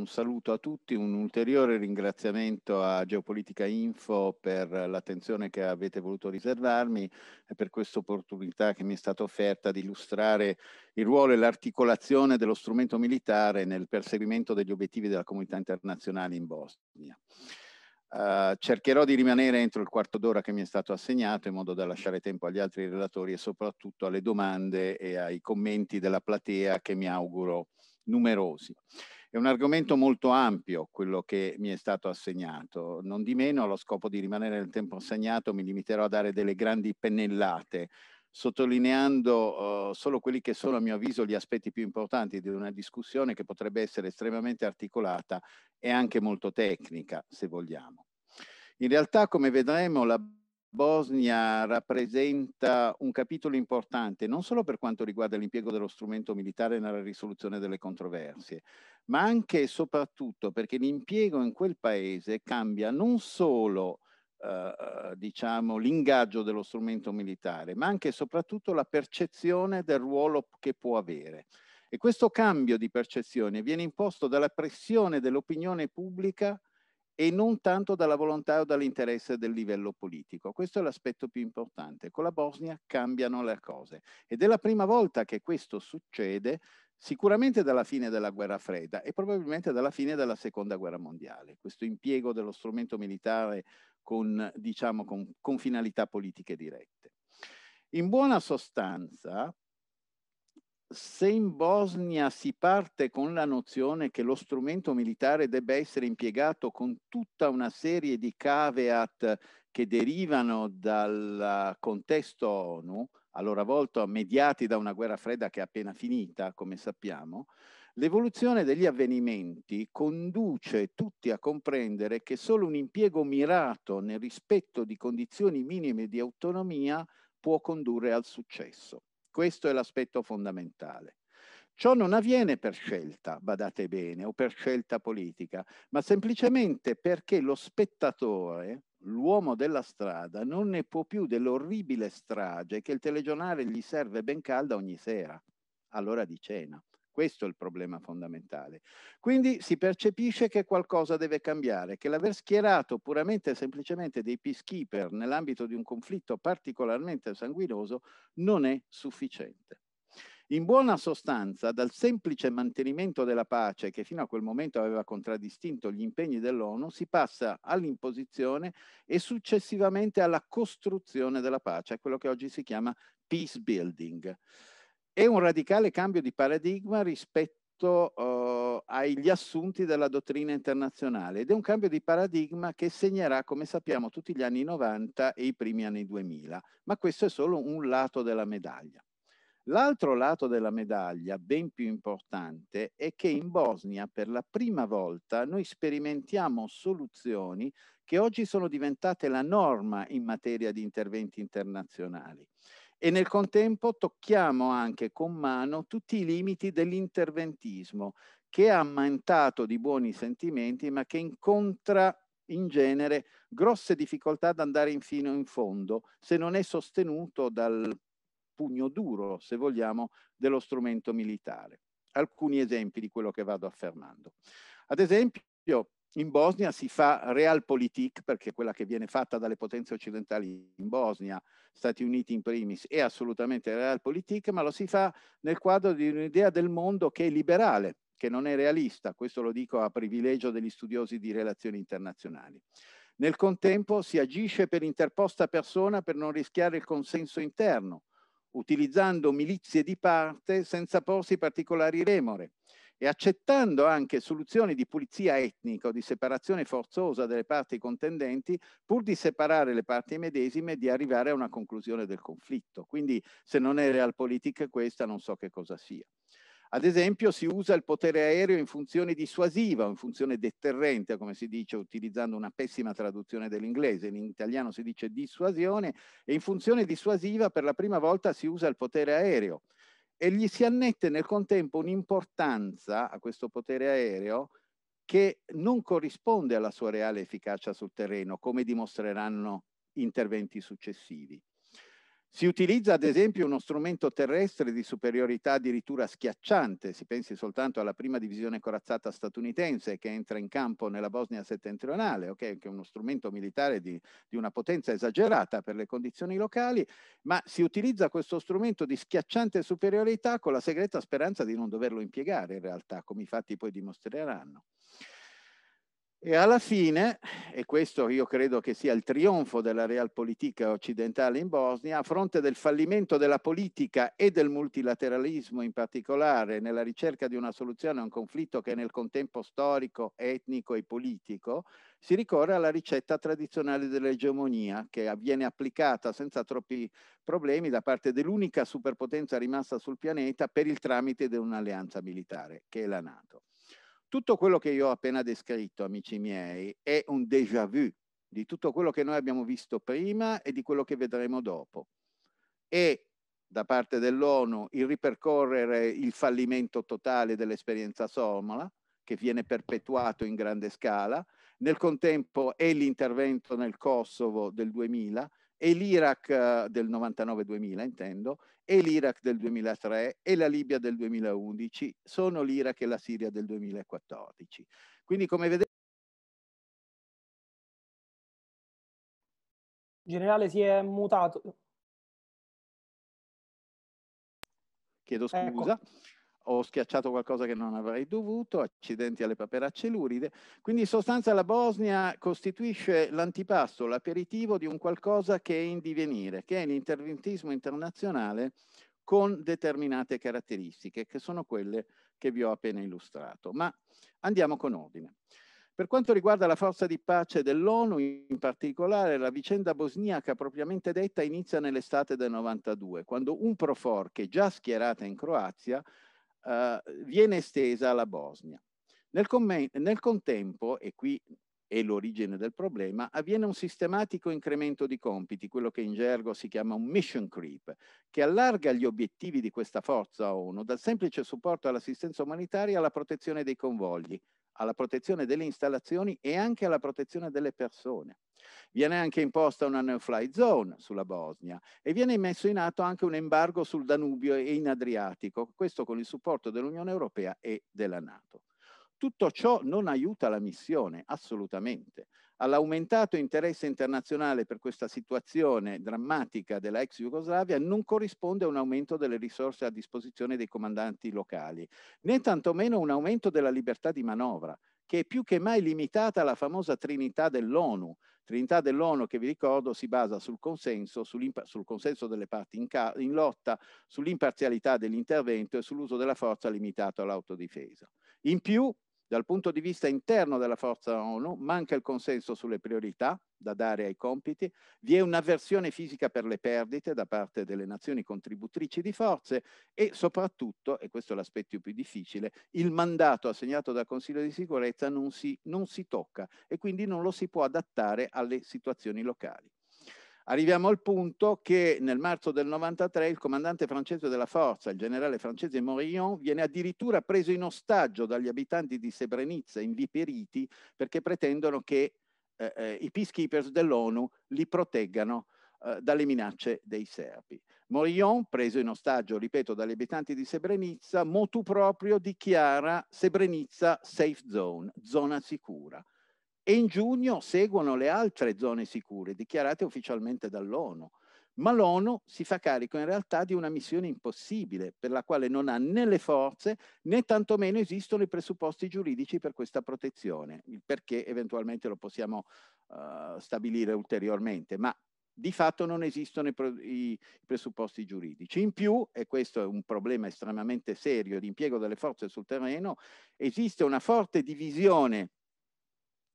Un saluto a tutti, un ulteriore ringraziamento a Geopolitica Info per l'attenzione che avete voluto riservarmi e per questa opportunità che mi è stata offerta di illustrare il ruolo e l'articolazione dello strumento militare nel perseguimento degli obiettivi della comunità internazionale in Bosnia. Uh, cercherò di rimanere entro il quarto d'ora che mi è stato assegnato in modo da lasciare tempo agli altri relatori e soprattutto alle domande e ai commenti della platea che mi auguro numerosi. È un argomento molto ampio quello che mi è stato assegnato, non di meno allo scopo di rimanere nel tempo assegnato mi limiterò a dare delle grandi pennellate sottolineando uh, solo quelli che sono a mio avviso gli aspetti più importanti di una discussione che potrebbe essere estremamente articolata e anche molto tecnica, se vogliamo. In realtà, come vedremo, la Bosnia rappresenta un capitolo importante non solo per quanto riguarda l'impiego dello strumento militare nella risoluzione delle controversie, ma anche e soprattutto perché l'impiego in quel paese cambia non solo eh, diciamo, l'ingaggio dello strumento militare, ma anche e soprattutto la percezione del ruolo che può avere. E questo cambio di percezione viene imposto dalla pressione dell'opinione pubblica e non tanto dalla volontà o dall'interesse del livello politico. Questo è l'aspetto più importante. Con la Bosnia cambiano le cose ed è la prima volta che questo succede sicuramente dalla fine della guerra fredda e probabilmente dalla fine della seconda guerra mondiale, questo impiego dello strumento militare con, diciamo, con, con finalità politiche dirette. In buona sostanza, se in Bosnia si parte con la nozione che lo strumento militare debba essere impiegato con tutta una serie di caveat che derivano dal contesto ONU, a loro volta mediati da una guerra fredda che è appena finita, come sappiamo, l'evoluzione degli avvenimenti conduce tutti a comprendere che solo un impiego mirato nel rispetto di condizioni minime di autonomia può condurre al successo. Questo è l'aspetto fondamentale. Ciò non avviene per scelta, badate bene, o per scelta politica, ma semplicemente perché lo spettatore, l'uomo della strada, non ne può più dell'orribile strage che il telegiornale gli serve ben calda ogni sera, all'ora di cena. Questo è il problema fondamentale. Quindi si percepisce che qualcosa deve cambiare, che l'aver schierato puramente e semplicemente dei peacekeeper nell'ambito di un conflitto particolarmente sanguinoso non è sufficiente. In buona sostanza, dal semplice mantenimento della pace che fino a quel momento aveva contraddistinto gli impegni dell'ONU, si passa all'imposizione e successivamente alla costruzione della pace, quello che oggi si chiama peace building è un radicale cambio di paradigma rispetto eh, agli assunti della dottrina internazionale ed è un cambio di paradigma che segnerà, come sappiamo, tutti gli anni 90 e i primi anni 2000, ma questo è solo un lato della medaglia. L'altro lato della medaglia, ben più importante, è che in Bosnia per la prima volta noi sperimentiamo soluzioni che oggi sono diventate la norma in materia di interventi internazionali e nel contempo tocchiamo anche con mano tutti i limiti dell'interventismo che è ammantato di buoni sentimenti ma che incontra in genere grosse difficoltà ad andare fino in fondo se non è sostenuto dal pugno duro, se vogliamo, dello strumento militare. Alcuni esempi di quello che vado affermando. Ad esempio, in Bosnia si fa realpolitik, perché quella che viene fatta dalle potenze occidentali in Bosnia, Stati Uniti in primis, è assolutamente realpolitik, ma lo si fa nel quadro di un'idea del mondo che è liberale, che non è realista. Questo lo dico a privilegio degli studiosi di relazioni internazionali. Nel contempo si agisce per interposta persona per non rischiare il consenso interno, utilizzando milizie di parte senza porsi particolari remore e accettando anche soluzioni di pulizia etnica o di separazione forzosa delle parti contendenti, pur di separare le parti medesime, di arrivare a una conclusione del conflitto. Quindi se non è realpolitik questa non so che cosa sia. Ad esempio si usa il potere aereo in funzione dissuasiva o in funzione deterrente, come si dice utilizzando una pessima traduzione dell'inglese, in italiano si dice dissuasione, e in funzione dissuasiva per la prima volta si usa il potere aereo e gli si annette nel contempo un'importanza a questo potere aereo che non corrisponde alla sua reale efficacia sul terreno, come dimostreranno interventi successivi. Si utilizza ad esempio uno strumento terrestre di superiorità addirittura schiacciante, si pensi soltanto alla prima divisione corazzata statunitense che entra in campo nella Bosnia settentrionale, okay? che è uno strumento militare di, di una potenza esagerata per le condizioni locali, ma si utilizza questo strumento di schiacciante superiorità con la segreta speranza di non doverlo impiegare in realtà, come i fatti poi dimostreranno. E alla fine, e questo io credo che sia il trionfo della realpolitik occidentale in Bosnia, a fronte del fallimento della politica e del multilateralismo in particolare nella ricerca di una soluzione a un conflitto che è nel contempo storico, etnico e politico, si ricorre alla ricetta tradizionale dell'egemonia che viene applicata senza troppi problemi da parte dell'unica superpotenza rimasta sul pianeta per il tramite di un'alleanza militare, che è la Nato. Tutto quello che io ho appena descritto, amici miei, è un déjà vu di tutto quello che noi abbiamo visto prima e di quello che vedremo dopo. E da parte dell'ONU il ripercorrere il fallimento totale dell'esperienza somala, che viene perpetuato in grande scala, nel contempo è l'intervento nel Kosovo del 2000 e l'Iraq eh, del 99-2000 intendo, e l'Iraq del 2003 e la Libia del 2011, sono l'Iraq e la Siria del 2014. Quindi come vedete... Generale si è mutato. Chiedo ecco. scusa. Ecco ho schiacciato qualcosa che non avrei dovuto, accidenti alle paperacce luride. Quindi in sostanza la Bosnia costituisce l'antipasto, l'aperitivo di un qualcosa che è in divenire, che è l'interventismo internazionale con determinate caratteristiche, che sono quelle che vi ho appena illustrato. Ma andiamo con ordine. Per quanto riguarda la forza di pace dell'ONU, in particolare la vicenda bosniaca propriamente detta inizia nell'estate del 92, quando un Profor, che già schierata in Croazia, eh, viene estesa alla Bosnia. Nel, nel contempo, e qui è l'origine del problema, avviene un sistematico incremento di compiti, quello che in gergo si chiama un mission creep, che allarga gli obiettivi di questa forza ONU dal semplice supporto all'assistenza umanitaria alla protezione dei convogli, alla protezione delle installazioni e anche alla protezione delle persone. Viene anche imposta una no-fly zone sulla Bosnia e viene messo in atto anche un embargo sul Danubio e in Adriatico, questo con il supporto dell'Unione Europea e della Nato. Tutto ciò non aiuta la missione, assolutamente. All'aumentato interesse internazionale per questa situazione drammatica della ex Jugoslavia non corrisponde un aumento delle risorse a disposizione dei comandanti locali, né tantomeno un aumento della libertà di manovra, che è più che mai limitata alla famosa trinità dell'ONU, Trinità dell'ONU, che vi ricordo, si basa sul consenso, sul consenso delle parti in, in lotta, sull'imparzialità dell'intervento e sull'uso della forza limitato all'autodifesa. In più, dal punto di vista interno della forza ONU manca il consenso sulle priorità da dare ai compiti, vi è un'avversione fisica per le perdite da parte delle nazioni contributrici di forze e soprattutto, e questo è l'aspetto più difficile, il mandato assegnato dal Consiglio di sicurezza non si, non si tocca e quindi non lo si può adattare alle situazioni locali. Arriviamo al punto che nel marzo del 93 il comandante francese della forza, il generale francese Morillon, viene addirittura preso in ostaggio dagli abitanti di Srebrenica, inviperiti, perché pretendono che eh, eh, i peacekeepers dell'ONU li proteggano eh, dalle minacce dei serbi. Morillon, preso in ostaggio, ripeto, dagli abitanti di Srebrenica, motu proprio dichiara Srebrenica safe zone, zona sicura e in giugno seguono le altre zone sicure dichiarate ufficialmente dall'ONU. Ma l'ONU si fa carico in realtà di una missione impossibile per la quale non ha né le forze né tantomeno esistono i presupposti giuridici per questa protezione, il perché eventualmente lo possiamo uh, stabilire ulteriormente, ma di fatto non esistono i, presupposti giuridici. In più, e questo è un problema estremamente serio l'impiego delle forze sul terreno, esiste una forte divisione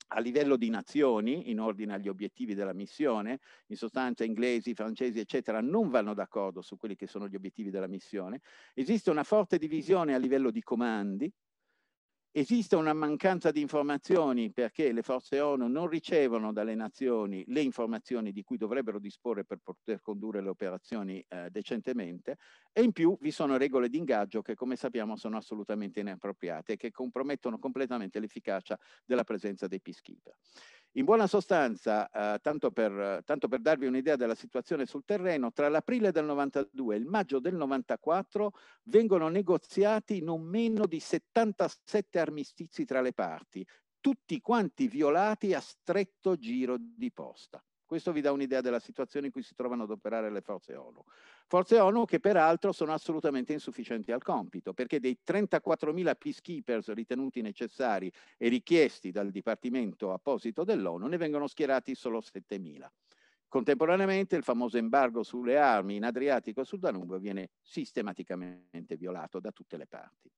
a livello di nazioni, in ordine agli obiettivi della missione, in sostanza inglesi, francesi, eccetera, non vanno d'accordo su quelli che sono gli obiettivi della missione, esiste una forte divisione a livello di comandi, Esiste una mancanza di informazioni perché le forze ONU non ricevono dalle nazioni le informazioni di cui dovrebbero disporre per poter condurre le operazioni eh, decentemente e in più vi sono regole di ingaggio che come sappiamo sono assolutamente inappropriate e che compromettono completamente l'efficacia della presenza dei peacekeeper. In buona sostanza, eh, tanto, per, tanto, per, darvi un'idea della situazione sul terreno, tra l'aprile del 92 e il maggio del 94 vengono negoziati non meno di 77 armistizi tra le parti, tutti quanti violati a stretto giro di posta. Questo vi dà un'idea della situazione in cui si trovano ad operare le forze ONU. Forze ONU che peraltro sono assolutamente insufficienti al compito, perché dei 34.000 peacekeepers ritenuti necessari e richiesti dal Dipartimento apposito dell'ONU, ne vengono schierati solo 7.000. Contemporaneamente il famoso embargo sulle armi in Adriatico e sul Danubio viene sistematicamente violato da tutte le parti.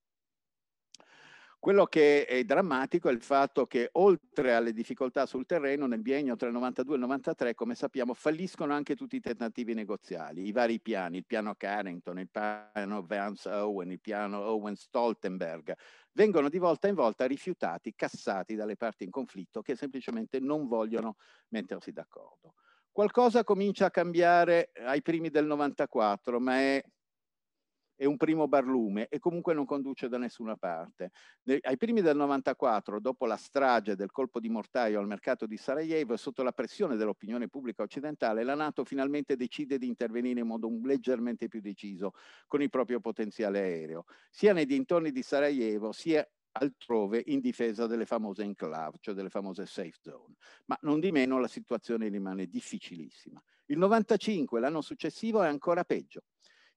Quello che è drammatico è il fatto che oltre alle difficoltà sul terreno nel biennio tra il 92 e il 93, come sappiamo, falliscono anche tutti i tentativi negoziali, i vari piani, il piano Carrington, il piano Vance Owen, il piano Owen Stoltenberg, vengono di volta in volta rifiutati, cassati dalle parti in conflitto che semplicemente non vogliono mettersi d'accordo. Qualcosa comincia a cambiare eh, ai primi del 94, ma è è un primo barlume e comunque non conduce da nessuna parte. Ai primi del 94, dopo la strage del colpo di mortaio al mercato di Sarajevo e sotto la pressione dell'opinione pubblica occidentale, la Nato finalmente decide di intervenire in modo leggermente più deciso con il proprio potenziale aereo, sia nei dintorni di Sarajevo sia altrove in difesa delle famose enclave, cioè delle famose safe zone. Ma non di meno la situazione rimane difficilissima. Il 95, l'anno successivo, è ancora peggio.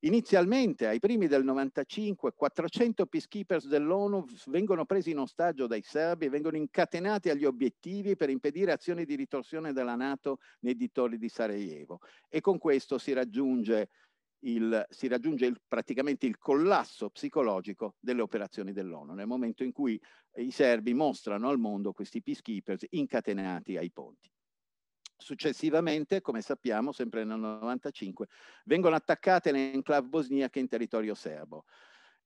Inizialmente, ai primi del 95, 400 peacekeepers dell'ONU vengono presi in ostaggio dai serbi e vengono incatenati agli obiettivi per impedire azioni di ritorsione della Nato nei dittori di Sarajevo. E con questo si raggiunge, il, si raggiunge il, praticamente il collasso psicologico delle operazioni dell'ONU, nel momento in cui i serbi mostrano al mondo questi peacekeepers incatenati ai ponti. Successivamente, come sappiamo, sempre nel 1995, vengono attaccate le enclave bosniache in territorio serbo.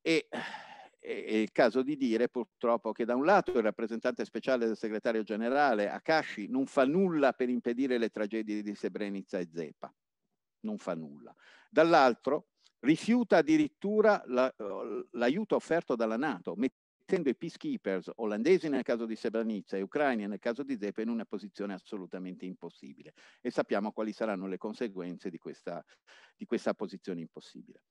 E è il caso di dire purtroppo che da un lato il rappresentante speciale del segretario generale Akashi non fa nulla per impedire le tragedie di Srebrenica e Zepa, non fa nulla. Dall'altro rifiuta addirittura eh, l'aiuto offerto dalla Nato, mettendo i peacekeepers olandesi nel caso di Srebrenica e ucraini nel caso di Zepa in una posizione assolutamente impossibile e sappiamo quali saranno le conseguenze di questa, di questa posizione impossibile.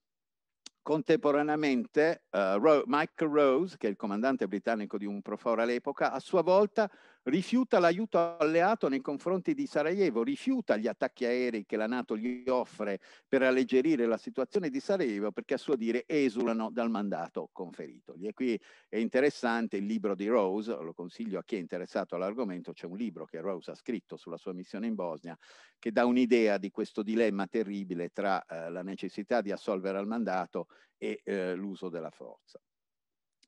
Contemporaneamente uh, Ro Michael Rose, che è il comandante britannico di un Profor all'epoca, a sua volta rifiuta l'aiuto alleato nei confronti di Sarajevo, rifiuta gli attacchi aerei che la Nato gli offre per alleggerire la situazione di Sarajevo perché a suo dire esulano dal mandato conferitogli. E qui è interessante il libro di Rose, lo consiglio a chi è interessato all'argomento, c'è un libro che Rose ha scritto sulla sua missione in Bosnia che dà un'idea di questo dilemma terribile tra eh, la necessità di assolvere al mandato e eh, l'uso della forza.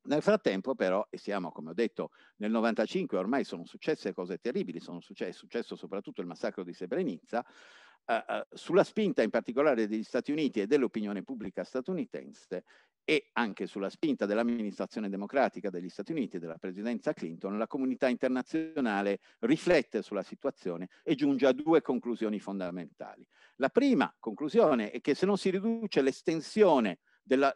Nel frattempo però, e siamo come ho detto nel 95, ormai sono successe cose terribili, succe- è successo soprattutto il massacro di Srebrenica, eh, eh, sulla spinta in particolare degli Stati Uniti e dell'opinione pubblica statunitense e anche sulla spinta dell'amministrazione democratica degli Stati Uniti e della presidenza Clinton, la comunità internazionale riflette sulla situazione e giunge a due conclusioni fondamentali. La prima conclusione è che se non si riduce l'estensione della,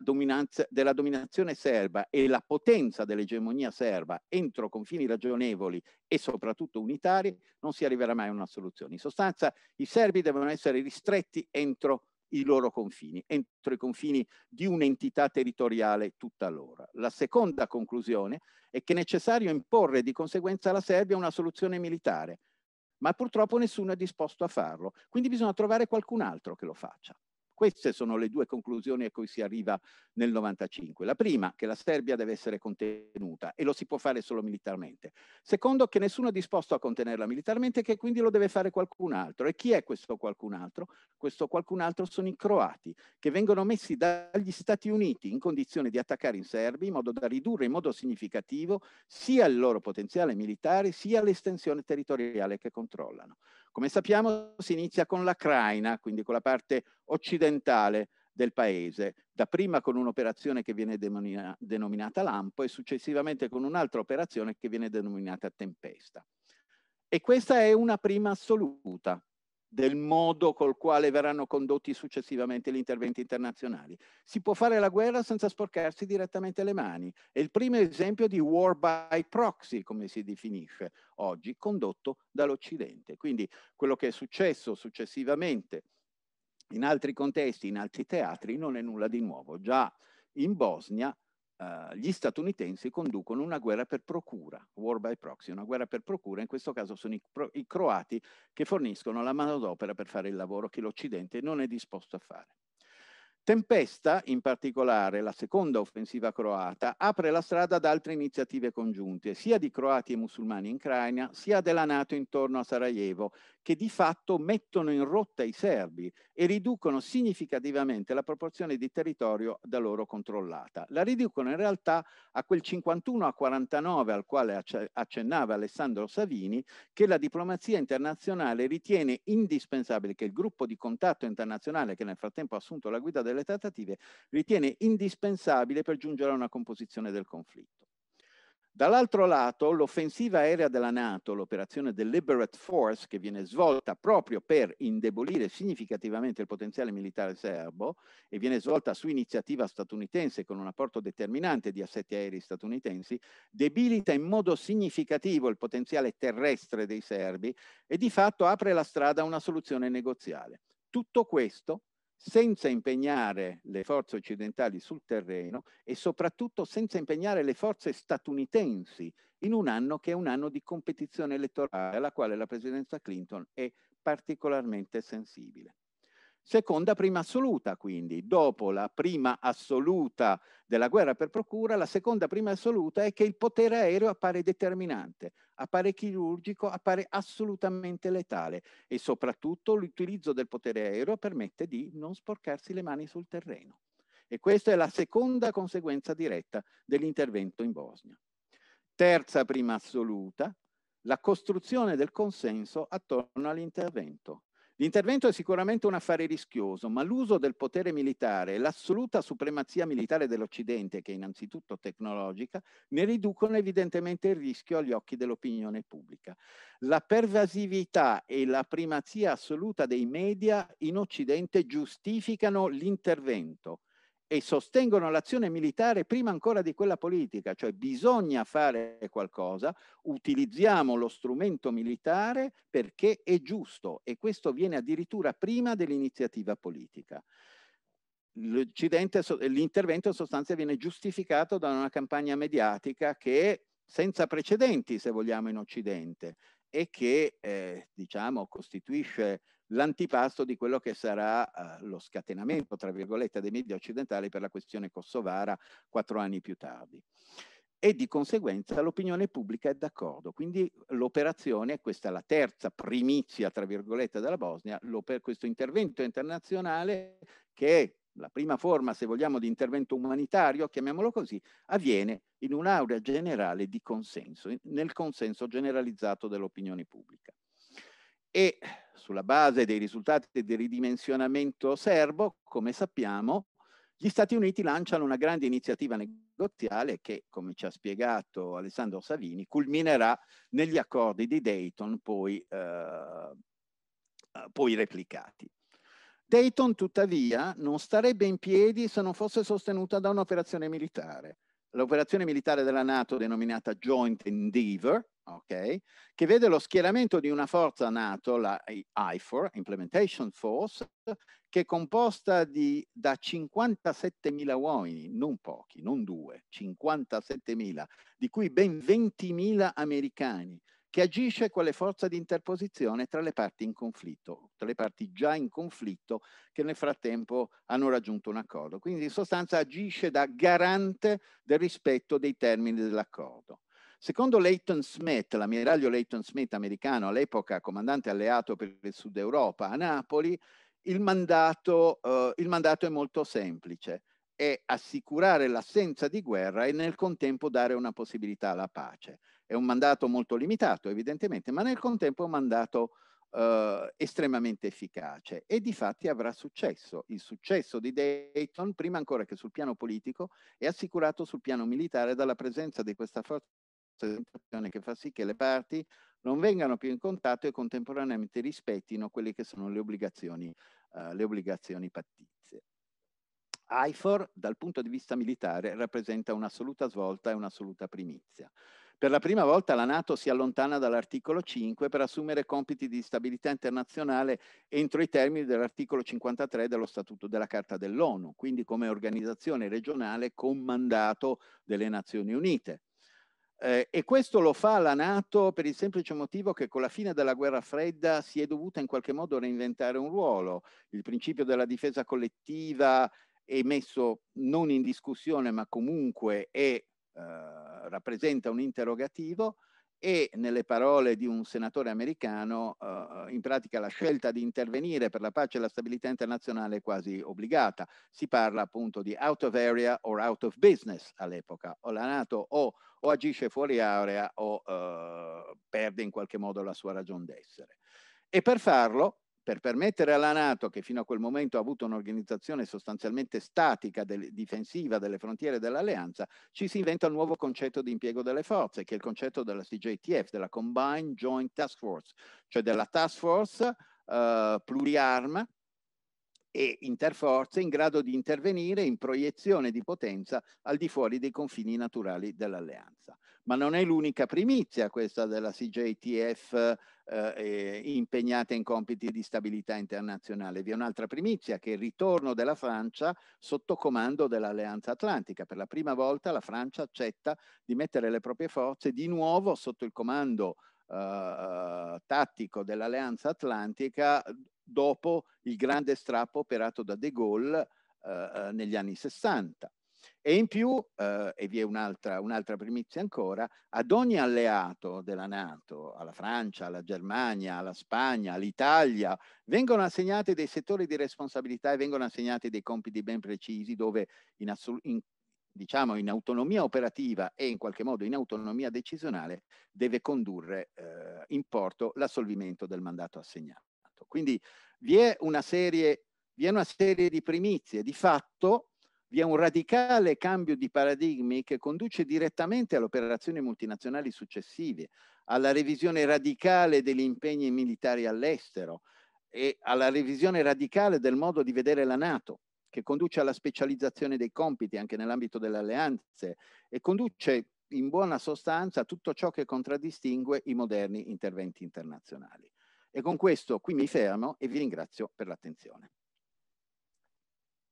della dominazione serba e la potenza dell'egemonia serba entro confini ragionevoli e soprattutto unitari, non si arriverà mai a una soluzione. In sostanza i serbi devono essere ristretti entro i loro confini, entro i confini di un'entità territoriale tutta loro. La seconda conclusione è che è necessario imporre di conseguenza alla Serbia una soluzione militare, ma purtroppo nessuno è disposto a farlo, quindi bisogna trovare qualcun altro che lo faccia. Queste sono le due conclusioni a cui si arriva nel 95. La prima, che la Serbia deve essere contenuta e lo si può fare solo militarmente. Secondo, che nessuno è disposto a contenerla militarmente e che quindi lo deve fare qualcun altro. E chi è questo qualcun altro? Questo qualcun altro sono i croati, che vengono messi dagli Stati Uniti in condizione di attaccare in Serbia in modo da ridurre in modo significativo sia il loro potenziale militare sia l'estensione territoriale che controllano. Come sappiamo si inizia con la Craina, quindi con la parte occidentale del paese, dapprima con un'operazione che viene denominata Lampo e successivamente con un'altra operazione che viene denominata Tempesta. E questa è una prima assoluta, del modo col quale verranno condotti successivamente gli interventi internazionali. Si può fare la guerra senza sporcarsi direttamente le mani. È il primo esempio di war by proxy, come si definisce oggi, condotto dall'Occidente. Quindi quello che è successo successivamente in altri contesti, in altri teatri, non è nulla di nuovo. Già in Bosnia eh, gli statunitensi conducono una guerra per procura, war by proxy, una guerra per procura, in questo caso sono i, pro, i croati che forniscono la manodopera per fare il lavoro che l'Occidente non è disposto a fare. Tempesta, in particolare la seconda offensiva croata, apre la strada ad altre iniziative congiunte, sia di croati e musulmani in Ucraina, sia della Nato intorno a Sarajevo, che di fatto mettono in rotta i serbi e riducono significativamente la proporzione di territorio da loro controllata. La riducono in realtà a quel 51 a 49 al quale accennava Alessandro Savini, che la diplomazia internazionale ritiene indispensabile che il gruppo di contatto internazionale che nel frattempo ha assunto la guida delle delle trattative, ritiene indispensabile per giungere a una composizione del conflitto. Dall'altro lato, l'offensiva aerea della Nato, l'operazione Deliberate Force, che viene svolta proprio per indebolire significativamente il potenziale militare serbo e viene svolta su iniziativa statunitense con un apporto determinante di assetti aerei statunitensi, debilita in modo significativo il potenziale terrestre dei serbi e di fatto apre la strada a una soluzione negoziale. Tutto questo senza impegnare le forze occidentali sul terreno e soprattutto senza impegnare le forze statunitensi in un anno che è un anno di competizione elettorale alla quale la presidenza Clinton è particolarmente sensibile. Seconda prima assoluta, quindi dopo la prima assoluta della guerra per procura, la seconda prima assoluta è che il potere aereo appare determinante, appare chirurgico, appare assolutamente letale e soprattutto l'utilizzo del potere aereo permette di non sporcarsi le mani sul terreno. E questa è la seconda conseguenza diretta dell'intervento in Bosnia. Terza prima assoluta, la costruzione del consenso attorno all'intervento. L'intervento è sicuramente un affare rischioso, ma l'uso del potere militare e l'assoluta supremazia militare dell'Occidente, che è innanzitutto tecnologica, ne riducono evidentemente il rischio agli occhi dell'opinione pubblica. La pervasività e la primazia assoluta dei media in Occidente giustificano l'intervento e sostengono l'azione militare prima ancora di quella politica, cioè bisogna fare qualcosa, utilizziamo lo strumento militare perché è giusto e questo viene addirittura prima dell'iniziativa politica. l'intervento in sostanza viene giustificato da una campagna mediatica che è senza precedenti, se vogliamo, in Occidente e che eh, diciamo, costituisce l'antipasto di quello che sarà eh, lo scatenamento, tra virgolette, dei media occidentali per la questione kosovara quattro anni più tardi. E di conseguenza l'opinione pubblica è d'accordo. Quindi l'operazione, questa è la terza primizia, tra virgolette, della Bosnia, questo intervento internazionale che è la prima forma, se vogliamo, di intervento umanitario, chiamiamolo così, avviene in un'aurea generale di consenso, nel consenso generalizzato dell'opinione pubblica e sulla base dei risultati del ridimensionamento serbo, come sappiamo, gli Stati Uniti lanciano una grande iniziativa negoziale che, come ci ha spiegato Alessandro Savini, culminerà negli accordi di Dayton poi, eh, eh poi replicati. Dayton, tuttavia, non starebbe in piedi se non fosse sostenuta da un'operazione militare. L'operazione militare della Nato, denominata Joint Endeavor, okay, che vede lo schieramento di una forza NATO, la IFOR, Implementation Force, che è composta di, da 57.000 uomini, non pochi, non due, 57.000, di cui ben 20.000 americani, che agisce quale forza di interposizione tra le parti in conflitto, tra le parti già in conflitto che nel frattempo hanno raggiunto un accordo. Quindi in sostanza agisce da garante del rispetto dei termini dell'accordo. Secondo Leighton Smith, l'ammiraglio Leighton Smith americano, all'epoca comandante alleato per il Sud Europa a Napoli, il mandato, eh, il mandato è molto semplice, è assicurare l'assenza di guerra e nel contempo dare una possibilità alla pace. È un mandato molto limitato, evidentemente, ma nel contempo è un mandato eh, estremamente efficace e di fatti avrà successo. Il successo di Dayton, prima ancora che sul piano politico, è assicurato sul piano militare dalla presenza di questa forza presentazione che fa sì che le parti non vengano più in contatto e contemporaneamente rispettino quelle che sono le obbligazioni, eh, le obbligazioni pattizie. IFOR dal punto di vista militare rappresenta un'assoluta svolta e un'assoluta primizia. Per la prima volta la Nato si allontana dall'articolo 5 per assumere compiti di stabilità internazionale entro i termini dell'articolo 53 dello Statuto della Carta dell'ONU, quindi come organizzazione regionale con mandato delle Nazioni Unite. Eh, e questo lo fa la Nato per il semplice motivo che con la fine della guerra fredda si è dovuta in qualche modo reinventare un ruolo. Il principio della difesa collettiva è messo non in discussione, ma comunque è, eh, rappresenta un interrogativo e nelle parole di un senatore americano, eh, in pratica la scelta di intervenire per la pace e la stabilità internazionale è quasi obbligata. Si parla appunto di out of area or out of business all'epoca. O la Nato o o agisce fuori area o eh, perde in qualche modo la sua ragione d'essere. E per farlo, per permettere alla Nato, che fino a quel momento ha avuto un'organizzazione sostanzialmente statica, del, difensiva delle frontiere dell'alleanza, ci si inventa un nuovo concetto di impiego delle forze, che è il concetto della CJTF, della Combined Joint Task Force, cioè della task force eh, pluriarma e interforze in grado di intervenire in proiezione di potenza al di fuori dei confini naturali dell'alleanza. Ma non è l'unica primizia questa della CJTF eh, impegnata in compiti di stabilità internazionale. Vi è un'altra primizia che è il ritorno della Francia sotto comando dell'Alleanza Atlantica. Per la prima volta la Francia accetta di mettere le proprie forze di nuovo sotto il comando Uh, tattico dell'Alleanza Atlantica dopo il grande strappo operato da De Gaulle eh, eh negli anni 60. E in più, eh, e vi è un'altra, un'altra primizia ancora, ad ogni alleato della Nato, alla Francia, alla Germania, alla Spagna, all'Italia, vengono assegnati dei settori di responsabilità e vengono assegnati dei compiti ben precisi dove in, assol- diciamo, in autonomia operativa e in qualche modo in autonomia decisionale deve condurre eh, in porto l'assolvimento del mandato assegnato. Quindi vi è una serie, vi è una serie di primizie, di fatto vi è un radicale cambio di paradigmi che conduce direttamente alle operazioni multinazionali successive, alla revisione radicale degli impegni militari all'estero e alla revisione radicale del modo di vedere la Nato, che conduce alla specializzazione dei compiti anche nell'ambito delle alleanze e conduce in buona sostanza a tutto ciò che contraddistingue i moderni interventi internazionali. E con questo qui mi fermo e vi ringrazio per l'attenzione.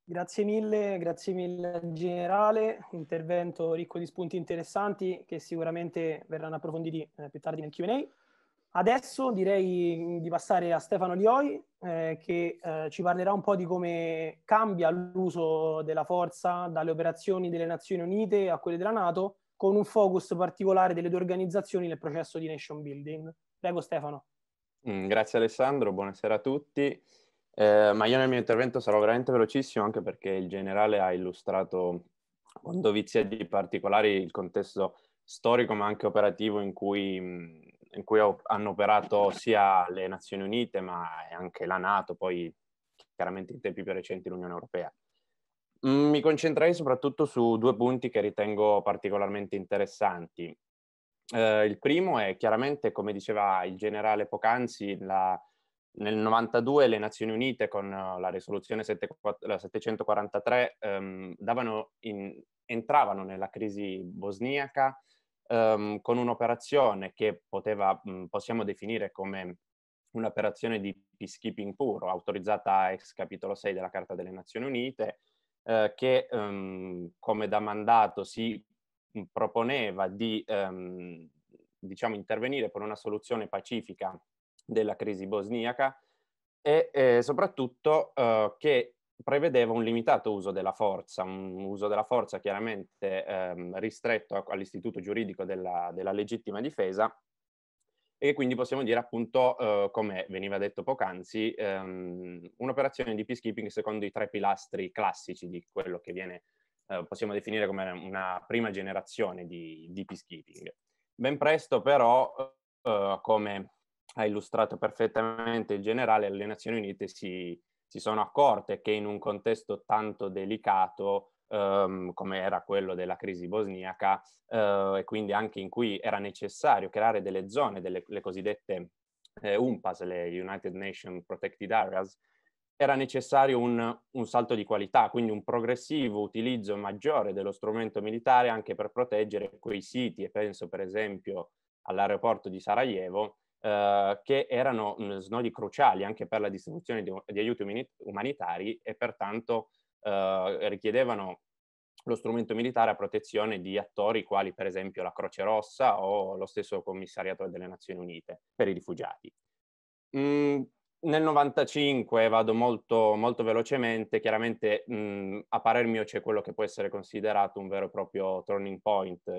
Grazie mille, grazie mille generale, intervento ricco di spunti interessanti che sicuramente verranno approfonditi eh, più tardi nel Q&A. Adesso direi di passare a Stefano Lioi eh, che eh, ci parlerà un po' di come cambia l'uso della forza dalle operazioni delle Nazioni Unite a quelle della Nato con un focus particolare delle due organizzazioni nel processo di nation building. Prego Stefano. Mm, grazie Alessandro, buonasera a tutti. Eh, ma io nel mio intervento sarò veramente velocissimo anche perché il generale ha illustrato con dovizia di particolari il contesto storico ma anche operativo in cui, mm, in cui hanno operato sia le Nazioni Unite ma anche la Nato, poi chiaramente in tempi più recenti l'Unione Europea. Mm, mi concentrerei soprattutto su due punti che ritengo particolarmente interessanti. Eh, il primo è chiaramente, come diceva il generale Pocanzi, la, nel 92 le Nazioni Unite con eh, la risoluzione 7, la 743 ehm, in, entravano nella crisi bosniaca ehm, con un'operazione che poteva, mh, mm, possiamo definire come un'operazione di peacekeeping puro, autorizzata ex capitolo 6 della Carta delle Nazioni Unite, eh, che ehm, come da mandato si proponeva di ehm, diciamo, intervenire per una soluzione pacifica della crisi bosniaca e eh, soprattutto eh, che prevedeva un limitato uso della forza, un uso della forza chiaramente ehm, ristretto all'istituto giuridico della, della, legittima difesa e quindi possiamo dire appunto, eh, come veniva detto poc'anzi, ehm, un'operazione di peacekeeping secondo i tre pilastri classici di quello che viene eh, possiamo definire come una prima generazione di, di peacekeeping. Ben presto però, eh, come ha illustrato perfettamente il generale, le Nazioni Unite si, si sono accorte che in un contesto tanto delicato Um, come era quello della crisi bosniaca uh, e quindi anche in cui era necessario creare delle zone, delle le cosiddette eh, UNPAS, le United Nations Protected Areas, era necessario un, un, salto di qualità, quindi un progressivo utilizzo maggiore dello strumento militare anche per proteggere quei siti, e penso per esempio all'aeroporto di Sarajevo, eh, che erano snodi cruciali anche per la distribuzione di, di aiuti umanitari e pertanto eh, richiedevano lo strumento militare a protezione di attori quali per esempio la Croce Rossa o lo stesso commissariato delle Nazioni Unite per i rifugiati. Mm nel 95 vado molto, molto velocemente, chiaramente mh, mhmm, a parer mio c'è quello che può essere considerato un vero e proprio turning point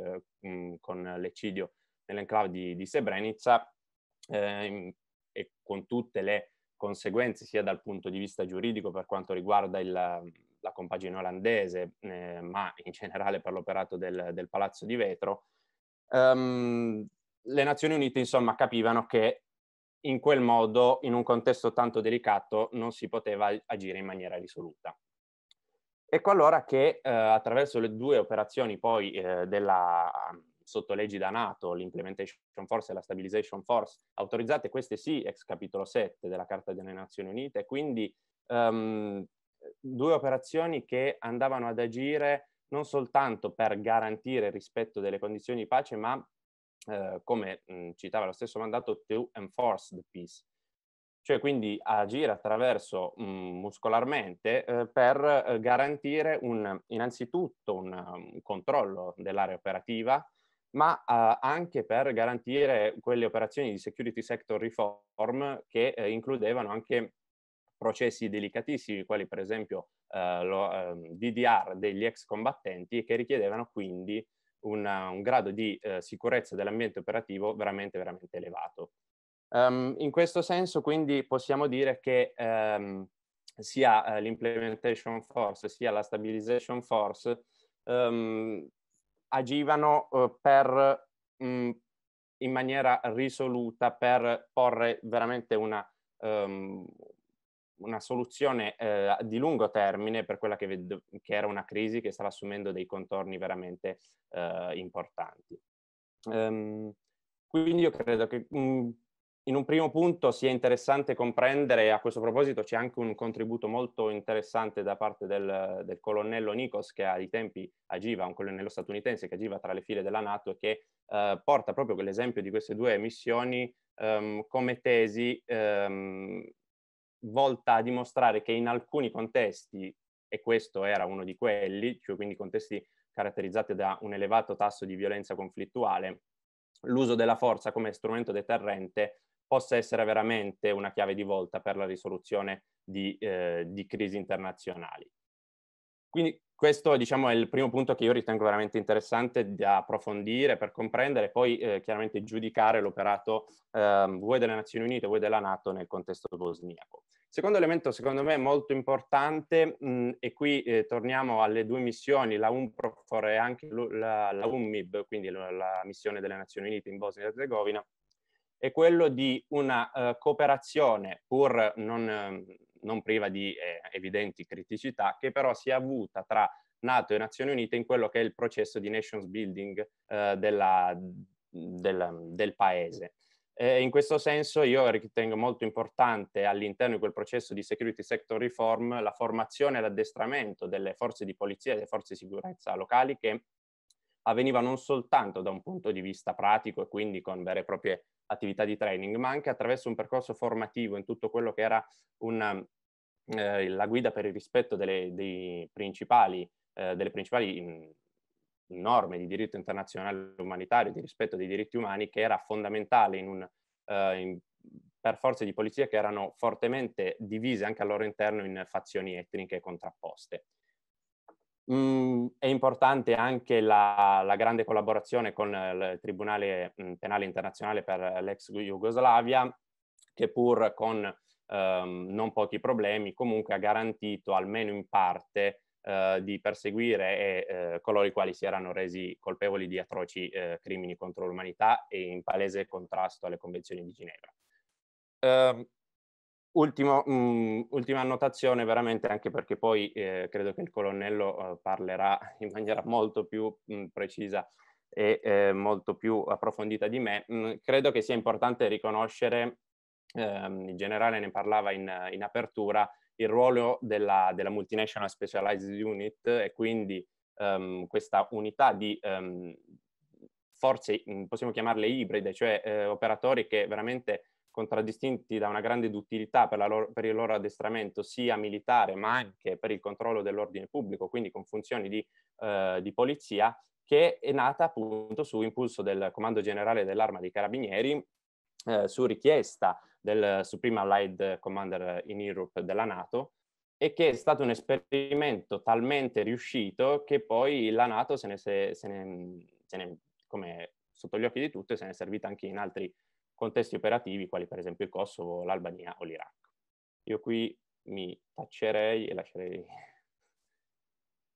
mh, mhmm, con l'eccidio nell'enclave di, di Srebrenica eh, e con tutte le conseguenze sia dal punto di vista giuridico per quanto riguarda il, la compagine olandese, eh, ma in generale per l'operato del, del Palazzo di Vetro. Um, le Nazioni Unite insomma capivano che in quel modo, in un contesto tanto delicato, non si poteva agire in maniera risoluta. Ecco allora che eh, attraverso le due operazioni poi eh, della sottolegida NATO, l'Implementation Force e la Stabilization Force, autorizzate queste sì ex capitolo 7 della Carta delle Nazioni Unite, quindi um, due operazioni che andavano ad agire non soltanto per garantire il rispetto delle condizioni di pace, ma eh, come mh, citava lo stesso mandato, to enforce the peace, cioè quindi agire attraverso mh, muscolarmente eh, per eh, garantire un, innanzitutto un, un controllo dell'area operativa, ma eh, anche per garantire quelle operazioni di security sector reform che eh, includevano anche processi delicatissimi, quali per esempio eh, lo eh, DDR degli ex combattenti, che richiedevano quindi una, un grado di eh, sicurezza dell'ambiente operativo veramente, veramente elevato. Um, in questo senso quindi possiamo dire che um, sia uh, l'implementation force sia la stabilization force um, agivano uh, per, in maniera risoluta per porre veramente una, una soluzione eh, di lungo termine per quella che, ved- che, era una crisi che stava assumendo dei contorni veramente eh, importanti. Um, quindi io credo che um, in un primo punto sia interessante comprendere, a questo proposito c'è anche un contributo molto interessante da parte del, del colonnello Nikos che ai tempi agiva, un colonnello statunitense che agiva tra le file della Nato e che eh, porta proprio l'esempio di queste due missioni ehm, come tesi ehm, volta a dimostrare che in alcuni contesti, e questo era uno di quelli, cioè quindi contesti caratterizzati da un elevato tasso di violenza conflittuale, l'uso della forza come strumento deterrente possa essere veramente una chiave di volta per la risoluzione di, eh, di crisi internazionali. Quindi questo diciamo, è il primo punto che io ritengo veramente interessante da approfondire per comprendere e poi eh, chiaramente giudicare l'operato eh, voi delle Nazioni Unite voi della Nato nel contesto bosniaco. Secondo elemento secondo me molto importante mh, e qui eh, torniamo alle due missioni, la UNPROFOR e anche la, la UNMIB, quindi la, la missione delle Nazioni Unite in Bosnia e Herzegovina, è quello di una uh, cooperazione, pur non, uh, non priva di eh, evidenti criticità, che però si è avuta tra Nato e Nazioni Unite in quello che è il processo di nations building eh, della, del, del, paese. E in questo senso io ritengo molto importante all'interno di quel processo di security sector reform la formazione e l'addestramento delle forze di polizia e delle forze di sicurezza locali che avveniva non soltanto da un punto di vista pratico e quindi con vere e proprie attività di training, ma anche attraverso un percorso formativo in tutto quello che era una, eh, la guida per il rispetto delle, principali, eh, delle principali mh, mm, norme di diritto internazionale umanitario, di rispetto dei diritti umani, che era fondamentale in un, eh, in, per forze di polizia che erano fortemente divise anche al loro interno in fazioni etniche contrapposte. Mm, è importante anche la, la, grande collaborazione con eh, il Tribunale mhmm, Penale Internazionale per eh, l'ex Jugoslavia, che pur con ehm, non pochi problemi comunque ha garantito almeno in parte eh, di perseguire eh, coloro i quali si erano resi colpevoli di atroci eh, crimini contro l'umanità e in palese contrasto alle convenzioni di Ginevra. Ehm, Ultimo, mh, mhmm, ultima annotazione veramente anche perché poi eh, credo che il colonnello eh, parlerà in maniera molto più mh, mhmm, precisa e eh, molto più approfondita di me, mh, mhmm, credo che sia importante riconoscere, ehm, il generale ne parlava in, in apertura, il ruolo della, della, Multinational Specialized Unit e quindi ehm, questa unità di ehm, forze, possiamo chiamarle ibride, cioè eh, operatori che veramente contraddistinti da una grande duttilità per, loro, per, il loro addestramento sia militare ma anche per il controllo dell'ordine pubblico, quindi con funzioni di, eh, di polizia, che è nata appunto su impulso del Comando Generale dell'Arma dei Carabinieri, eh, su richiesta del Supreme Allied Commander in Europe della Nato, e che è stato un esperimento talmente riuscito che poi la Nato se ne, se, se ne, se ne come sotto gli occhi di tutti e se ne è servita anche in altri contesti operativi quali per esempio il Kosovo, l'Albania o l'Iraq. Io qui mi taccerei e lascerei.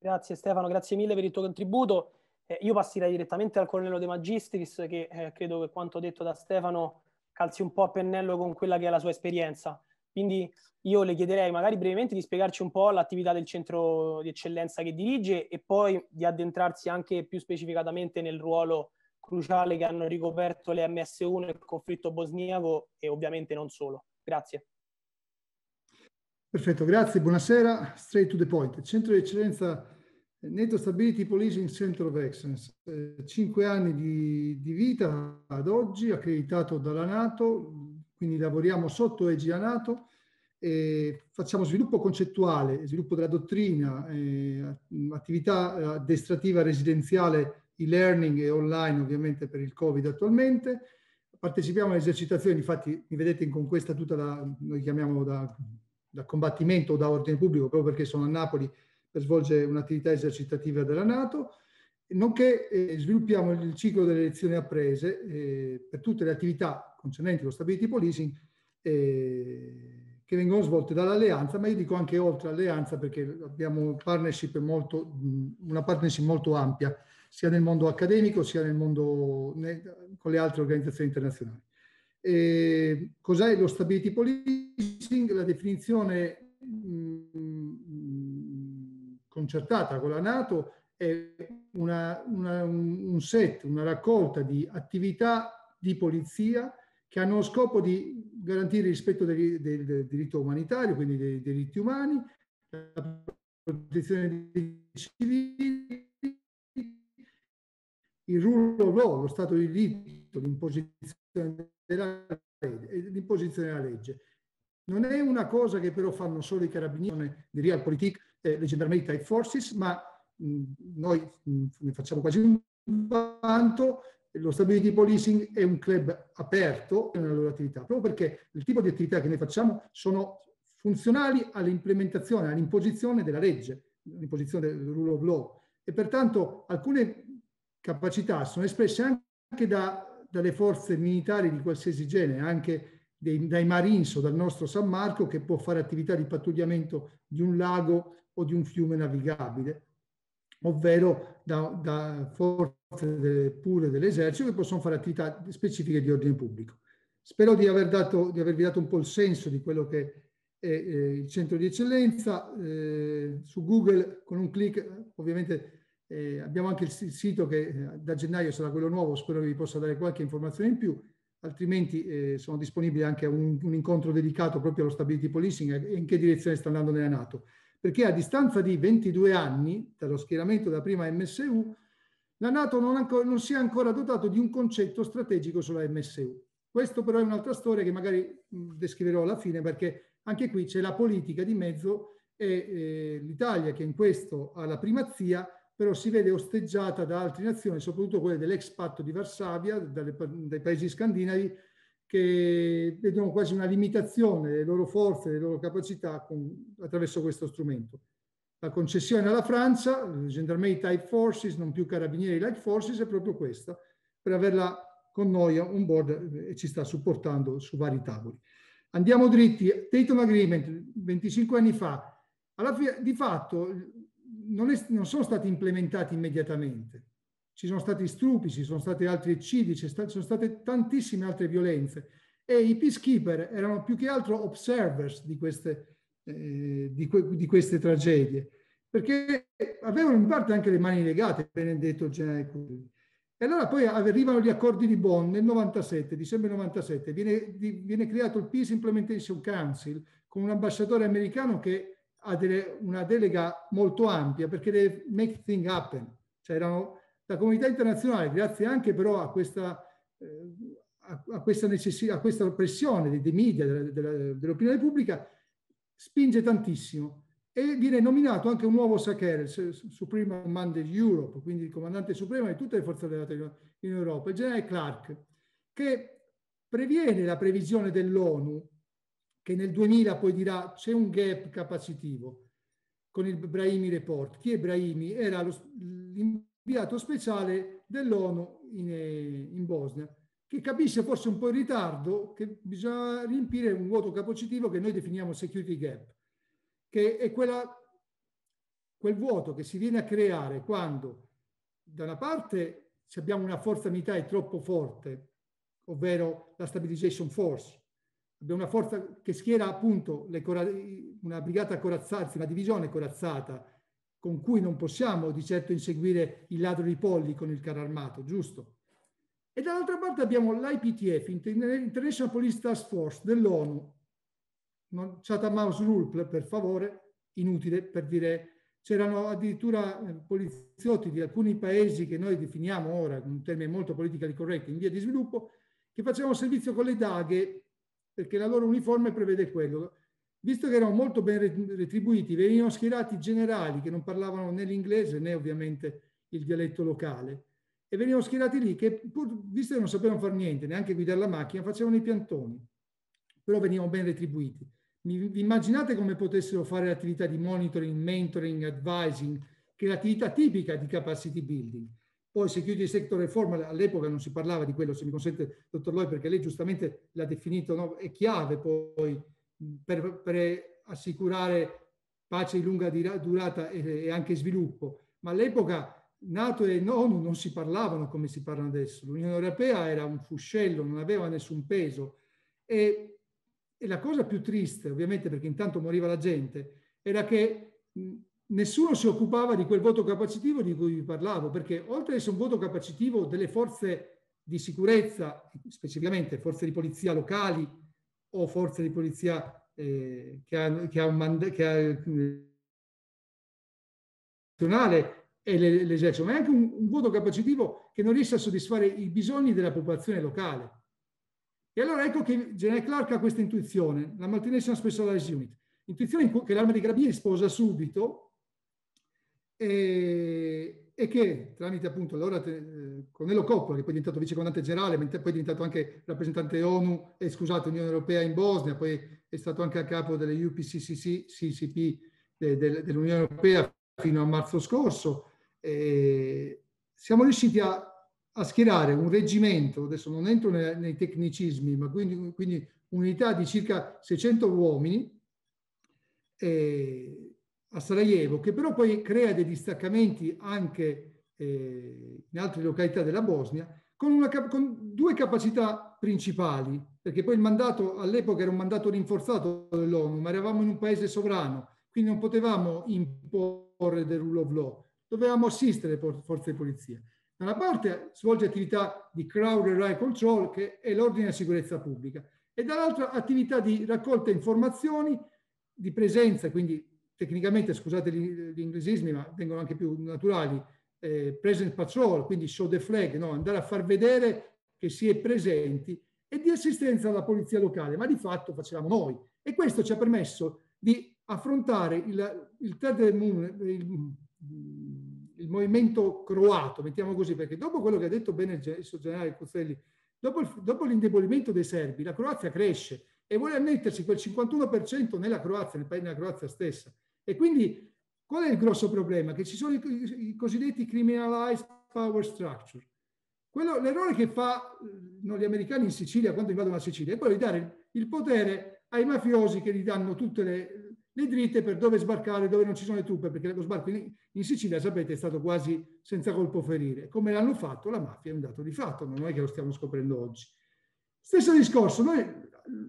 Grazie Stefano, grazie mille per il tuo contributo. Eh, io passerei direttamente al colonnello De Magistris che eh, credo che quanto detto da Stefano calzi un po' a pennello con quella che è la sua esperienza. Quindi io le chiederei magari brevemente di spiegarci un po' l'attività del centro di eccellenza che dirige e poi di addentrarsi anche più specificatamente nel ruolo cruciale che hanno ricoperto le MS1 nel conflitto bosniaco e ovviamente non solo. Grazie. Perfetto, grazie, buonasera. Straight to the point. Centro di eccellenza Neto Stability Policing Center of Excellence. Eh, cinque anni di, di, vita ad oggi, accreditato dalla Nato, quindi lavoriamo sotto Egia Nato. E facciamo sviluppo concettuale, sviluppo della dottrina, eh, attività addestrativa residenziale e-learning e online ovviamente per il Covid attualmente. Partecipiamo alle esercitazioni, infatti mi vedete con questa tuta da, noi chiamiamo da, da combattimento o da ordine pubblico, proprio perché sono a Napoli per svolgere un'attività esercitativa della Nato, nonché eh, sviluppiamo il ciclo delle lezioni apprese eh, per tutte le attività concernenti lo stability policing eh, che vengono svolte dall'alleanza, ma io dico anche oltre alleanza perché abbiamo partnership molto, una partnership molto ampia sia nel mondo accademico sia nel mondo con le altre organizzazioni internazionali. E cos'è lo stability policing? La definizione mh, mm, concertata con la Nato è una, una, un set, una raccolta di attività di polizia che hanno lo scopo di garantire il rispetto del, del, del diritto umanitario, quindi dei, dei diritti umani, la protezione dei civili il rule of law, lo Stato di diritto, l'imposizione della, eh, l'imposizione della legge. Non è una cosa che però fanno solo i carabinieri di Realpolitik, eh, le gendarmerie e forces, ma mh, mm, noi mh, mm, ne facciamo quasi un vanto. Lo stability policing è un club aperto nella loro attività, proprio perché il tipo di attività che noi facciamo sono funzionali all'implementazione, all'imposizione della legge, l'imposizione del rule of law. E pertanto alcune capacità sono espresse anche da, dalle forze militari di qualsiasi genere, anche dei, dai Marines o dal nostro San Marco che può fare attività di pattugliamento di un lago o di un fiume navigabile, ovvero da, da forze delle, pure dell'esercito che possono fare attività specifiche di ordine pubblico. Spero di, aver dato, di avervi dato un po' il senso di quello che è eh, il centro di eccellenza. Eh, su Google con un clic ovviamente eh, abbiamo anche il sito che eh, da gennaio sarà quello nuovo, spero vi possa dare qualche informazione in più, altrimenti eh, sono disponibili anche un, un incontro dedicato proprio allo stability policing eh, e in che direzione sta andando nella Nato. Perché a distanza di 22 anni dallo schieramento della prima MSU, la Nato non, ancora, non si è ancora dotato di un concetto strategico sulla MSU. Questo però è un'altra storia che magari mm, descriverò alla fine perché anche qui c'è la politica di mezzo e eh, l'Italia che in questo ha la primazia però si vede osteggiata da altre nazioni, soprattutto quelle dell'ex patto di Varsavia, dalle, dai paesi scandinavi, che vedono quasi una limitazione delle loro forze, delle loro capacità con, attraverso questo strumento. La concessione alla Francia, Gendarmerie Type Forces, non più Carabinieri Light Forces, è proprio questa, per averla con noi on board eh, e ci sta supportando su vari tavoli. Andiamo dritti, Tatum Agreement, 25 anni fa, alla fine, di fatto non, è, non sono stati implementati immediatamente. Ci sono stati stupri, ci sono stati altri eccidi, ci sono state tantissime altre violenze e i peacekeeper erano più che altro observers di queste, eh, di, que- di queste tragedie, perché avevano in parte anche le mani legate, detto il generale Curri. E allora poi arrivano gli accordi di Bonn nel 97, dicembre 97, viene, viene creato il Peace Implementation Council con un ambasciatore americano che ha delle, una delega molto ampia perché deve make things happen. Cioè erano, la comunità internazionale, grazie anche però a questa, eh, a, a, questa a, questa, pressione dei, dei media, dell'opinione pubblica, spinge tantissimo. E viene nominato anche un nuovo Sacher, Supreme Commander Europe, quindi il comandante supremo di tutte le forze alleate in Europa, il generale Clark, che previene la previsione dell'ONU che nel 2000 poi dirà c'è un gap capacitivo con il Brahimi Report. Chi è Brahimi? Era l'inviato speciale dell'ONU in, eh, in, Bosnia, che capisce forse un po' in ritardo che bisogna riempire un vuoto capacitivo che noi definiamo security gap, che è quella, quel vuoto che si viene a creare quando da una parte se abbiamo una forza militare troppo forte, ovvero la stabilization force, Abbiamo una forza che schiera appunto una brigata corazzata, una divisione corazzata, con cui non possiamo di certo inseguire il ladro di polli con il carro armato, giusto? E dall'altra parte abbiamo l'IPTF, International Police Task Force dell'ONU, non chat a mouse rule per favore, inutile per dire, c'erano addirittura eh, poliziotti di alcuni paesi che noi definiamo ora, con un termine molto politically corretto, in via di sviluppo, che facevano servizio con le daghe perché la loro uniforme prevede quello. Visto che erano molto ben retribuiti, venivano schierati generali che non parlavano né l'inglese né ovviamente il dialetto locale e venivano schierati lì che pur, visto che non sapevano fare niente, neanche guidare la macchina, facevano i piantoni, però venivano ben retribuiti. Mi, vi immaginate come potessero fare l'attività di monitoring, mentoring, advising, che è l'attività tipica di capacity building poi si chiude il settore formale, all'epoca non si parlava di quello, se mi consente, dottor Loi, perché lei giustamente l'ha definito, no? è chiave poi per, per, assicurare pace di lunga durata e, e anche sviluppo. Ma all'epoca NATO e ONU non si parlavano come si parlano adesso, l'Unione Europea era un fuscello, non aveva nessun peso. E, e la cosa più triste, ovviamente, perché intanto moriva la gente, era che nessuno si occupava di quel voto capacitivo di cui vi parlavo, perché oltre ad essere un voto capacitivo delle forze di sicurezza, specificamente forze di polizia locali o forze di polizia eh, che hanno che ha un mandato nazionale e l'esercito, ma è anche un, un voto capacitivo che non riesce a soddisfare i bisogni della popolazione locale. E allora ecco che General Clark ha questa intuizione, la Multinational Specialized Unit, intuizione che l'arma di carabinieri sposa subito e, e che tramite appunto allora eh, Cornello Coppola, che poi è diventato vicecomandante generale, poi è diventato anche rappresentante ONU, eh, scusate, Unione Europea in Bosnia, poi è stato anche a capo delle UPCCP de, de, dell'Unione Europea fino a marzo scorso, eh, siamo riusciti a a schierare un reggimento, adesso non entro nei, nei tecnicismi, ma quindi, quindi, un'unità di circa 600 uomini, eh, a Sarajevo, che però poi crea dei distaccamenti anche eh, in altre località della Bosnia, con, una, con, due capacità principali, perché poi il mandato all'epoca era un mandato rinforzato dell'ONU, ma eravamo in un paese sovrano, quindi non potevamo imporre del rule of law, dovevamo assistere le forze di polizia. Da una parte svolge attività di crowd and right control, che è l'ordine e sicurezza pubblica, e dall'altra attività di raccolta informazioni, di presenza, quindi tecnicamente, scusate gli, gli inglesismi, ma vengono anche più naturali, eh, present patrol, quindi show the flag, no? andare a far vedere che si è presenti e di assistenza alla polizia locale, ma di fatto facevamo noi. E questo ci ha permesso di affrontare il, il, il, il movimento croato, mettiamo così, perché dopo quello che ha detto bene il generale Cuzzelli, dopo, dopo l'indebolimento dei serbi, la Croazia cresce e vuole annettersi quel 51% nella Croazia, nel paese della Croazia stessa. E quindi qual è il grosso problema? Che ci sono i, i cosiddetti criminalized power structure. Quello, l'errore che fanno eh, gli americani in Sicilia quando invadono la Sicilia è quello di dare il potere ai mafiosi che gli danno tutte le, le dritte per dove sbarcare, dove non ci sono le truppe, perché lo sbarco in, in, Sicilia, sapete, è stato quasi senza colpo ferire. Come l'hanno fatto la mafia è un dato di fatto, non è che lo stiamo scoprendo oggi. Stesso discorso, noi,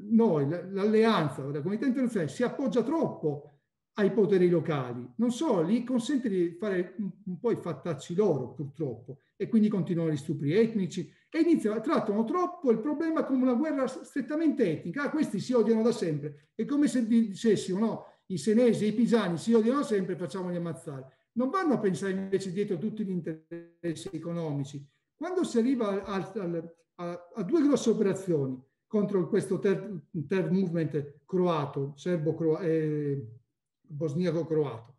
noi l'alleanza, la comunità internazionale si appoggia troppo ai poteri locali. Non solo, li consente di fare un po' i fattacci loro, purtroppo, e quindi continuano gli stupri etnici e iniziano, trattano troppo il problema come una guerra strettamente etnica. Ah, questi si odiano da sempre. È come se dicessimo, no, i senesi e i pisani si odiano sempre, facciamoli ammazzare. Non vanno a pensare invece dietro tutti gli interessi economici. Quando si arriva al, al, a, a, due grosse operazioni contro questo third, third movement croato, serbo-croato, eh, bosniaco-croato.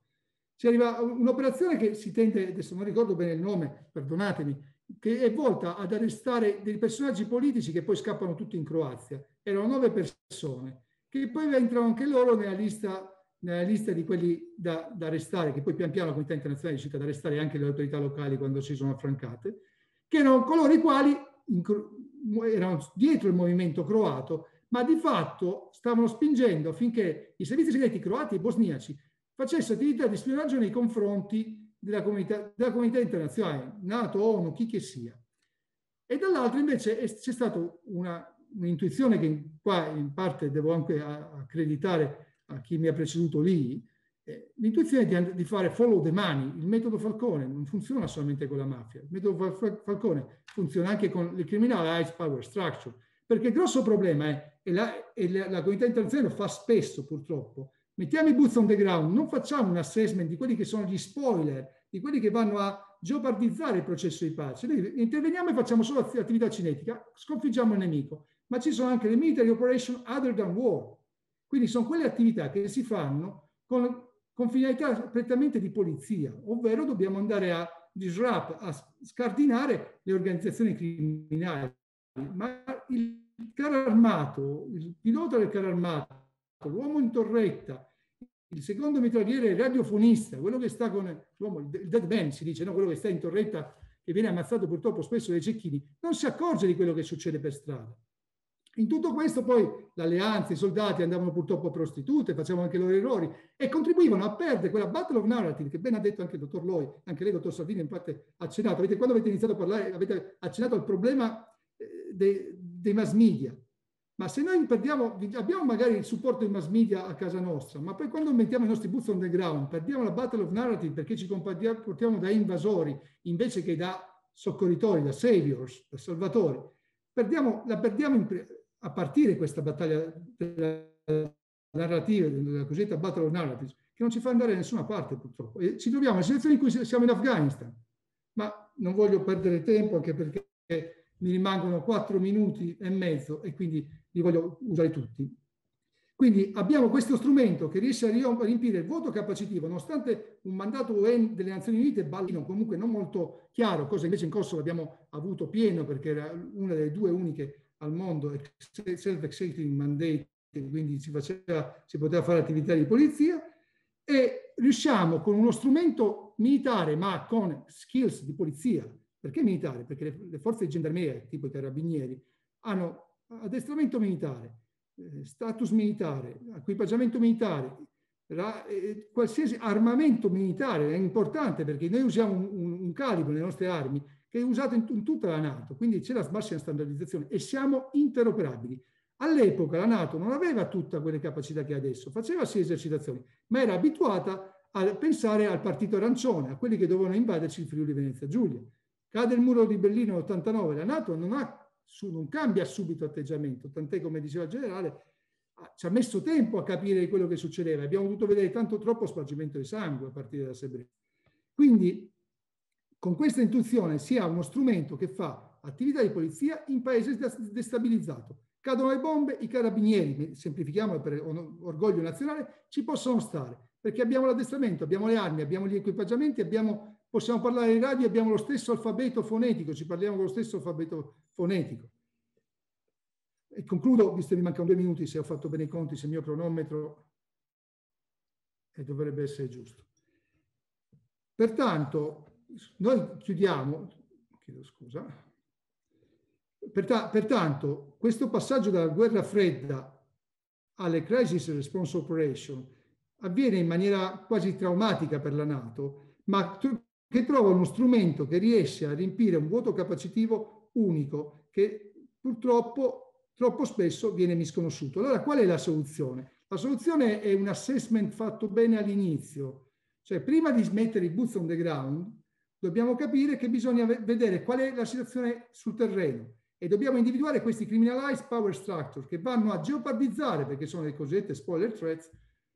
Ci arriva un'operazione che si tende, adesso non ricordo bene il nome, perdonatemi, che è volta ad arrestare dei personaggi politici che poi scappano tutti in Croazia. Erano nove persone, che poi entrano anche loro nella lista, nella lista di quelli da, da, arrestare, che poi pian piano la comunità internazionale è riuscita ad arrestare anche le autorità locali quando si sono affrancate, che erano coloro i quali in, erano dietro il movimento croato ma di fatto stavano spingendo affinché i servizi segreti croati e bosniaci facessero attività di spionaggio nei confronti della comunità, della comunità internazionale, NATO, ONU, chi che sia. E dall'altro invece c'è stata un'intuizione che qua in parte devo anche accreditare a chi mi ha preceduto lì, eh, l'intuizione di, di, fare follow the money, il metodo Falcone, non funziona solamente con la mafia, il metodo Falcone funziona anche con il criminale high power structure, perché il grosso problema è, e la, e la, la comunità internazionale lo fa spesso purtroppo, mettiamo i boots on the ground, non facciamo un assessment di quelli che sono gli spoiler, di quelli che vanno a geopartizzare il processo di pace. Noi interveniamo e facciamo solo attività cinetica, sconfiggiamo il nemico, ma ci sono anche le military operation other than war. Quindi sono quelle attività che si fanno con, con finalità prettamente di polizia, ovvero dobbiamo andare a disrupt, a scardinare le organizzazioni criminali, ma il carro armato, il pilota del carro armato, l'uomo in torretta, il secondo mitragliere il radiofonista, quello che sta con l'uomo, il dead man si dice, no? quello che sta in torretta e viene ammazzato purtroppo spesso dai cecchini, non si accorge di quello che succede per strada. In tutto questo poi l'alleanza, i soldati andavano purtroppo a prostitute, facevano anche i loro errori e contribuivano a perdere quella battle of narrative che ben ha detto anche il dottor Loi, anche lei dottor Salvini infatti ha accennato. Avete, quando avete iniziato a parlare avete accennato al problema eh, dei, dei mass media. Ma se noi perdiamo, abbiamo magari il supporto dei mass media a casa nostra, ma poi quando mettiamo i nostri boots on the ground, perdiamo la battle of narrative perché ci comportiamo da invasori invece che da soccorritori, da saviors, da salvatori, perdiamo, la perdiamo in, a partire questa battaglia della narrativa, della cosiddetta battle of narratives, che non ci fa andare da nessuna parte purtroppo. E ci troviamo in situazioni in cui siamo in Afghanistan, ma non voglio perdere tempo anche perché mi rimangono quattro minuti e mezzo e quindi li voglio usare tutti. Quindi abbiamo questo strumento che riesce a riempire il vuoto capacitivo, nonostante un mandato UN delle Nazioni Unite ballino comunque non molto chiaro, cosa invece in Kosovo abbiamo avuto pieno perché era una delle due uniche al mondo self-executing mandate, quindi si, faceva, si poteva fare attività di polizia, e riusciamo con uno strumento militare ma con skills di polizia perché militare? Perché le, le forze di gendarmeria, tipo i carabinieri, hanno addestramento militare, eh, status militare, equipaggiamento militare, ra, eh, qualsiasi armamento militare è importante perché noi usiamo un, un, un calibro nelle nostre armi che è usato in, in tutta la Nato, quindi c'è la smassina standardizzazione e siamo interoperabili. All'epoca la Nato non aveva tutte quelle capacità che adesso, faceva sì esercitazioni, ma era abituata a pensare al partito arancione, a quelli che dovevano invaderci il Friuli Venezia Giulia. Cade il muro di Berlino 89, la Nato non, ha, non cambia subito atteggiamento, tant'è come diceva il generale, ci ha messo tempo a capire quello che succedeva. Abbiamo dovuto vedere tanto troppo spargimento di sangue a partire da Sebrin. Quindi con questa intuizione si ha uno strumento che fa attività di polizia in paese destabilizzato. Cadono le bombe, i carabinieri, semplifichiamo per orgoglio nazionale, ci possono stare perché abbiamo l'addestramento, abbiamo le armi, abbiamo gli equipaggiamenti, abbiamo possiamo parlare in radio, abbiamo lo stesso alfabeto fonetico, ci parliamo con lo stesso alfabeto fonetico. E concludo, visto che mi mancano due minuti, se ho fatto bene i conti, se il mio cronometro eh, dovrebbe essere giusto. Pertanto, noi chiudiamo, chiedo scusa, pertanto questo passaggio dalla guerra fredda alle crisis response operation avviene in maniera quasi traumatica per la Nato, ma che trova uno strumento che riesce a riempire un vuoto capacitivo unico che purtroppo troppo spesso viene misconosciuto. Allora qual è la soluzione? La soluzione è un assessment fatto bene all'inizio, cioè prima di smettere i boots on the ground dobbiamo capire che bisogna vedere qual è la situazione sul terreno e dobbiamo individuare questi criminalized power structure che vanno a geopardizzare, perché sono le cosiddette spoiler threats,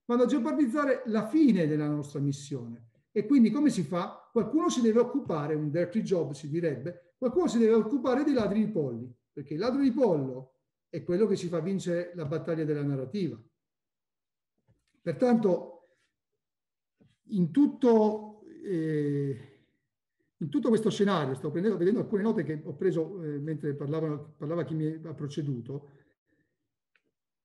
vanno a geopardizzare la fine della nostra missione. E quindi come si fa? Qualcuno si deve occupare, un dirty job si direbbe, qualcuno si deve occupare dei ladri di polli, perché il ladro di pollo è quello che ci fa vincere la battaglia della narrativa. Pertanto, in tutto, eh, in tutto questo scenario, sto prendendo, vedendo alcune note che ho preso eh, mentre parlava parlava chi mi ha proceduto,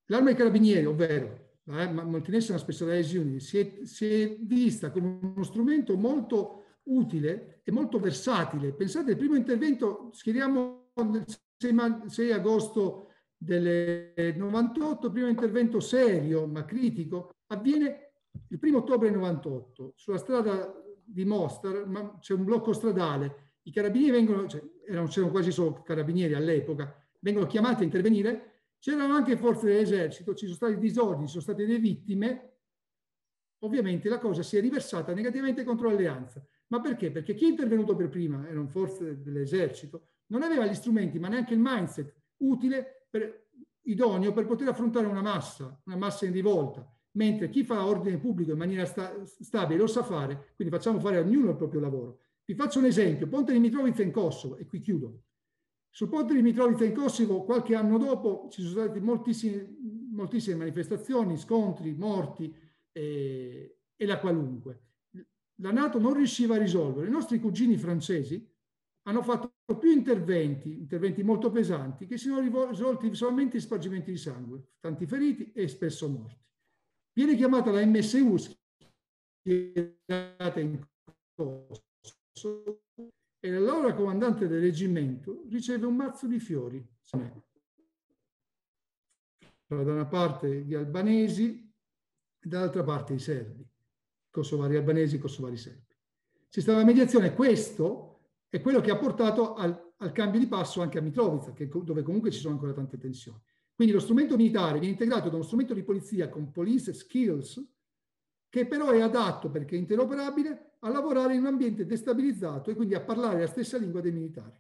l'arma dei carabinieri, ovvero la eh, Multinational Specialized Unit, si è, si è vista come uno strumento molto utile e molto versatile. Pensate, il primo intervento, schieriamo il 6 agosto del 98, il primo intervento serio ma critico, avviene il primo ottobre 98 sulla strada di Mostar, ma c'è un blocco stradale, i carabinieri vengono, cioè, erano, c'erano quasi solo carabinieri all'epoca, vengono chiamati a intervenire, c'erano anche forze dell'esercito, ci sono stati disordini, ci sono state delle vittime, ovviamente la cosa si è riversata negativamente contro l'alleanza. Ma perché? Perché chi è intervenuto per prima, erano forze dell'esercito, non aveva gli strumenti, ma neanche il mindset utile, per, idoneo per poter affrontare una massa, una massa in rivolta. Mentre chi fa ordine pubblico in maniera sta, stabile lo sa fare, quindi facciamo fare a ognuno il proprio lavoro. Vi faccio un esempio, Ponte di Mitrovica in Kosovo, e qui chiudo. Sul ponte di Mitrovica in Kosovo, qualche anno dopo, ci sono state moltissime, moltissime manifestazioni, scontri, morti eh, e la qualunque la Nato non riusciva a risolvere. I nostri cugini francesi hanno fatto più interventi, interventi molto pesanti, che si sono risolti solamente in spargimenti di sangue, tanti feriti e spesso morti. Viene chiamata la MSU, schierata in corso, e l'allora comandante del reggimento riceve un mazzo di fiori. da una parte gli albanesi, dall'altra parte i serbi kosovari albanesi, kosovari serbi. Sistema della mediazione, questo è quello che ha portato al, al cambio di passo anche a Mitrovica, che, dove comunque ci sono ancora tante tensioni. Quindi lo strumento militare viene integrato da uno strumento di polizia con police skills, che però è adatto perché è interoperabile a lavorare in un ambiente destabilizzato e quindi a parlare la stessa lingua dei militari.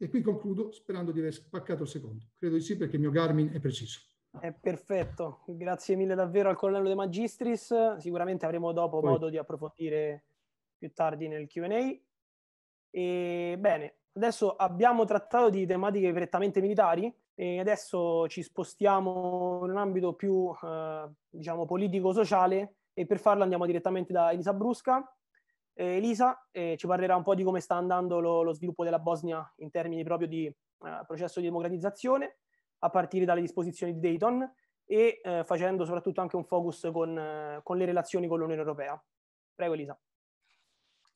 E qui concludo sperando di aver spaccato il secondo. Credo di sì perché il mio Garmin è preciso. È perfetto, grazie mille davvero al colonnello De Magistris, sicuramente avremo dopo Poi. modo di approfondire più tardi nel Q&A. E bene, adesso abbiamo trattato di tematiche prettamente militari e adesso ci spostiamo in un ambito più, eh, diciamo, politico-sociale e per farlo andiamo direttamente da Elisa Brusca. Eh, Elisa eh, ci parlerà un po' di come sta andando lo, lo, sviluppo della Bosnia in termini proprio di eh, processo di democratizzazione a partire dalle disposizioni di Dayton e eh, facendo soprattutto anche un focus con, eh, con le relazioni con l'Unione Europea. Prego Elisa.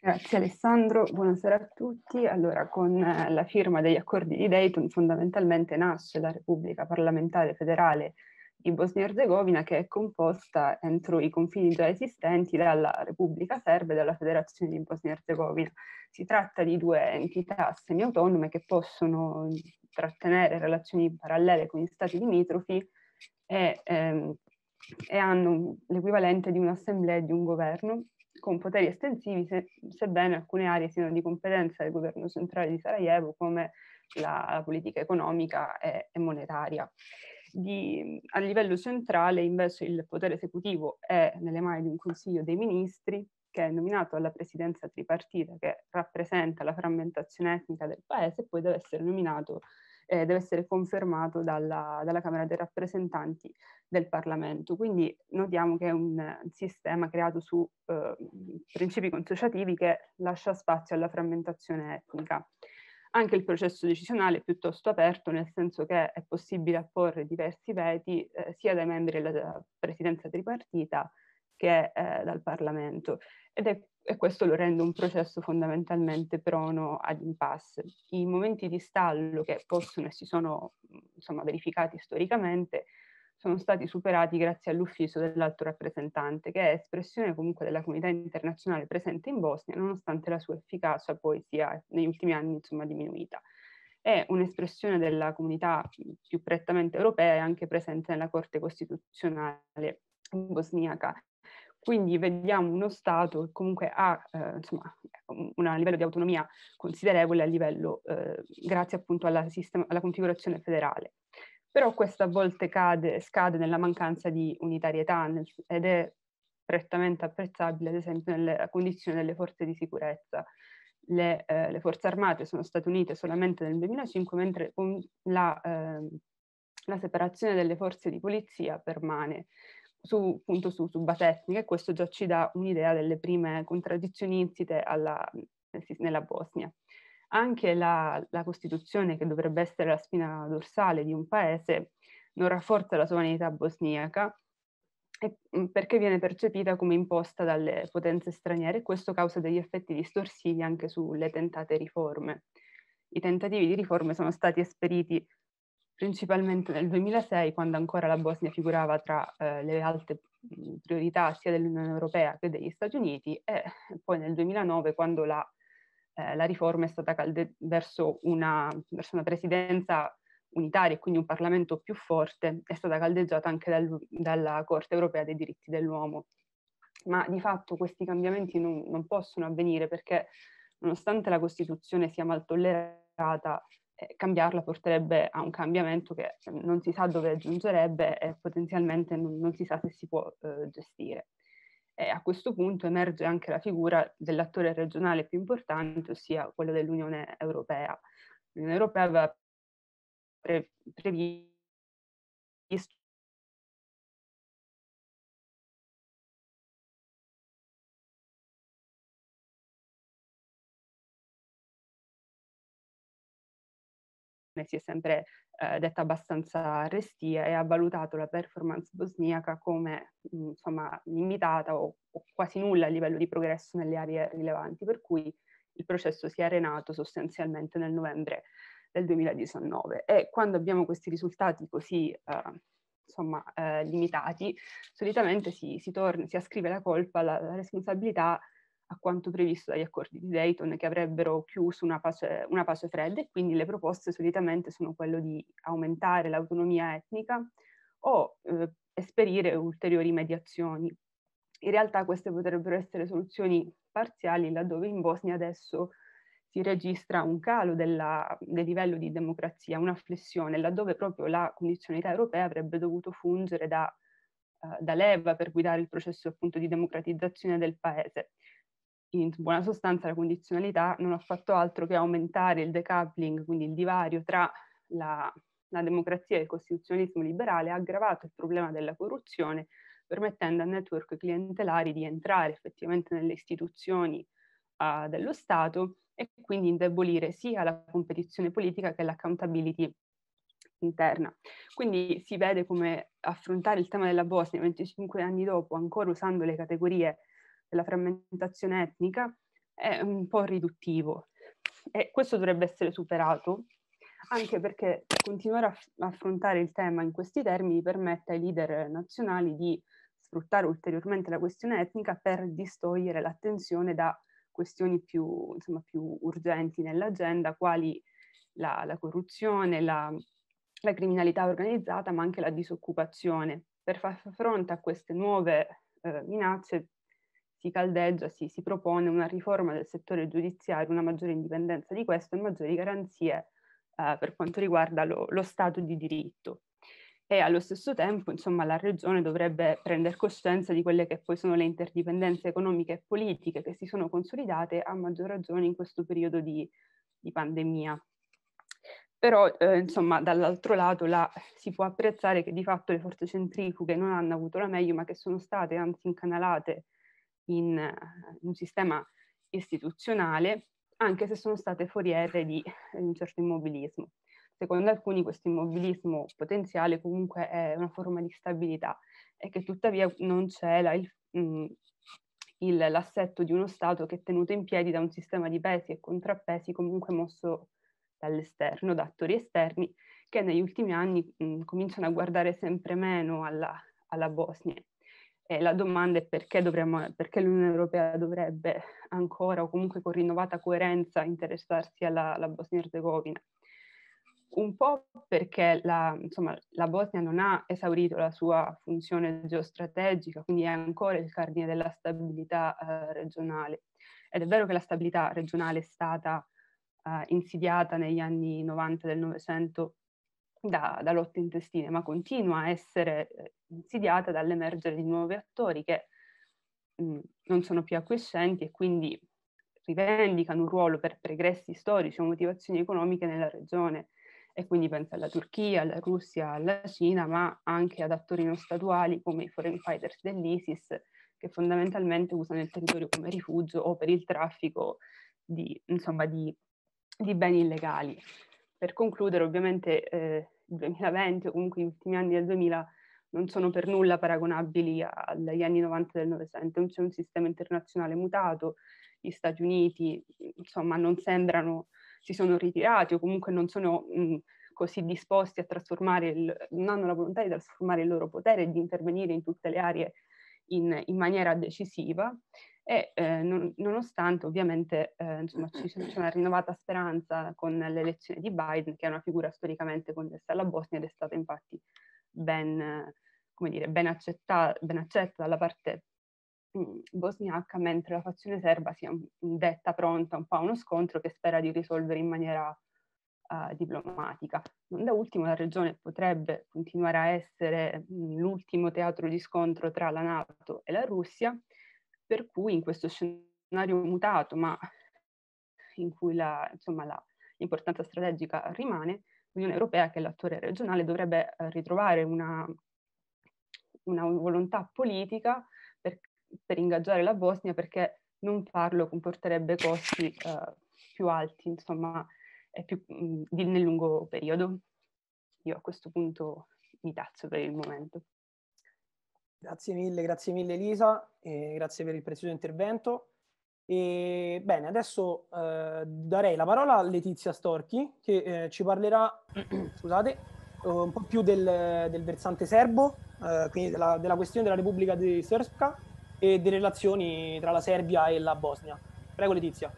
Grazie Alessandro, buonasera a tutti. Allora, con eh, la firma degli accordi di Dayton fondamentalmente nasce la Repubblica parlamentare federale di Bosnia e Herzegovina che è composta entro i confini già esistenti dalla Repubblica Serba e dalla Federazione di Bosnia e Herzegovina. Si tratta di due entità semiautonome che possono trattenere relazioni parallele con gli stati limitrofi e, ehm, e hanno l'equivalente di un'assemblea e di un governo con poteri estensivi, se, sebbene alcune aree siano di competenza del governo centrale di Sarajevo, come la, la politica economica e, e monetaria di, a livello centrale invece il potere esecutivo è nelle mani di un Consiglio dei Ministri che è nominato alla presidenza tripartita che rappresenta la frammentazione etnica del paese e poi deve essere nominato, eh, deve essere confermato dalla, dalla, Camera dei rappresentanti del Parlamento. Quindi notiamo che è un, sistema creato su eh, principi consociativi che lascia spazio alla frammentazione etnica. Anche il processo decisionale è piuttosto aperto, nel senso che è possibile apporre diversi veti eh, sia dai membri della eh, presidenza tripartita che eh, dal Parlamento. Ed è e questo lo rende un processo fondamentalmente prono ad impasse. I momenti di stallo che possono e si sono insomma, verificati storicamente sono stati superati grazie all'ufficio dell'alto rappresentante, che è espressione comunque della comunità internazionale presente in Bosnia, nonostante la sua efficacia poi sia negli ultimi anni insomma, diminuita. È un'espressione della comunità più prettamente europea e anche presente nella Corte Costituzionale bosniaca. Quindi vediamo uno Stato che comunque ha eh, insomma, un livello di autonomia considerevole a livello, eh, grazie appunto alla, sistema, alla configurazione federale però questa a volte cade, scade nella mancanza di unitarietà nel, ed è prettamente apprezzabile ad esempio nella condizione delle forze di sicurezza. Le, eh, le forze armate sono state unite solamente nel 2005 mentre la, eh, la separazione delle forze di polizia permane su, appunto, su subatecniche e questo già ci dà un'idea delle prime contraddizioni insite alla, nella Bosnia anche la, la Costituzione, che dovrebbe essere la spina dorsale di un paese, non rafforza la sovranità bosniaca perché viene percepita come imposta dalle potenze straniere e questo causa degli effetti distorsivi anche sulle tentate riforme. I tentativi di riforme sono stati esperiti principalmente nel 2006, quando ancora la Bosnia figurava tra eh, le alte priorità sia dell'Unione Europea che degli Stati Uniti, e poi nel 2009, quando la eh, la riforma è stata calde- verso, una, verso una presidenza unitaria e quindi un Parlamento più forte, è stata caldeggiata anche dal, dalla Corte europea dei diritti dell'uomo. Ma di fatto questi cambiamenti non, non possono avvenire perché nonostante la Costituzione sia mal tollerata, eh, cambiarla porterebbe a un cambiamento che non si sa dove giungerebbe e potenzialmente non, non si sa se si può eh, gestire. Eh, a questo punto emerge anche la figura dell'attore regionale più importante, ossia quello dell'Unione Europea. L'Unione Europea aveva pre- previsto si è sempre eh, detta abbastanza restia e ha valutato la performance bosniaca come mm, insomma, limitata o, o, quasi nulla a livello di progresso nelle aree rilevanti, per cui il processo si è arenato sostanzialmente nel novembre del 2019 e quando abbiamo questi risultati così eh, insomma, eh, limitati, solitamente si, si, torna, si ascrive la colpa, la, la responsabilità a quanto previsto dagli accordi di Dayton che avrebbero chiuso una pace, una pace fredda e quindi le proposte solitamente sono quelle di aumentare l'autonomia etnica o eh, esperire ulteriori mediazioni. In realtà queste potrebbero essere soluzioni parziali laddove in Bosnia adesso si registra un calo della, del livello di democrazia, una flessione, laddove proprio la condizionalità europea avrebbe dovuto fungere da, uh, da leva per guidare il processo appunto di democratizzazione del paese in buona sostanza la condizionalità non ha fatto altro che aumentare il decoupling, quindi il divario tra la, la democrazia e il costituzionismo liberale, ha aggravato il problema della corruzione, permettendo a network clientelari di entrare effettivamente nelle istituzioni uh, dello Stato e quindi indebolire sia la competizione politica che l'accountability interna. Quindi si vede come affrontare il tema della Bosnia 25 anni dopo, ancora usando le categorie della frammentazione etnica è un po' riduttivo e questo dovrebbe essere superato anche perché continuare a affrontare il tema in questi termini permette ai leader nazionali di sfruttare ulteriormente la questione etnica per distogliere l'attenzione da questioni più, insomma, più urgenti nell'agenda, quali la, la corruzione, la, la, criminalità organizzata, ma anche la disoccupazione. Per far fronte a queste nuove eh, minacce si caldeggia, si, si propone una riforma del settore giudiziario, una maggiore indipendenza di questo e maggiori garanzie eh, per quanto riguarda lo, lo Stato di diritto e allo stesso tempo insomma, la regione dovrebbe prendere coscienza di quelle che poi sono le interdipendenze economiche e politiche che si sono consolidate a maggior ragione in questo periodo di, di pandemia. Però eh, insomma dall'altro lato la, si può apprezzare che di fatto le forze centrifughe non hanno avuto la meglio ma che sono state anzi incanalate in eh, un sistema istituzionale, anche se sono state foriere eh, di un certo immobilismo. Secondo alcuni questo immobilismo potenziale comunque è una forma di stabilità e che tuttavia non c'è la, il, mh, mm, il, l'assetto di uno Stato che è tenuto in piedi da un sistema di pesi e contrappesi comunque mosso dall'esterno, da attori esterni, che negli ultimi anni mh, mm, cominciano a guardare sempre meno alla, alla Bosnia e la domanda è perché, dovremmo, perché l'Unione Europea dovrebbe ancora o comunque con rinnovata coerenza interessarsi alla, alla Bosnia-Herzegovina. Un po' perché la, insomma, la, Bosnia non ha esaurito la sua funzione geostrategica, quindi è ancora il cardine della stabilità eh, regionale. Ed è vero che la stabilità regionale è stata eh, insidiata negli anni 90 del Novecento da, da lotte intestine, ma continua a essere eh, insidiata dall'emergere di nuovi attori che mh, mm, non sono più acquiescenti e quindi rivendicano un ruolo per pregressi storici o motivazioni economiche nella regione e quindi pensa alla Turchia, alla Russia, alla Cina, ma anche ad attori non statuali come i foreign fighters dell'ISIS che fondamentalmente usano il territorio come rifugio o per il traffico di, insomma, di, di beni illegali. Per concludere, ovviamente eh, 2020 o comunque gli ultimi anni del 2000 non sono per nulla paragonabili agli anni 90 del Novecento. C'è un sistema internazionale mutato, gli Stati Uniti insomma non sembrano, si sono ritirati o comunque non sono mh, così disposti a trasformare, il, non hanno la volontà di trasformare il loro potere e di intervenire in tutte le aree in, in maniera decisiva e eh, non, nonostante ovviamente eh, insomma, ci sia una rinnovata speranza con l'elezione di Biden, che è una figura storicamente connessa alla Bosnia ed è stata infatti ben, dire, ben, accetta, ben accetta dalla parte mh, mm, bosniaca, mentre la fazione serba si è detta pronta un po' a uno scontro che spera di risolvere in maniera uh, diplomatica. Non da ultimo la regione potrebbe continuare a essere mh, mm, l'ultimo teatro di scontro tra la Nato e la Russia, per cui in questo scenario mutato, ma in cui la, insomma, la, l'importanza strategica rimane, l'Unione Europea, che è l'attore regionale, dovrebbe eh, ritrovare una, una volontà politica per, per, ingaggiare la Bosnia, perché non farlo comporterebbe costi eh, più alti, insomma, più, mh, mm, nel lungo periodo. Io a questo punto mi taccio per il momento. Grazie mille, grazie mille Elisa, grazie per il prezioso intervento. E, bene, adesso eh, darei la parola a Letizia Storchi che eh, ci parlerà, scusate, eh, un po' più del, del versante serbo, eh, quindi della, della, questione della Repubblica di Srpska e delle relazioni tra la Serbia e la Bosnia. Prego Letizia.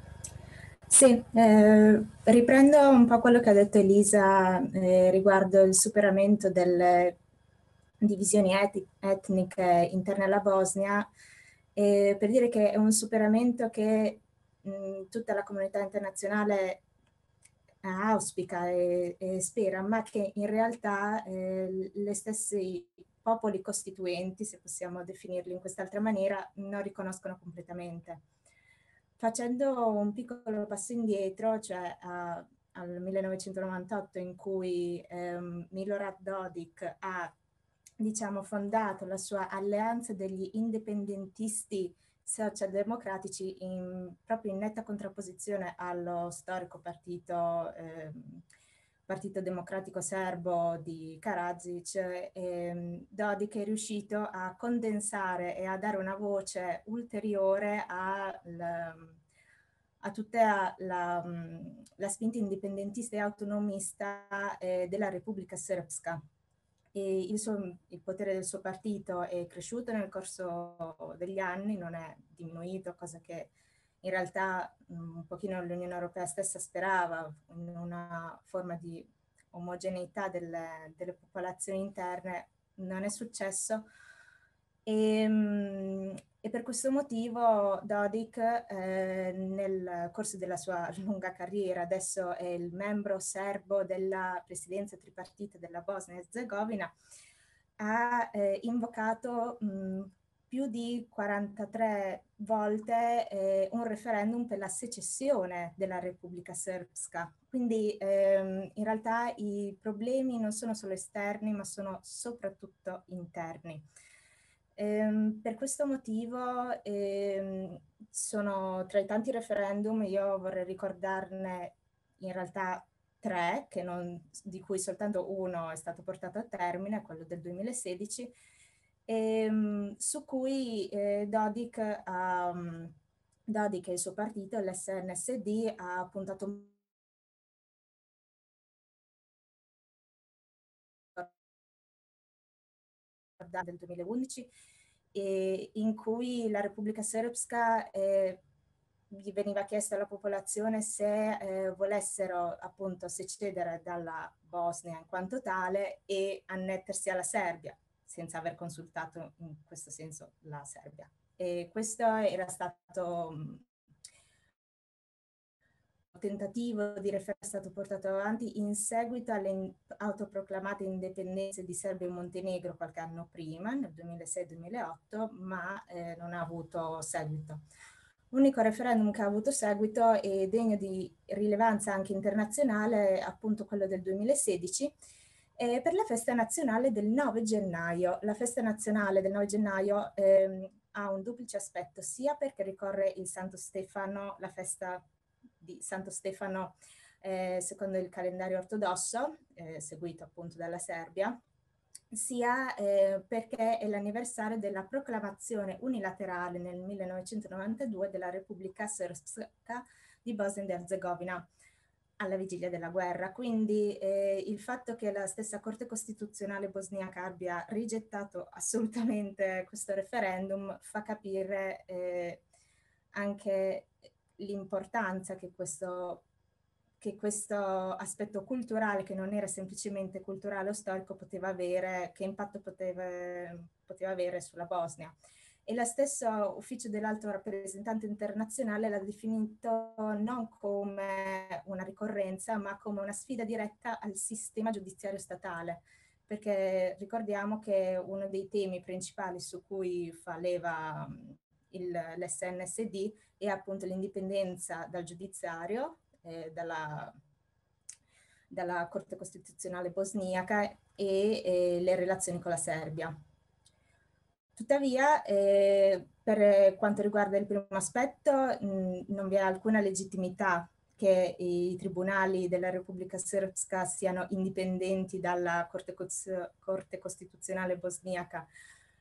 Sì, eh, riprendo un po' quello che ha detto Elisa eh, riguardo il superamento del divisioni et- etniche interne alla Bosnia, eh, per dire che è un superamento che mh, tutta la comunità internazionale eh, auspica e, e spera, ma che in realtà eh, le stesse popoli costituenti, se possiamo definirli in quest'altra maniera, non riconoscono completamente. Facendo un piccolo passo indietro, cioè a, al 1998 in cui ehm, Milorad Dodik ha diciamo, fondato la sua alleanza degli indipendentisti socialdemocratici in, proprio in netta contrapposizione allo storico partito, eh, partito democratico serbo di Karadzic, eh, Dodik è riuscito a condensare e a dare una voce ulteriore al a tutta la, la, spinta indipendentista e autonomista eh, della Repubblica Srpska il, suo, il, potere del suo partito è cresciuto nel corso degli anni, non è diminuito, cosa che in realtà mm, un pochino l'Unione Europea stessa sperava in una forma di omogeneità delle, delle popolazioni interne, non è successo e, ehm, e per questo motivo Dodik eh, nel corso della sua lunga carriera, adesso è il membro serbo della presidenza tripartita della Bosnia e Herzegovina, ha eh, invocato mh, più di 43 volte eh, un referendum per la secessione della Repubblica Serbska. Quindi ehm, in realtà i problemi non sono solo esterni, ma sono soprattutto interni. Ehm, per questo motivo ehm, sono tra i tanti referendum, io vorrei ricordarne in realtà tre, non, di cui soltanto uno è stato portato a termine, quello del 2016, ehm, su cui eh, Dodik, ha, mm, Dodik e il suo partito, l'SNSD, ha puntato molto Baghdad del 2011, in cui la Repubblica Serbska eh, gli veniva chiesto alla popolazione se eh, volessero appunto secedere dalla Bosnia in quanto tale e annettersi alla Serbia, senza aver consultato in questo senso la Serbia. E questo era stato tentativo di referendum è stato portato avanti in seguito alle autoproclamate indipendenze di Serbia e Montenegro qualche anno prima, nel 2006-2008, ma eh, non ha avuto seguito. L'unico referendum che ha avuto seguito e degno di rilevanza anche internazionale è appunto quello del 2016 eh, per la festa nazionale del 9 gennaio. La festa nazionale del 9 gennaio ehm, ha un duplice aspetto, sia perché ricorre il Santo Stefano, la festa di Santo Stefano eh, secondo il calendario ortodosso, eh, seguito appunto dalla Serbia, sia eh, perché è l'anniversario della proclamazione unilaterale nel 1992 della Repubblica Srpska di Bosnia ed Erzegovina alla vigilia della guerra. Quindi eh, il fatto che la stessa Corte Costituzionale bosniaca abbia rigettato assolutamente questo referendum fa capire eh, anche l'importanza che questo, che questo aspetto culturale, che non era semplicemente culturale o storico, poteva avere, che impatto poteva, poteva avere sulla Bosnia. E lo stesso ufficio dell'alto rappresentante internazionale l'ha definito non come una ricorrenza, ma come una sfida diretta al sistema giudiziario statale, perché ricordiamo che uno dei temi principali su cui fa leva il, l'SNSD è appunto l'indipendenza dal giudiziario, eh, dalla, dalla, Corte Costituzionale bosniaca e eh, le relazioni con la Serbia. Tuttavia, eh, per quanto riguarda il primo aspetto, mh, non vi è alcuna legittimità che i tribunali della Repubblica Srpska siano indipendenti dalla Corte, Corte Costituzionale bosniaca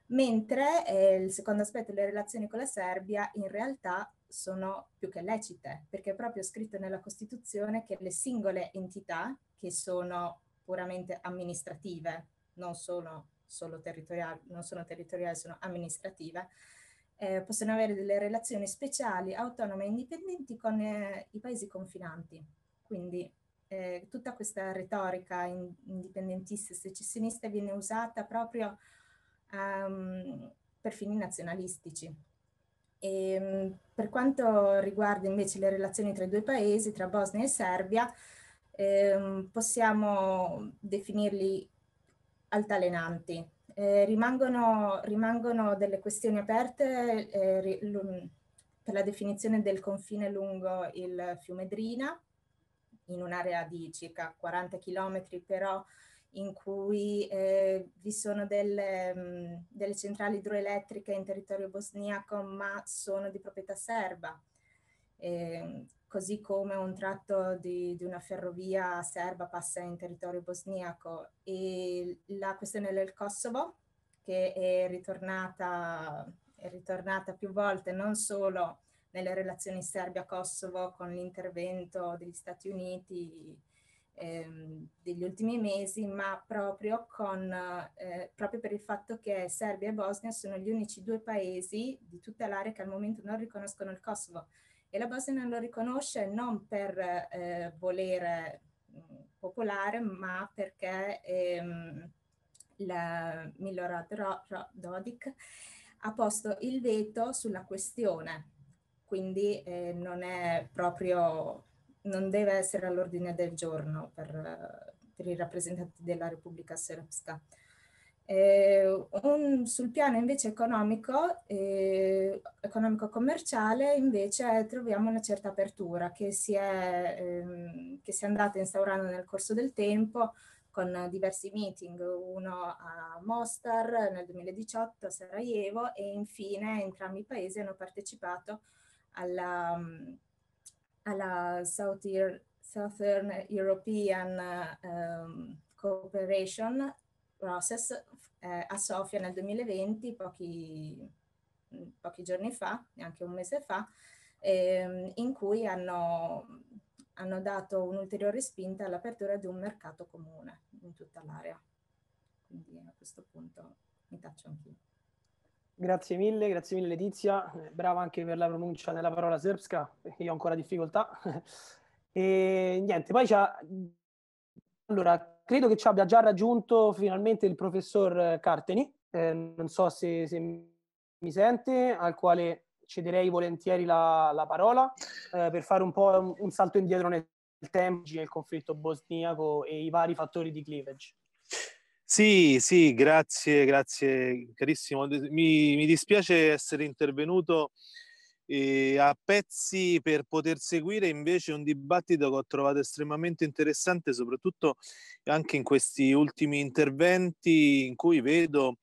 mentre eh, il secondo aspetto, le relazioni con la Serbia, in realtà sono più che lecite, perché è proprio scritto nella Costituzione che le singole entità, che sono puramente amministrative, non sono solo territoriali, non sono territoriali, sono amministrative, eh, possono avere delle relazioni speciali, autonome e indipendenti con eh, i paesi confinanti. Quindi eh, tutta questa retorica indipendentista e secessionista viene usata proprio um, per fini nazionalistici. E, ehm, per quanto riguarda invece le relazioni tra i due paesi, tra Bosnia e Serbia, ehm, possiamo definirli altalenanti. Eh, rimangono, rimangono, delle questioni aperte eh, per la definizione del confine lungo il fiume Drina, in un'area di circa 40 km però in cui eh, vi sono delle, mm, delle, centrali idroelettriche in territorio bosniaco ma sono di proprietà serba, eh, così come un tratto di, di, una ferrovia serba passa in territorio bosniaco. E la questione del Kosovo, che è ritornata, è ritornata più volte non solo nelle relazioni Serbia-Kosovo con l'intervento degli Stati Uniti ehm, degli ultimi mesi, ma proprio, con, eh, proprio per il fatto che Serbia e Bosnia sono gli unici due paesi di tutta l'area che al momento non riconoscono il Kosovo. E la Bosnia non lo riconosce non per eh, volere mh, popolare, ma perché ehm, la Milorad Dodik ha posto il veto sulla questione, quindi eh, non è proprio non deve essere all'ordine del giorno per, per i rappresentanti della Repubblica Serbska. Eh, un, sul piano invece economico, eh, economico-commerciale, invece troviamo una certa apertura che si, è, ehm, che si è andata instaurando nel corso del tempo con diversi meeting, uno a Mostar nel 2018, a Sarajevo e infine entrambi i paesi hanno partecipato alla alla South Ear, Southern European um, Cooperation Process eh, a Sofia nel 2020, pochi, mm, pochi, giorni fa, neanche un mese fa, ehm, in cui hanno, hanno dato un'ulteriore spinta all'apertura di un mercato comune in tutta l'area. Quindi a questo punto mi taccio anch'io. Grazie mille, grazie mille Letizia, brava anche per la pronuncia della parola serbska, io ho ancora difficoltà. e niente, poi c'ha... Allora, credo che ci abbia già raggiunto finalmente il professor Carteni, eh, non so se, se, mi sente, al quale cederei volentieri la, la parola eh, per fare un po' un, un salto indietro nel tempo, nel conflitto bosniaco e i vari fattori di cleavage. Sì, sì, grazie, grazie carissimo. Mi, mi dispiace essere intervenuto eh, a pezzi per poter seguire invece un dibattito che ho trovato estremamente interessante, soprattutto anche in questi ultimi interventi in cui vedo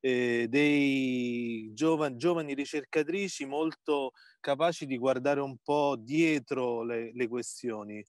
eh, dei giovani, giovani ricercatrici molto capaci di guardare un po' dietro le, le questioni.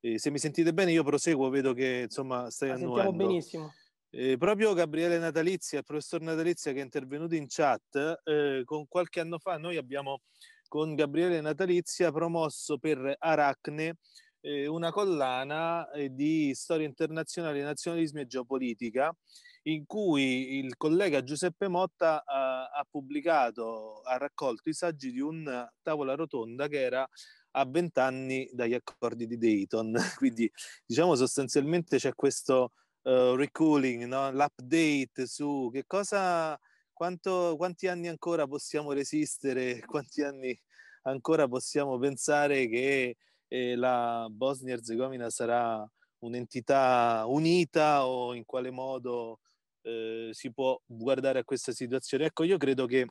Eh, se mi sentite bene io proseguo, vedo che insomma stai annuendo. Sentiamo benissimo. Eh, proprio Gabriele Natalizia, il professor Natalizia che è intervenuto in chat, eh, con qualche anno fa noi abbiamo con Gabriele Natalizia promosso per Aracne eh, una collana eh, di storia internazionale, nazionalismo e geopolitica, in cui il collega Giuseppe Motta ha pubblicato, ha raccolto i saggi di una tavola rotonda che era a 20 anni dagli accordi di Dayton. Quindi diciamo sostanzialmente c'è questo uh, recalling, no? l'update su che cosa, quanto, quanti anni ancora possiamo resistere, quanti anni ancora possiamo pensare che eh, la Bosnia Herzegovina sarà un'entità unita o in quale modo eh, si può guardare a questa situazione. Ecco, io credo che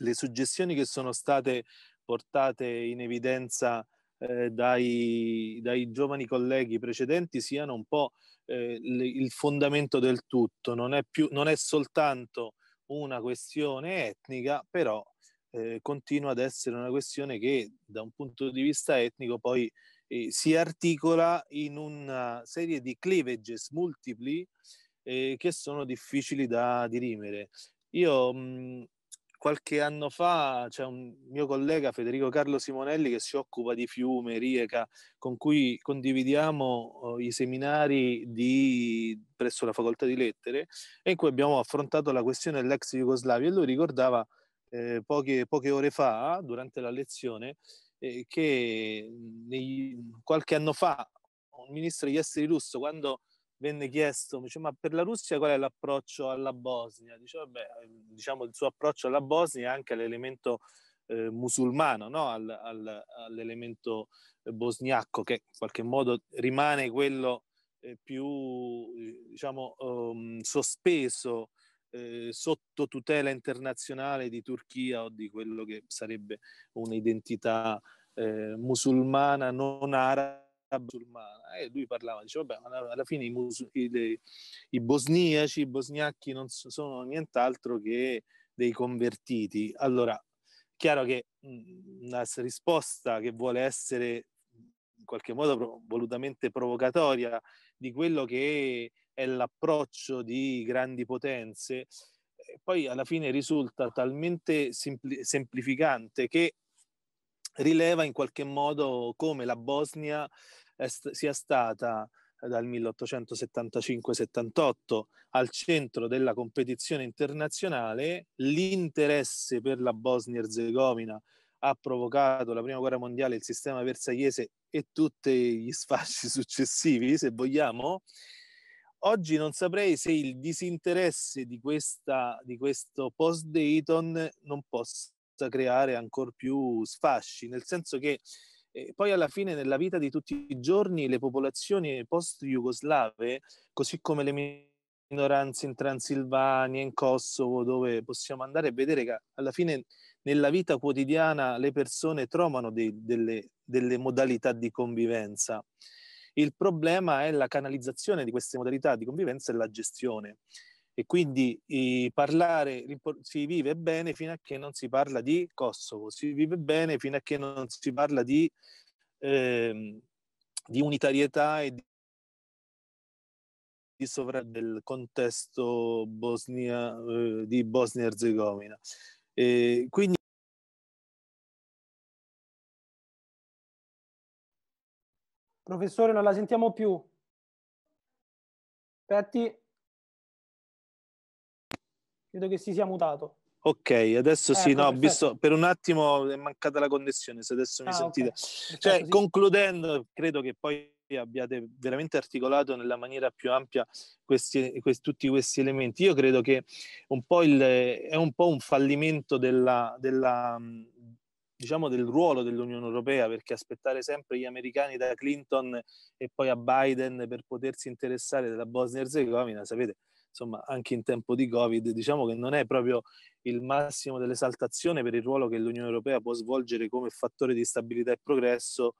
le suggestioni che sono state portate in evidenza eh, dai, dai, giovani colleghi precedenti siano un po' eh, il fondamento del tutto, non è, più, non è soltanto una questione etnica, però eh, continua ad essere una questione che da un punto di vista etnico poi eh, si articola in una serie di cleavages multipli eh, che sono difficili da dirimere. Io mh, qualche anno fa c'è un mio collega Federico Carlo Simonelli che si occupa di fiume, rieca, con cui condividiamo eh, i seminari di, presso la facoltà di lettere e in cui abbiamo affrontato la questione dell'ex Jugoslavia e lui ricordava eh, poche, poche, ore fa, durante la lezione, eh, che nei, qualche anno fa un ministro degli esteri russo, quando venne chiesto, dice, ma per la Russia qual è l'approccio alla Bosnia? Dice, vabbè, ehm, diciamo il suo approccio alla Bosnia è anche l'elemento eh, musulmano, no? al, al, all'elemento bosniaco, che in qualche modo rimane quello eh, più diciamo, um, sospeso eh, sotto tutela internazionale di Turchia o di quello che sarebbe un'identità eh, musulmana non araba musulmana e lui parlava, diceva vabbè ma alla fine i, mus- i, dei, i bosniaci, i bosniacchi non sono nient'altro che dei convertiti. Allora, chiaro che una mhmm, risposta che vuole essere in qualche modo prov- volutamente provocatoria di quello che è l'approccio di grandi potenze, eh, poi alla fine risulta talmente sempl- semplificante che rileva in qualche modo come la Bosnia est- sia stata eh, dal 1875-78 al centro della competizione internazionale, l'interesse per la Bosnia-Herzegovina ha provocato la prima guerra mondiale, il sistema versagliese e tutti gli sfasci successivi, se vogliamo. Oggi non saprei se il disinteresse di, questa, di questo post-Dayton non possa possa creare ancora più sfasci, nel senso che e eh, poi alla fine nella vita di tutti i giorni le popolazioni post-jugoslave, così come le minoranze in Transilvania, in Kosovo, dove possiamo andare a vedere che alla fine nella vita quotidiana le persone trovano dei, delle, delle, modalità di convivenza. Il problema è la canalizzazione di queste modalità di convivenza e la gestione. E quindi eh, parlare si vive bene fino a che non si parla di Kosovo, si vive bene fino a che non si parla di, eh, di unitarietà e di di sovra del contesto Bosnia, eh, di Bosnia Erzegovina. Eh, quindi Professore, non la sentiamo più. Aspetti. Credo che si sia mutato. Ok, adesso eh, sì, no, ho visto, per un attimo è mancata la connessione, se adesso mi ah, sentite. Okay. Cioè, sì. concludendo, credo che poi abbiate veramente articolato nella maniera più ampia questi, questi, tutti questi elementi. Io credo che un po il, è un po' un fallimento della, della, diciamo del ruolo dell'Unione Europea, perché aspettare sempre gli americani da Clinton e poi a Biden per potersi interessare della Bosnia-Herzegovina, sapete, insomma, anche in tempo di Covid, diciamo che non è proprio il massimo dell'esaltazione per il ruolo che l'Unione Europea può svolgere come fattore di stabilità e progresso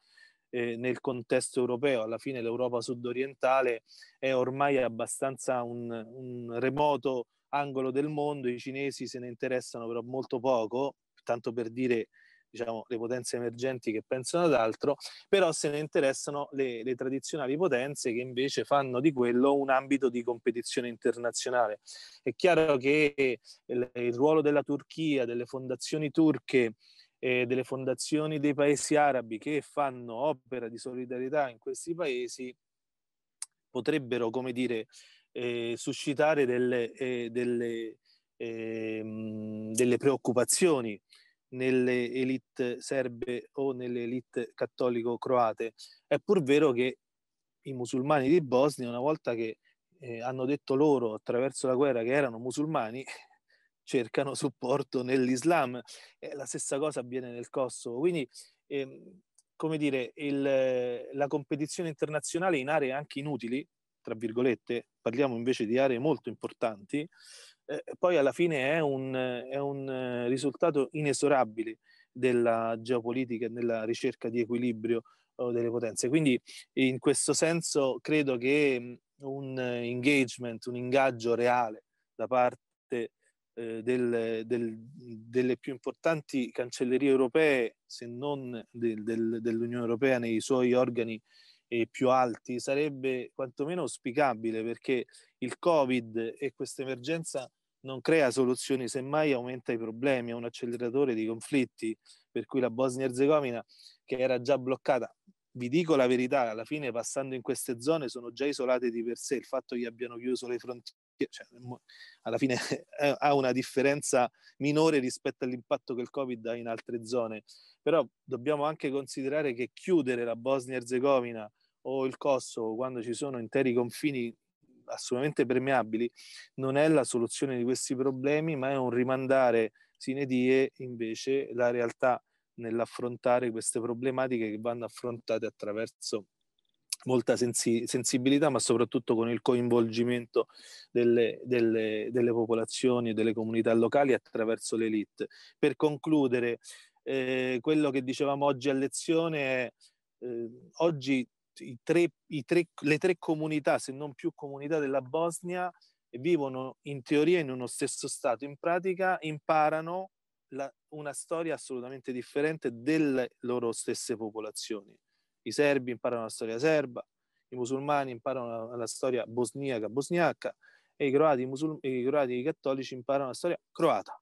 eh, nel contesto europeo. Alla fine l'Europa sudorientale è ormai abbastanza un, un remoto angolo del mondo, i cinesi se ne interessano però molto poco, tanto per dire diciamo, le potenze emergenti che pensano ad altro, però se ne interessano le, le tradizionali potenze che invece fanno di quello un ambito di competizione internazionale. È chiaro che il, il ruolo della Turchia, delle fondazioni turche, eh, delle fondazioni dei paesi arabi che fanno opera di solidarietà in questi paesi potrebbero, come dire, eh, suscitare delle, eh, delle, ehm, delle preoccupazioni nelle elite serbe o nelle elite cattolico-croate. È pur vero che i musulmani di Bosnia, una volta che eh, hanno detto loro attraverso la guerra che erano musulmani, cercano supporto nell'Islam. Eh, la stessa cosa avviene nel Kosovo. Quindi, ehm, come dire, il, la competizione internazionale in aree anche inutili, tra virgolette, parliamo invece di aree molto importanti, eh, poi alla fine è un, è un eh, risultato inesorabile della geopolitica e della ricerca di equilibrio eh, delle potenze. Quindi in questo senso credo che mm, un engagement, un ingaggio reale da parte eh, del, del, delle più importanti cancellerie europee, se non del, dell'Unione Europea nei suoi organi più alti, sarebbe quantomeno auspicabile perché il Covid e questa emergenza non crea soluzioni, semmai aumenta i problemi, è un acceleratore di conflitti, per cui la Bosnia Erzegovina, che era già bloccata, vi dico la verità, alla fine passando in queste zone sono già isolate di per sé, il fatto che abbiano chiuso le frontiere, cioè, alla fine eh, ha una differenza minore rispetto all'impatto che il Covid ha in altre zone, però dobbiamo anche considerare che chiudere la Bosnia Erzegovina o il Kosovo, quando ci sono interi confini assolutamente permeabili, non è la soluzione di questi problemi, ma è un rimandare sine die invece la realtà nell'affrontare queste problematiche che vanno affrontate attraverso molta sensi- sensibilità, ma soprattutto con il coinvolgimento delle, delle, delle popolazioni e delle comunità locali attraverso l'elite. Per concludere, eh, quello che dicevamo oggi a lezione è eh, oggi i tre, i tre, le tre comunità, se non più comunità della Bosnia, vivono in teoria in uno stesso stato, in pratica imparano la, una storia assolutamente differente delle loro stesse popolazioni. I serbi imparano la storia serba, i musulmani imparano la, la storia bosniaca, bosniaca e i croati, i, musul, i croati i cattolici imparano la storia croata.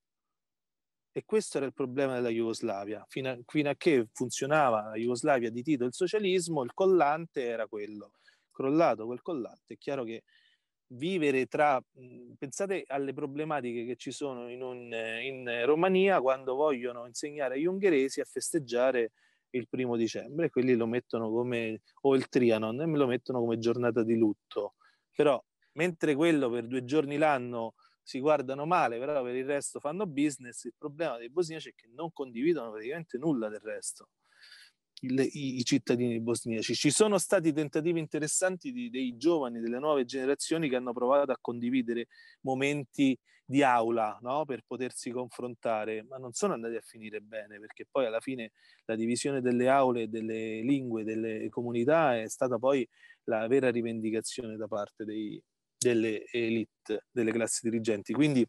E questo era il problema della Jugoslavia. Fino a, fino a che funzionava la Jugoslavia di Tito il socialismo, il collante era quello. Crollato quel collante, è chiaro che vivere tra... Mhmm, pensate alle problematiche che ci sono in, un, in Romania quando vogliono insegnare agli ungheresi a festeggiare il primo dicembre, quelli lo mettono come, o il Trianon, e me lo mettono come giornata di lutto. Però mentre quello per due giorni l'anno si guardano male, però per il resto fanno business. Il problema dei bosniaci è che non condividono praticamente nulla del resto. Il, i, i, cittadini bosniaci. Ci sono stati tentativi interessanti di, dei giovani, delle nuove generazioni che hanno provato a condividere momenti di aula no? per potersi confrontare, ma non sono andati a finire bene perché poi alla fine la divisione delle aule, delle lingue, delle comunità è stata poi la vera rivendicazione da parte dei, delle elite, delle classi dirigenti. Quindi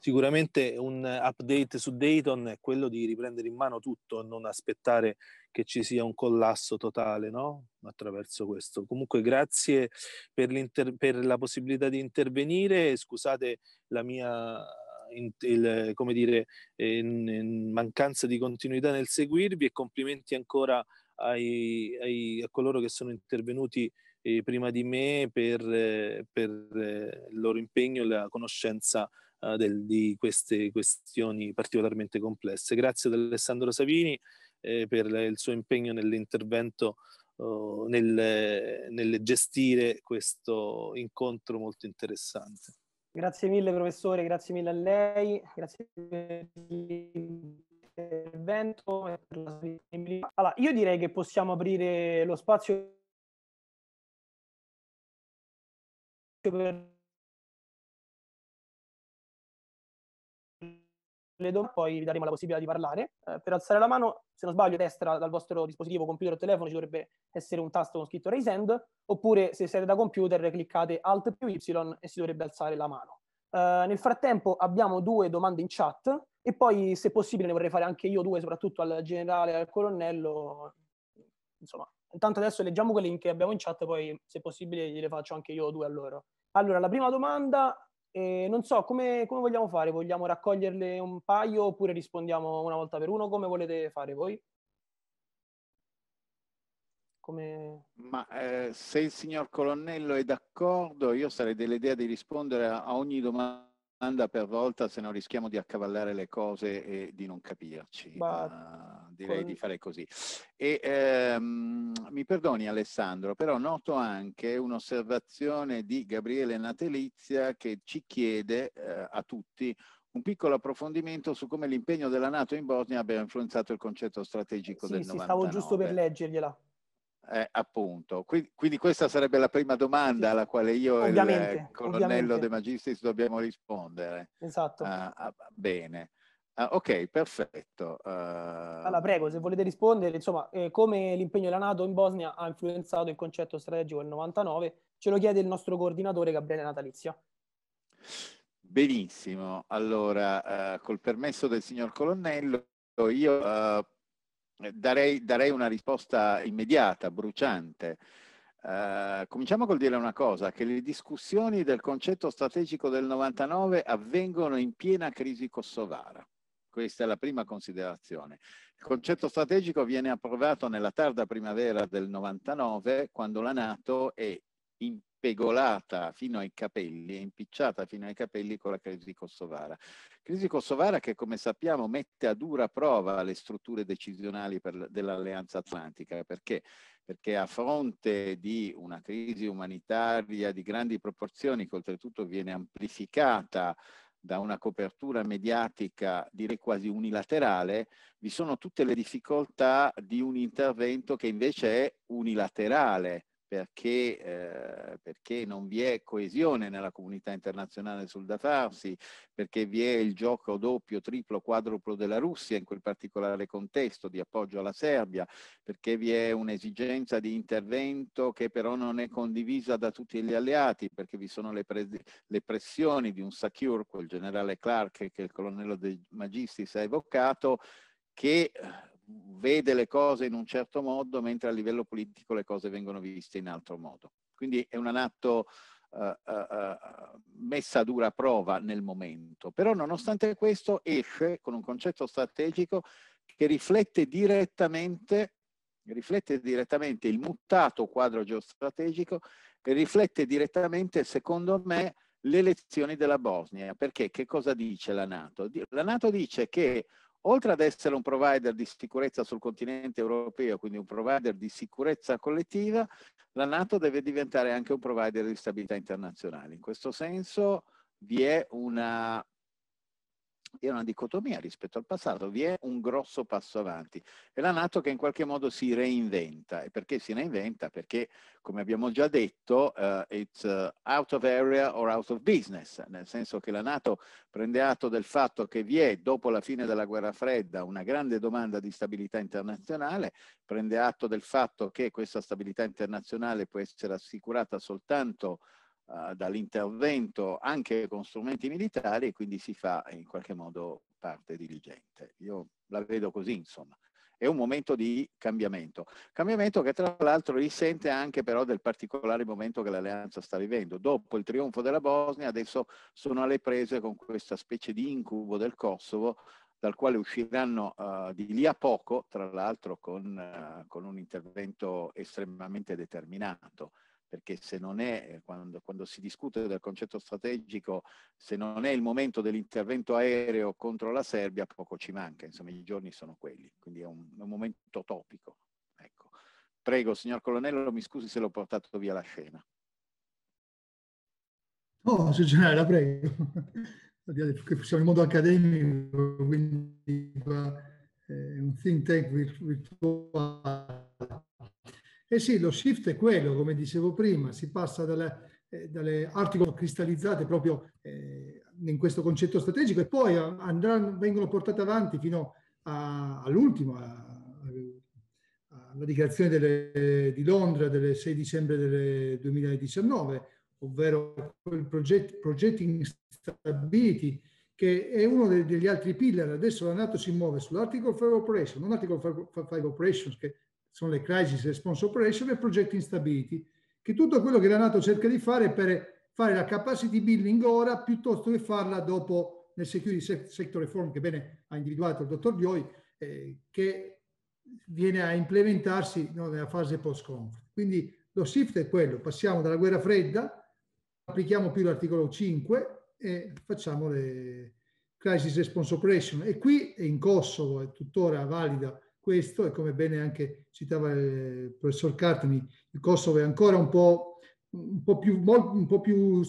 sicuramente un update su Dayton è quello di riprendere in mano tutto e non aspettare che ci sia un collasso totale no? attraverso questo. Comunque grazie per, per la possibilità di intervenire, scusate la mia in, il, come dire, in, in mancanza di continuità nel seguirvi e complimenti ancora ai, ai, a coloro che sono intervenuti e prima di me per, eh, per eh, il loro impegno e la conoscenza uh, del, di queste questioni particolarmente complesse. Grazie ad Alessandro Savini eh, per il suo impegno nell'intervento, uh, nel, nel gestire questo incontro molto interessante. Grazie mille professore, grazie mille a lei, grazie per l'intervento. Allora, io direi che possiamo aprire lo spazio per le domande, poi vi daremo la possibilità di parlare. Eh, per alzare la mano, se non sbaglio, a destra dal vostro dispositivo computer o telefono ci dovrebbe essere un tasto con scritto Raise Hand, oppure se siete da computer cliccate Alt più Y e si dovrebbe alzare la mano. Eh, nel frattempo abbiamo due domande in chat e poi, se possibile, ne vorrei fare anche io due, soprattutto al generale e al colonnello. Insomma, intanto adesso leggiamo quelle che abbiamo in chat, poi, se possibile, gliele faccio anche io due a loro. Allora, la prima domanda, eh, non so come, come, vogliamo fare, vogliamo raccoglierle un paio oppure rispondiamo una volta per uno, come volete fare voi? Come... Ma eh, se il signor colonnello è d'accordo, io sarei dell'idea di rispondere a ogni domanda domanda per volta, se no rischiamo di accavallare le cose e di non capirci. Ma... Uh, direi di fare così. E, ehm, mi perdoni Alessandro, però noto anche un'osservazione di Gabriele Natelizia che ci chiede eh, a tutti un piccolo approfondimento su come l'impegno della Nato in Bosnia abbia influenzato il concetto strategico sì, del sì, 99. Stavo giusto per leggergliela. Eh, appunto, quindi, quindi, questa sarebbe la prima domanda alla quale io e il colonnello ovviamente. De Magistris dobbiamo rispondere. Esatto. Uh, uh, bene. Uh, ok, perfetto. Eh, allora, prego, se volete rispondere, insomma, eh, come l'impegno della Nato in Bosnia ha influenzato il concetto strategico del 99, ce lo chiede il nostro coordinatore Gabriele Natalizia. Benissimo, allora, eh, col permesso del signor colonnello, io eh, eh, darei, darei una risposta immediata, bruciante. Uh, cominciamo col dire una cosa, che le discussioni del concetto strategico del 99 avvengono in piena crisi kosovara. Questa è la prima considerazione. Il concetto strategico viene approvato nella tarda primavera del 99, quando la Nato è in spegolata fino ai capelli, è impicciata fino ai capelli con la crisi kosovara. Crisi kosovara che, come sappiamo, mette a dura prova le strutture decisionali dell'Alleanza Atlantica, perché? perché a fronte di una crisi umanitaria di grandi proporzioni, che oltretutto viene amplificata da una copertura mediatica direi quasi unilaterale, vi sono tutte le difficoltà di un intervento che invece è unilaterale, perché, eh, perché, non vi è coesione nella comunità internazionale sul da farsi, perché vi è il gioco doppio, triplo, quadruplo della Russia in quel particolare contesto di appoggio alla Serbia, perché vi è un'esigenza di intervento che però non è condivisa da tutti gli alleati, perché vi sono le, pre- le pressioni di un Secure, quel generale Clark che il colonnello De Magistris ha evocato, che eh, vede le cose in un certo modo, mentre a livello politico le cose vengono viste in altro modo. Quindi è una Nato eh, eh, eh, messa a dura prova nel momento, però nonostante questo esce con un concetto strategico che riflette direttamente, riflette direttamente il mutato quadro geostrategico e riflette direttamente, secondo me, le lezioni della Bosnia. Perché che cosa dice la Nato? La Nato dice che oltre ad essere un provider di sicurezza sul continente europeo, quindi un provider di sicurezza collettiva, la Nato deve diventare anche un provider di stabilità internazionale. In questo senso vi è una è una dicotomia rispetto al passato, vi è un grosso passo avanti. È la Nato che in qualche modo si reinventa. E perché si reinventa? Perché, come abbiamo già detto, uh, it's uh, out of area or out of business, nel senso che la Nato prende atto del fatto che vi è, dopo la fine della guerra fredda, una grande domanda di stabilità internazionale, prende atto del fatto che questa stabilità internazionale può essere assicurata soltanto eh, dall'intervento anche con strumenti militari e quindi si fa in qualche modo parte diligente. Io la vedo così, insomma. È un momento di cambiamento. Cambiamento che tra l'altro risente anche però del particolare momento che l'alleanza sta vivendo. Dopo il trionfo della Bosnia adesso sono alle prese con questa specie di incubo del Kosovo dal quale usciranno uh, di lì a poco, tra l'altro con, uh, con un intervento estremamente determinato perché se non è, eh, quando, quando, si discute del concetto strategico, se non è il momento dell'intervento aereo contro la Serbia, poco ci manca, insomma i giorni sono quelli, quindi è un, è un momento topico. Ecco. Prego, signor Colonnello, mi scusi se l'ho portato via la scena. No, oh, signor eh, la prego. Siamo in modo accademico, quindi è eh, un think tank virtuale eh sì, lo shift è quello, come dicevo prima, si passa dalle, eh, dalle arti cristallizzate proprio eh, in questo concetto strategico e poi eh, andranno, vengono portate avanti fino all'ultimo, alla dichiarazione delle, di Londra del 6 dicembre del 2019, ovvero il progetti, progetti stabiliti che è uno degli altri pillar. Adesso la Nato si muove sull'Article 5 Operation, non Article 5 Operations, che sono le Crisis Response Operation e Project Instability, che tutto quello che la Nato cerca di fare è per fare la capacity building ora piuttosto che farla dopo nel Security Sector Reform che bene ha individuato il dottor Dioi, eh, che viene a implementarsi no, nella fase post-conflict. Quindi lo shift è quello, passiamo dalla guerra fredda, applichiamo più l'articolo 5 e facciamo le crisis response operation. E qui è in Kosovo è tuttora valida questo e come bene anche citava il professor Cartini, il Kosovo è ancora un po', un po più, un po più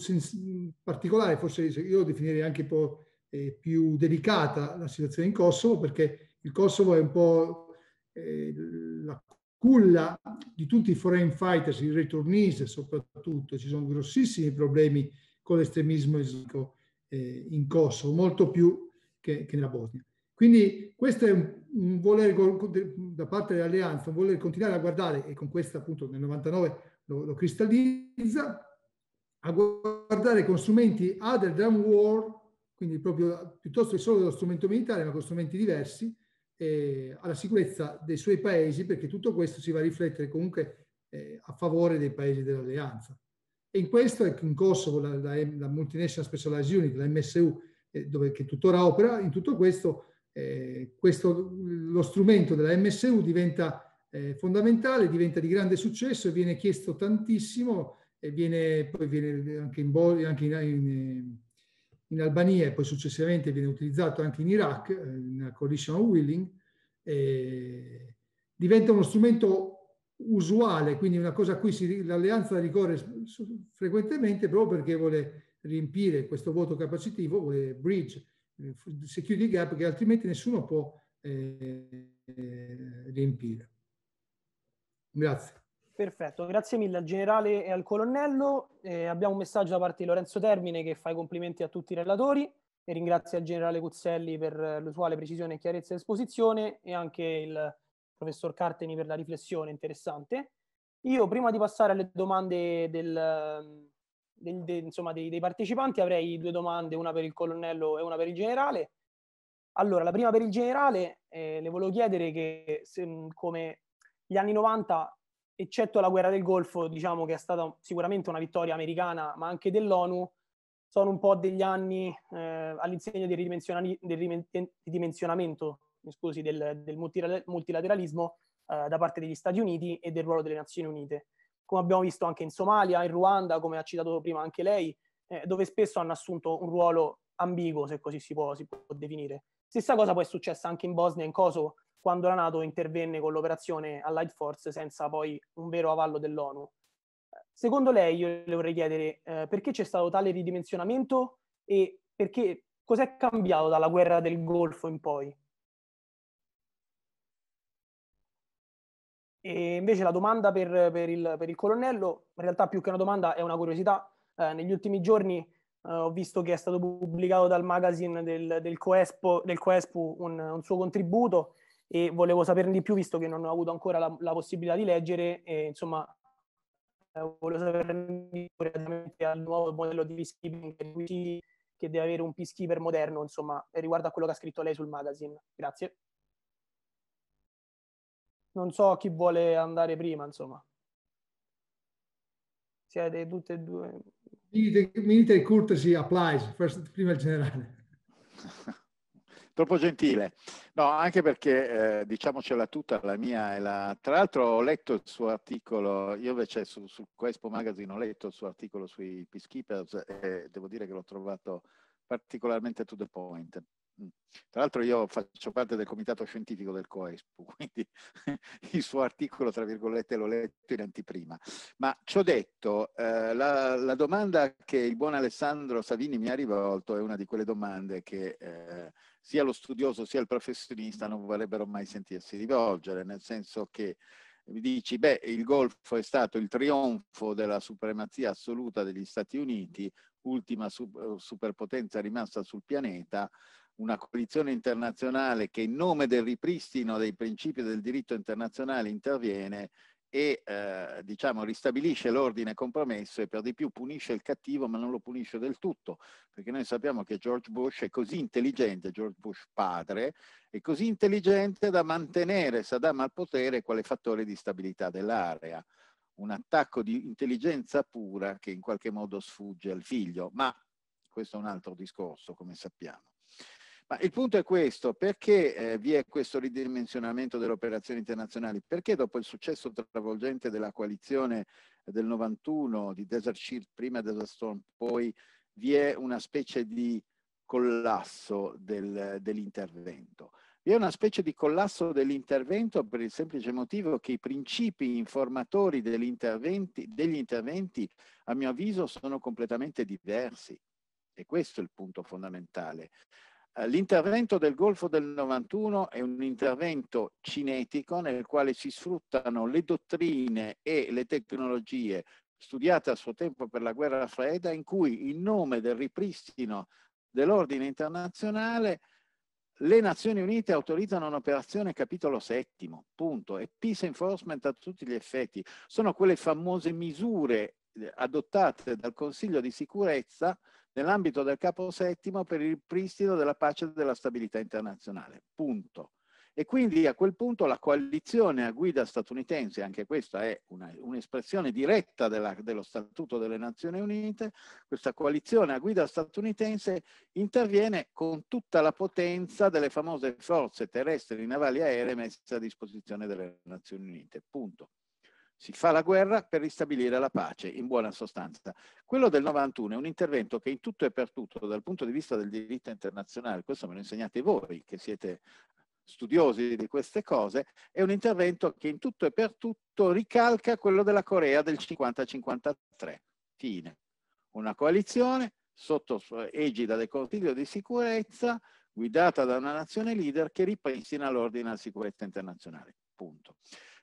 particolare, forse io definirei anche un po' eh, più delicata la situazione in Kosovo perché il Kosovo è un po' eh, la culla di tutti i foreign fighters, i ritornese soprattutto, ci sono grossissimi problemi con l'estremismo islamico eh, in Kosovo, molto più che nella Bosnia. Quindi questo è un, un voler da parte dell'alleanza, un voler continuare a guardare, e con questo appunto nel 99 lo, lo cristallizza, a guardare con strumenti other than war, quindi proprio piuttosto che solo dello strumento militare, ma con strumenti diversi, eh, alla sicurezza dei suoi paesi, perché tutto questo si va a riflettere comunque eh, a favore dei paesi dell'alleanza. E in questo è in corso la, la, la Multinational Specialized Unit, la MSU, eh, dove, che tuttora opera, in tutto questo eh, questo, lo strumento della MSU diventa eh, fondamentale, diventa di grande successo e viene chiesto tantissimo e viene, poi viene anche, in, anche in, in, in, Albania e poi successivamente viene utilizzato anche in Iraq, eh, nella coalition of willing, diventa uno strumento usuale, quindi una cosa a cui l'alleanza ricorre frequentemente proprio perché vuole riempire questo voto capacitivo, vuole bridge eh, se chiudi il gap perché altrimenti nessuno può eh, riempire. Grazie. Perfetto, grazie mille al generale e al colonnello. Eh, abbiamo un messaggio da parte di Lorenzo Termine che fa i complimenti a tutti i relatori e ringrazia il generale Cuzzelli per l'usuale precisione, chiarezza e esposizione e anche il professor Carteni per la riflessione interessante. Io prima di passare alle domande del, del, de, insomma, dei, dei, partecipanti, avrei due domande, una per il colonnello e una per il generale. Allora, la prima per il generale, eh, le volevo chiedere che se, come gli anni 90, eccetto la guerra del Golfo, diciamo che è stata sicuramente una vittoria americana, ma anche dell'ONU, sono un po' degli anni eh, all'insegna del, ridimensionali- del ridimensionamento scusi, del, del multilateralismo eh, da parte degli Stati Uniti e del ruolo delle Nazioni Unite come abbiamo visto anche in Somalia, in Ruanda, come ha citato prima anche lei, eh, dove spesso hanno assunto un ruolo ambiguo, se così si può, si può definire. Stessa cosa poi è successa anche in Bosnia e in Kosovo, quando la NATO intervenne con l'operazione Allied Force senza poi un vero avallo dell'ONU. Secondo lei, io le vorrei chiedere eh, perché c'è stato tale ridimensionamento e perché cos'è cambiato dalla guerra del Golfo in poi? E invece la domanda per, per, il, per, il, colonnello, in realtà più che una domanda è una curiosità. Eh, negli ultimi giorni eh, ho visto che è stato pubblicato dal magazine del, del, Coespo, del Coespu un, un, suo contributo e volevo saperne di più visto che non ho avuto ancora la, la possibilità di leggere e insomma eh, volevo saperne di più al nuovo modello di peacekeeping che deve avere un peacekeeper moderno insomma riguardo a quello che ha scritto lei sul magazine. Grazie non so chi vuole andare prima, insomma. Siete tutte e due. Military courtesy applies, first, prima il generale. Troppo gentile. No, anche perché eh, diciamocela tutta, la mia e la... Tra l'altro ho letto il suo articolo, io invece su, su Quespo Magazine ho letto il suo articolo sui peacekeepers e devo dire che l'ho trovato particolarmente to the point. Tra l'altro io faccio parte del comitato scientifico del COESPU, quindi il suo articolo, tra virgolette, l'ho letto in anteprima. Ma ciò detto, eh, la, la, domanda che il buon Alessandro Savini mi ha rivolto è una di quelle domande che eh, sia lo studioso sia il professionista non vorrebbero mai sentirsi rivolgere, nel senso che mi dici, beh, il Golfo è stato il trionfo della supremazia assoluta degli Stati Uniti, ultima eh, superpotenza rimasta sul pianeta, una coalizione internazionale che in nome del ripristino dei principi del diritto internazionale interviene e eh, diciamo ristabilisce l'ordine compromesso e per di più punisce il cattivo ma non lo punisce del tutto perché noi sappiamo che George Bush è così intelligente, George Bush padre, è così intelligente da mantenere Saddam al potere quale fattore di stabilità dell'area, un attacco di intelligenza pura che in qualche modo sfugge al figlio, ma questo è un altro discorso come sappiamo. Ma il punto è questo, perché eh, vi è questo ridimensionamento delle operazioni internazionali? Perché dopo il successo travolgente della coalizione del 91 di Desert Shield, prima Desert Storm, poi vi è una specie di collasso del, dell'intervento. Vi è una specie di collasso dell'intervento per il semplice motivo che i principi informatori degli interventi, degli interventi, a mio avviso, sono completamente diversi. E questo è il punto fondamentale. Eh, l'intervento del Golfo del 91 è un intervento cinetico nel quale si sfruttano le dottrine e le tecnologie studiate a suo tempo per la guerra fredda, in cui in nome del ripristino dell'ordine internazionale le Nazioni Unite autorizzano un'operazione capitolo settimo, punto, e peace enforcement a tutti gli effetti. Sono quelle famose misure eh, adottate dal Consiglio di sicurezza nell'ambito del capo settimo per il ripristino della pace e della stabilità internazionale. Punto. E quindi a quel punto la coalizione a guida statunitense, anche questa è un'espressione diretta della, dello Statuto delle Nazioni Unite, questa coalizione a guida statunitense interviene con tutta la potenza delle famose forze terrestri, navali e aeree messe a disposizione delle Nazioni Unite. Punto. Si fa la guerra per ristabilire la pace, in buona sostanza. Quello del 91 è un intervento che in tutto e per tutto, dal punto di vista del diritto internazionale, questo me lo insegnate voi che siete studiosi di queste cose, è un intervento che in tutto e per tutto ricalca quello della Corea del 50-53. Fine. Una coalizione sotto egida del Consiglio di sicurezza, guidata da una nazione leader che ripristina l'ordine alla sicurezza internazionale. Punto.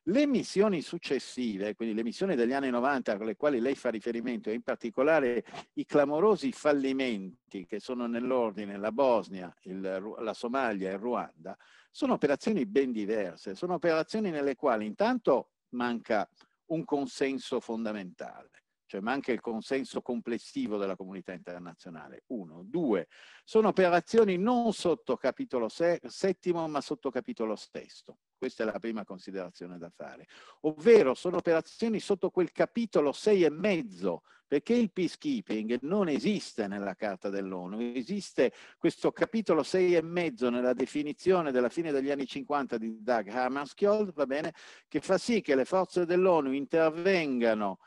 Le missioni successive, quindi le missioni degli anni 90 alle quali lei fa riferimento, e in particolare i clamorosi fallimenti che sono nell'ordine la Bosnia, il, la Somalia e il Ruanda, sono operazioni ben diverse, sono operazioni nelle quali intanto manca un consenso fondamentale, cioè manca il consenso complessivo della comunità internazionale. Uno. Due, sono operazioni non sotto capitolo settimo, ma sotto capitolo sesto. Questa è la prima considerazione da fare. Ovvero sono operazioni sotto quel capitolo e mezzo, perché il peacekeeping non esiste nella Carta dell'ONU, esiste questo capitolo e mezzo nella definizione della fine degli anni 50 di Doug Hammarskjöld, va bene, che fa sì che le forze dell'ONU intervengano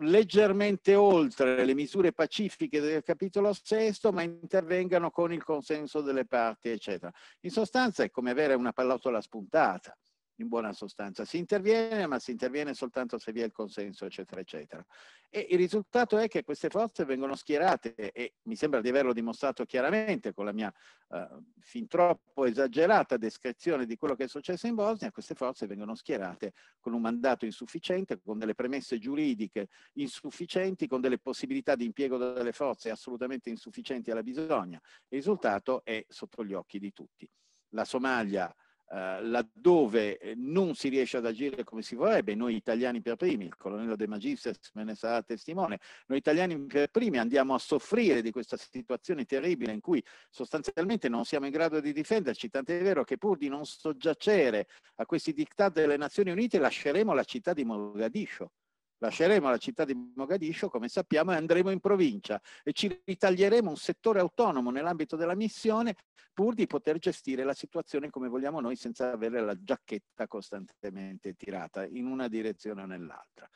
leggermente oltre le misure pacifiche del capitolo sesto, ma intervengano con il consenso delle parti, eccetera. In sostanza è come avere una pallottola spuntata in buona sostanza si interviene, ma si interviene soltanto se vi è il consenso, eccetera, eccetera. E il risultato è che queste forze vengono schierate, e mi sembra di averlo dimostrato chiaramente con la mia eh, fin troppo esagerata descrizione di quello che è successo in Bosnia, queste forze vengono schierate con un mandato insufficiente, con delle premesse giuridiche insufficienti, con delle possibilità di impiego delle forze assolutamente insufficienti alla bisogna. Il risultato è sotto gli occhi di tutti. La Somalia eh, laddove eh, non si riesce ad agire come si vorrebbe, noi italiani per primi, il colonnello De Magistris me ne sarà testimone, noi italiani per primi andiamo a soffrire di questa situazione terribile in cui sostanzialmente non siamo in grado di difenderci, tant'è vero che pur di non soggiacere a questi diktat delle Nazioni Unite lasceremo la città di Mogadiscio Lasceremo la città di Mogadiscio, come sappiamo, e andremo in provincia e ci ritaglieremo un settore autonomo nell'ambito della missione pur di poter gestire la situazione come vogliamo noi senza avere la giacchetta costantemente tirata in una direzione o nell'altra.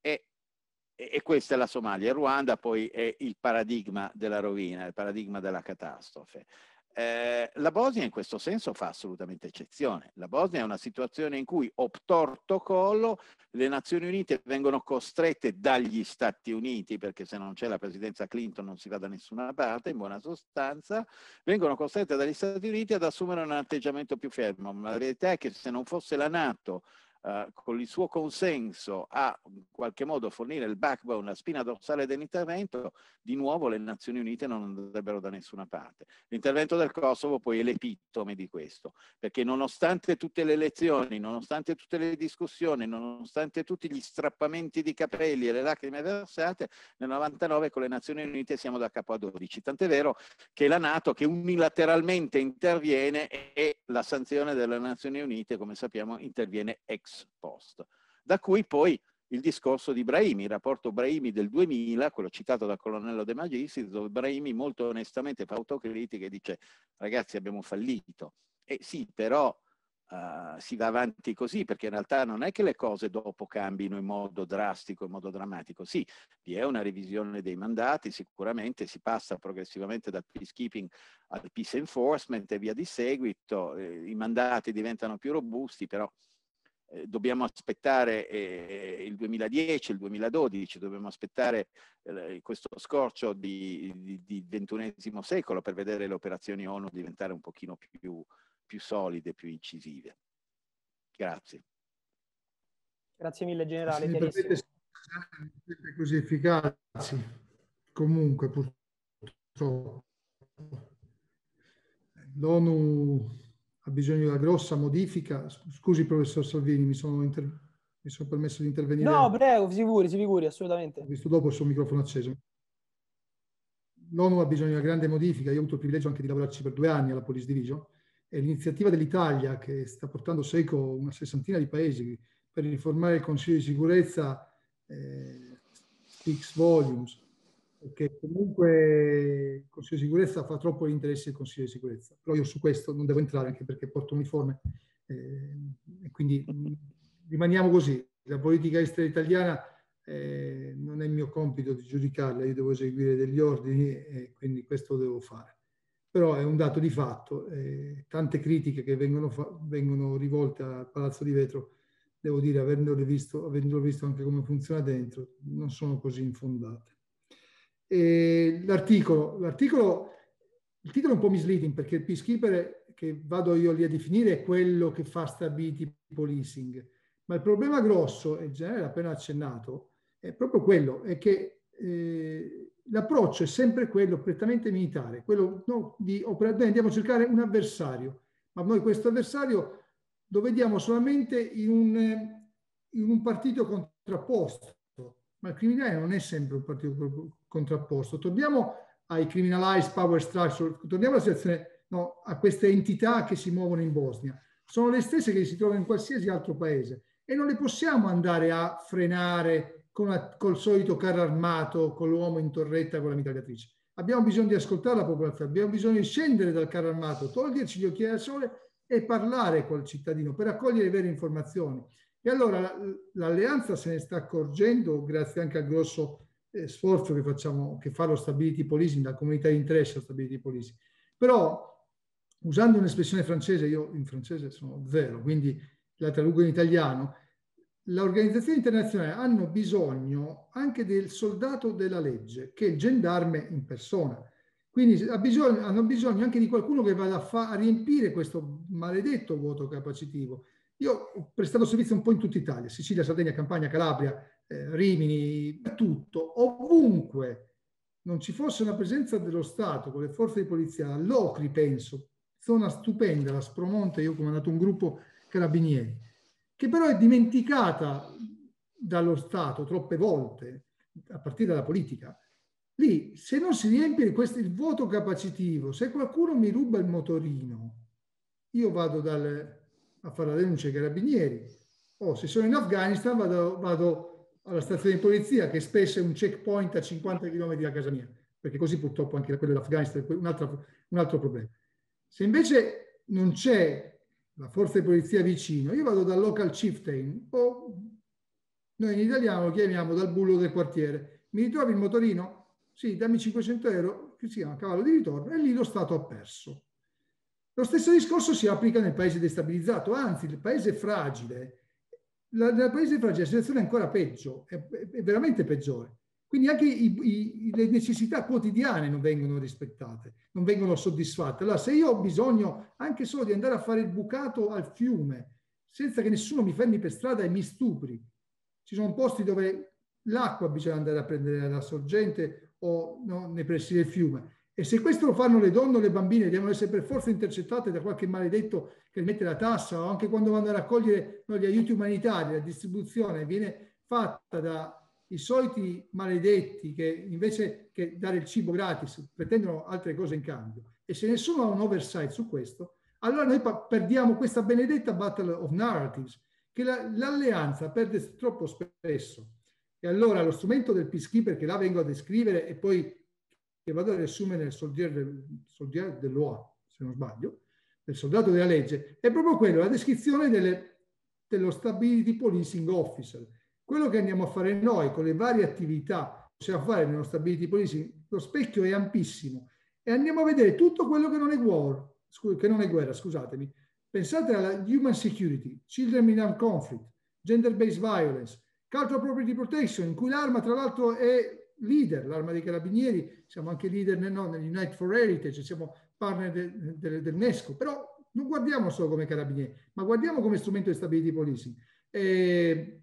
E, e questa è la Somalia. Ruanda poi è il paradigma della rovina, il paradigma della catastrofe. Eh, la Bosnia in questo senso fa assolutamente eccezione. La Bosnia è una situazione in cui, optorto collo, le Nazioni Unite vengono costrette dagli Stati Uniti, perché se non c'è la presidenza Clinton non si va da nessuna parte, in buona sostanza, vengono costrette dagli Stati Uniti ad assumere un atteggiamento più fermo. La verità è che se non fosse la Nato eh, con il suo consenso a in qualche modo fornire il backbone, la spina dorsale dell'intervento, di nuovo le Nazioni Unite non andrebbero da nessuna parte. L'intervento del Kosovo poi è l'epitome di questo, perché nonostante tutte le elezioni, nonostante tutte le discussioni, nonostante tutti gli strappamenti di capelli e le lacrime versate, nel 99 con le Nazioni Unite siamo da capo a 12. Tant'è vero che la Nato che unilateralmente interviene e la sanzione delle Nazioni Unite, come sappiamo, interviene ex post. Da cui poi il discorso di Brahimi, il rapporto Brahimi del 2000, quello citato da Colonnello De Magistris, dove Brahimi molto onestamente fa autocritica e dice ragazzi abbiamo fallito. E sì, però uh, si va avanti così perché in realtà non è che le cose dopo cambino in modo drastico, in modo drammatico. Sì, vi è una revisione dei mandati, sicuramente si passa progressivamente dal peacekeeping al peace enforcement e via di seguito, eh, i mandati diventano più robusti, però eh, dobbiamo aspettare eh, il 2010, il 2012, dobbiamo aspettare eh, questo scorcio di, di, di, ventunesimo secolo per vedere le operazioni ONU diventare un pochino più, più solide, più incisive. Grazie. Grazie mille generale. Siete così efficaci, comunque purtroppo. L'ONU ha bisogno di una grossa modifica. Scusi, professor Salvini, mi sono, inter... mi sono permesso di intervenire. No, prego, si figuri, si figuri, assolutamente. Ho visto dopo il suo microfono acceso. L'ONU ha bisogno di una grande modifica. Io ho avuto il privilegio anche di lavorarci per due anni alla Police Division e l'iniziativa dell'Italia che sta portando seco una sessantina di paesi per riformare il Consiglio di sicurezza eh, speaks volumes perché comunque il Consiglio di sicurezza fa troppo interesse del Consiglio di sicurezza, però io su questo non devo entrare anche perché porto uniforme, eh, e quindi mm, rimaniamo così. La politica estera italiana eh, non è il mio compito di giudicarla, io devo eseguire degli ordini e quindi questo devo fare. Però è un dato di fatto, eh, tante critiche che vengono, vengono rivolte al Palazzo di Vetro devo dire, avendolo visto, avendolo visto, anche come funziona dentro, non sono così infondate. E l'articolo, l'articolo, il titolo è un po' misleading perché il peacekeeper che vado io lì a definire è quello che fa stability policing, ma il problema grosso, e generale l'ha appena accennato, è proprio quello, è che eh, l'approccio è sempre quello prettamente militare, quello no, di operare, andiamo a cercare un avversario, ma noi questo avversario lo vediamo solamente in un, in un partito contrapposto, ma il criminale non è sempre un partito contrapposto. Torniamo ai criminalized power structure, torniamo alla situazione, no, a queste entità che si muovono in Bosnia. Sono le stesse che si trovano in qualsiasi altro paese e non le possiamo andare a frenare una, col solito carro armato, con l'uomo in torretta, con la mitragliatrice. Abbiamo bisogno di ascoltare la popolazione, abbiamo bisogno di scendere dal carro armato, toglierci gli occhiali al sole e parlare col cittadino per accogliere vere informazioni. E allora l'alleanza se ne sta accorgendo grazie anche al grosso eh, sforzo che, facciamo, che fa lo stability policing, la comunità di interesse lo stability policing. Però, usando un'espressione francese, io in francese sono zero, quindi la traduco in italiano, le organizzazioni internazionali hanno bisogno anche del soldato della legge, che è il gendarme in persona. Quindi ha bisogno, hanno bisogno anche di qualcuno che vada a, fa, a riempire questo maledetto vuoto capacitivo io ho prestato servizio un po' in tutta Italia, Sicilia, Sardegna, Campania, Calabria, eh, Rimini, tutto, ovunque non ci fosse una presenza dello Stato con le forze di polizia, Locri penso, zona stupenda, la Spromonte, io ho comandato un gruppo carabinieri, che però è dimenticata dallo Stato troppe volte, a partire dalla politica. Lì, se non si riempie questo, il vuoto capacitivo, se qualcuno mi ruba il motorino, io vado dal, a fare la denuncia ai carabinieri. O oh, se sono in Afghanistan vado, vado, alla stazione di polizia, che spesso è un checkpoint a 50 km da casa mia, perché così purtroppo anche quello dell'Afghanistan è un altro, un altro problema. Se invece non c'è la forza di polizia vicino, io vado dal local chieftain o noi in italiano lo chiamiamo dal bullo del quartiere. Mi ritrovi il motorino? Sì, dammi 500 euro, che si chiama cavallo di ritorno, e lì lo Stato ha perso. Lo stesso discorso si applica nel paese destabilizzato, anzi il paese fragile, la, nel paese fragile la situazione è ancora peggio, è, è veramente peggiore. Quindi anche i, i, le necessità quotidiane non vengono rispettate, non vengono soddisfatte. Allora se io ho bisogno anche solo di andare a fare il bucato al fiume, senza che nessuno mi fermi per strada e mi stupri, ci sono posti dove l'acqua bisogna andare a prendere la sorgente o no, nei pressi del fiume. E se questo lo fanno le donne o le bambine, devono essere per forza intercettate da qualche maledetto che mette la tassa, o anche quando vanno a raccogliere no, gli aiuti umanitari, la distribuzione viene fatta dai soliti maledetti che invece che dare il cibo gratis pretendono altre cose in cambio. E se nessuno ha un oversight su questo, allora noi perdiamo questa benedetta battle of narratives, che la, l'alleanza perde troppo spesso. E allora lo strumento del peacekeeper, che là vengo a descrivere e poi che vado a riassumere nel soldier, del, soldier dell'OA, se non sbaglio, del soldato della legge, è proprio quello, la descrizione delle, dello Stability Policing Officer. Quello che andiamo a fare noi con le varie attività che possiamo fare nello Stability Policing, lo specchio è ampissimo e andiamo a vedere tutto quello che non è guerra, che non è guerra scusatemi. Pensate alla Human Security, Children in Armed Conflict, Gender Based Violence, Cultural Property Protection, in cui l'arma tra l'altro è leader, l'arma dei carabinieri, siamo anche leader nel, no, nell'Unite for Heritage, siamo partner de, de, dell'UNESCO, però non guardiamo solo come carabinieri, ma guardiamo come strumento di stability policing. Eh,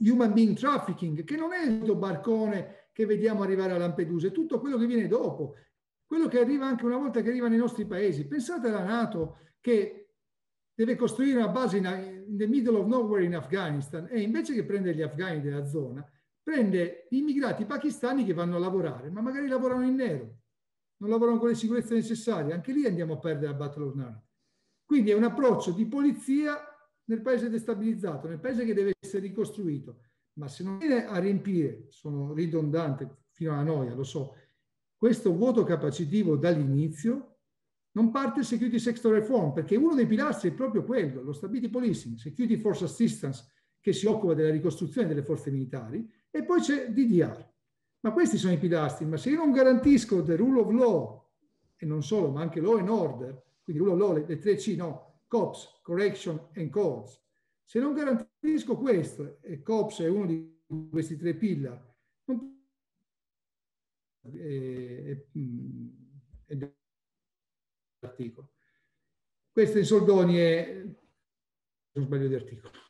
human being trafficking, che non è il barcone che vediamo arrivare a Lampedusa, è tutto quello che viene dopo, quello che arriva anche una volta che arriva nei nostri paesi. Pensate alla Nato che deve costruire una base in, in the middle of nowhere in Afghanistan e invece che prendere gli afghani della zona, prende gli immigrati pakistani che vanno a lavorare, ma magari lavorano in nero, non lavorano con le sicurezze necessarie, anche lì andiamo a perdere la battle Quindi è un approccio di polizia nel paese destabilizzato, nel paese che deve essere ricostruito, ma se non viene a riempire, sono ridondante fino alla noia, lo so, questo vuoto capacitivo dall'inizio, non parte security sector reform, perché uno dei pilastri è proprio quello, lo stability policing, security force assistance, che si occupa della ricostruzione delle forze militari, e poi c'è DDR. Ma questi sono i pilastri, ma se io non garantisco the rule of law, e non solo, ma anche law and order, quindi rule of law, le, tre C, no, COPS, Correction and Courts, se non garantisco questo, e COPS è uno di questi tre pillar, non e, eh, eh, mm, Questo in soldoni è, non sbaglio di articolo.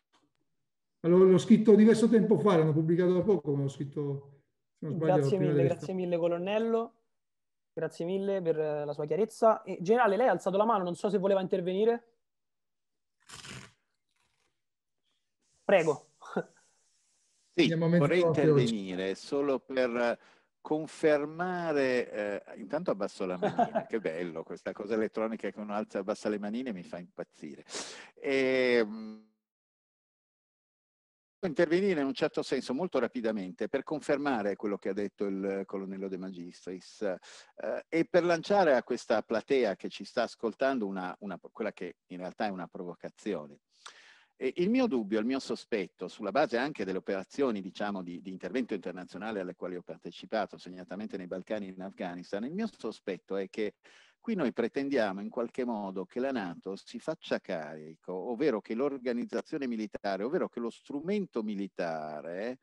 Allora, l'ho scritto diverso tempo fa, l'hanno pubblicato da poco, ma l'ho scritto... Grazie mille, grazie mille colonnello, grazie mille per la sua chiarezza. E, generale, lei ha alzato la mano, non so se voleva intervenire. Prego. Sì, vorrei intervenire solo per confermare, eh, intanto abbasso la manina, che bello questa cosa elettronica che uno alza e abbassa le manine mi fa impazzire. E, ehm, intervenire in un certo senso molto rapidamente per confermare quello che ha detto il colonnello De Magistris eh, e per lanciare a questa platea che ci sta ascoltando una, una, quella che in realtà è una provocazione. E il mio dubbio, il mio sospetto, sulla base anche delle operazioni diciamo, di, di intervento internazionale alle quali ho partecipato, segnatamente nei Balcani e in Afghanistan, il mio sospetto è che Qui noi pretendiamo in qualche modo che la Nato si faccia carico, ovvero che l'organizzazione militare, ovvero che lo strumento militare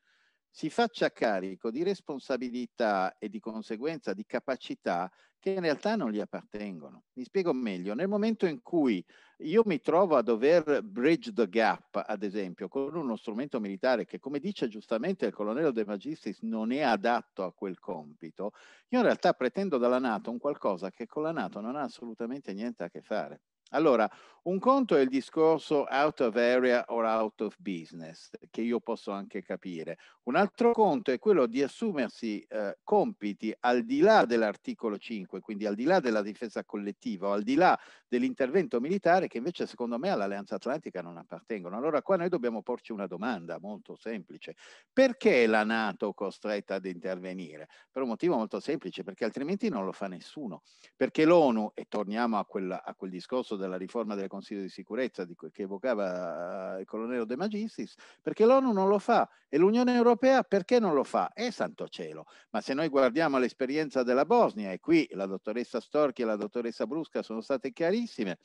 si faccia carico di responsabilità e di conseguenza di capacità che in realtà non gli appartengono. Mi spiego meglio, nel momento in cui io mi trovo a dover bridge the gap, ad esempio, con uno strumento militare che, come dice giustamente il colonnello De Magistris, non è adatto a quel compito, io in realtà pretendo dalla Nato un qualcosa che con la Nato non ha assolutamente niente a che fare. Allora, un conto è il discorso out of area or out of business, che io posso anche capire. Un altro conto è quello di assumersi eh, compiti al di là dell'articolo 5, quindi al di là della difesa collettiva o al di là dell'intervento militare che invece secondo me all'Alleanza Atlantica non appartengono. Allora qua noi dobbiamo porci una domanda molto semplice. Perché la Nato costretta ad intervenire? Per un motivo molto semplice, perché altrimenti non lo fa nessuno. Perché l'ONU, e torniamo a, quella, a quel discorso della riforma del Consiglio di sicurezza di, che evocava eh, il colonnello De Magistris, perché l'ONU non lo fa e l'Unione Europea perché non lo fa? È eh, santo cielo, ma se noi guardiamo l'esperienza della Bosnia, e qui la dottoressa Storchi e la dottoressa Brusca sono state chiarissime,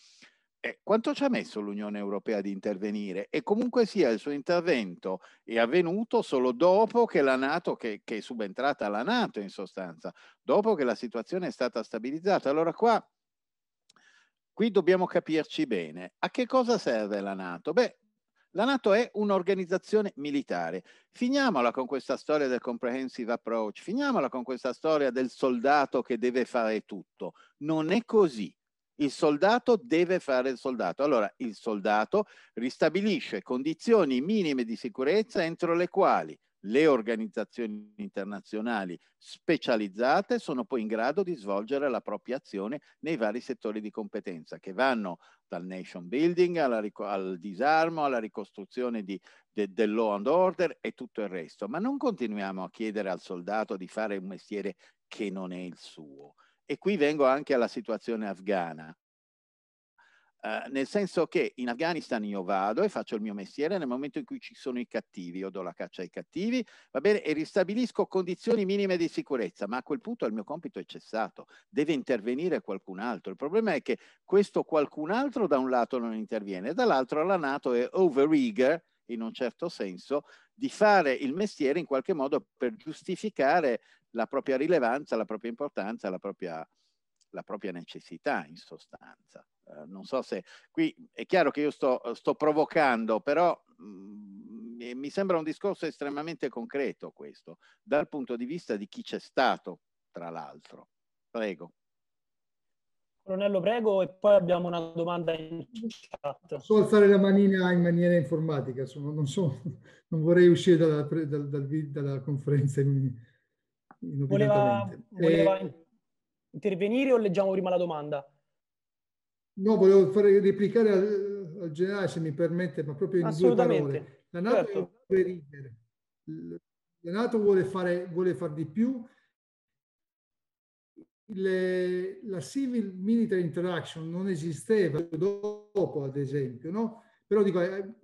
eh, quanto ci ha messo l'Unione Europea di intervenire? E comunque sia il suo intervento è avvenuto solo dopo che la Nato, che, che è subentrata la Nato in sostanza, dopo che la situazione è stata stabilizzata. Allora qua qui dobbiamo capirci bene. A che cosa serve la Nato? Beh, la Nato è un'organizzazione militare. Finiamola con questa storia del comprehensive approach, finiamola con questa storia del soldato che deve fare tutto. Non è così. Il soldato deve fare il soldato. Allora, il soldato ristabilisce condizioni minime di sicurezza entro le quali le organizzazioni internazionali specializzate sono poi in grado di svolgere la propria azione nei vari settori di competenza che vanno dal nation building alla, al disarmo, alla ricostruzione di, de, del law and order e tutto il resto. Ma non continuiamo a chiedere al soldato di fare un mestiere che non è il suo. E qui vengo anche alla situazione afghana. Ehm, nel senso che in Afghanistan io vado e faccio il mio mestiere, nel momento in cui ci sono i cattivi, io do la caccia ai cattivi, va bene, e ristabilisco condizioni minime di sicurezza, ma a quel punto il mio compito è cessato, deve intervenire qualcun altro. Il problema è che questo qualcun altro da un lato non interviene, dall'altro la Nato è over-eager, in un certo senso, di fare il mestiere in qualche modo per giustificare la propria rilevanza, la propria importanza, la propria, la propria necessità in sostanza. Eh, non so se qui è chiaro che io sto, eh, sto provocando, però mh, mm, mi sembra un discorso estremamente concreto questo, dal punto di vista di chi c'è stato, tra l'altro. Prego. Coronello, prego, e poi abbiamo una domanda in chat. So alzare la manina in maniera informatica, sono, non, so, non, vorrei uscire dalla, dal, dal, dalla conferenza in, voleva, voleva eh, intervenire o leggiamo prima la domanda? No, volevo fare replicare al, al, generale, se mi permette, ma proprio in due parole. La Nato certo. vuole ridere, la Nato vuole fare, vuole far di più. Le, la civil military interaction non esisteva dopo, ad esempio, no? Però dico, eh,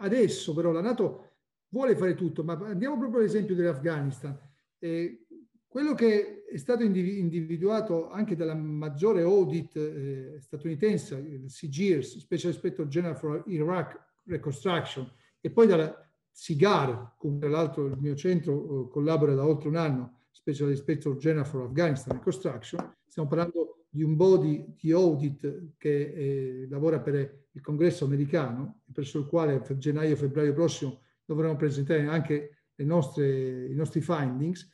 adesso però la Nato vuole fare tutto, ma andiamo proprio all'esempio dell'Afghanistan. Eh, quello che è stato individuato anche dalla maggiore audit eh, statunitense, il CGIRS, Special Inspector General for Iraq Reconstruction, e poi dalla SIGAR, con tra l'altro il mio centro eh, collabora da oltre un anno, Special Inspector General for Afghanistan Reconstruction, stiamo parlando di un body di audit che eh, lavora per eh, il congresso americano, presso il quale a gennaio-febbraio prossimo dovremo presentare anche nostre, i nostri findings,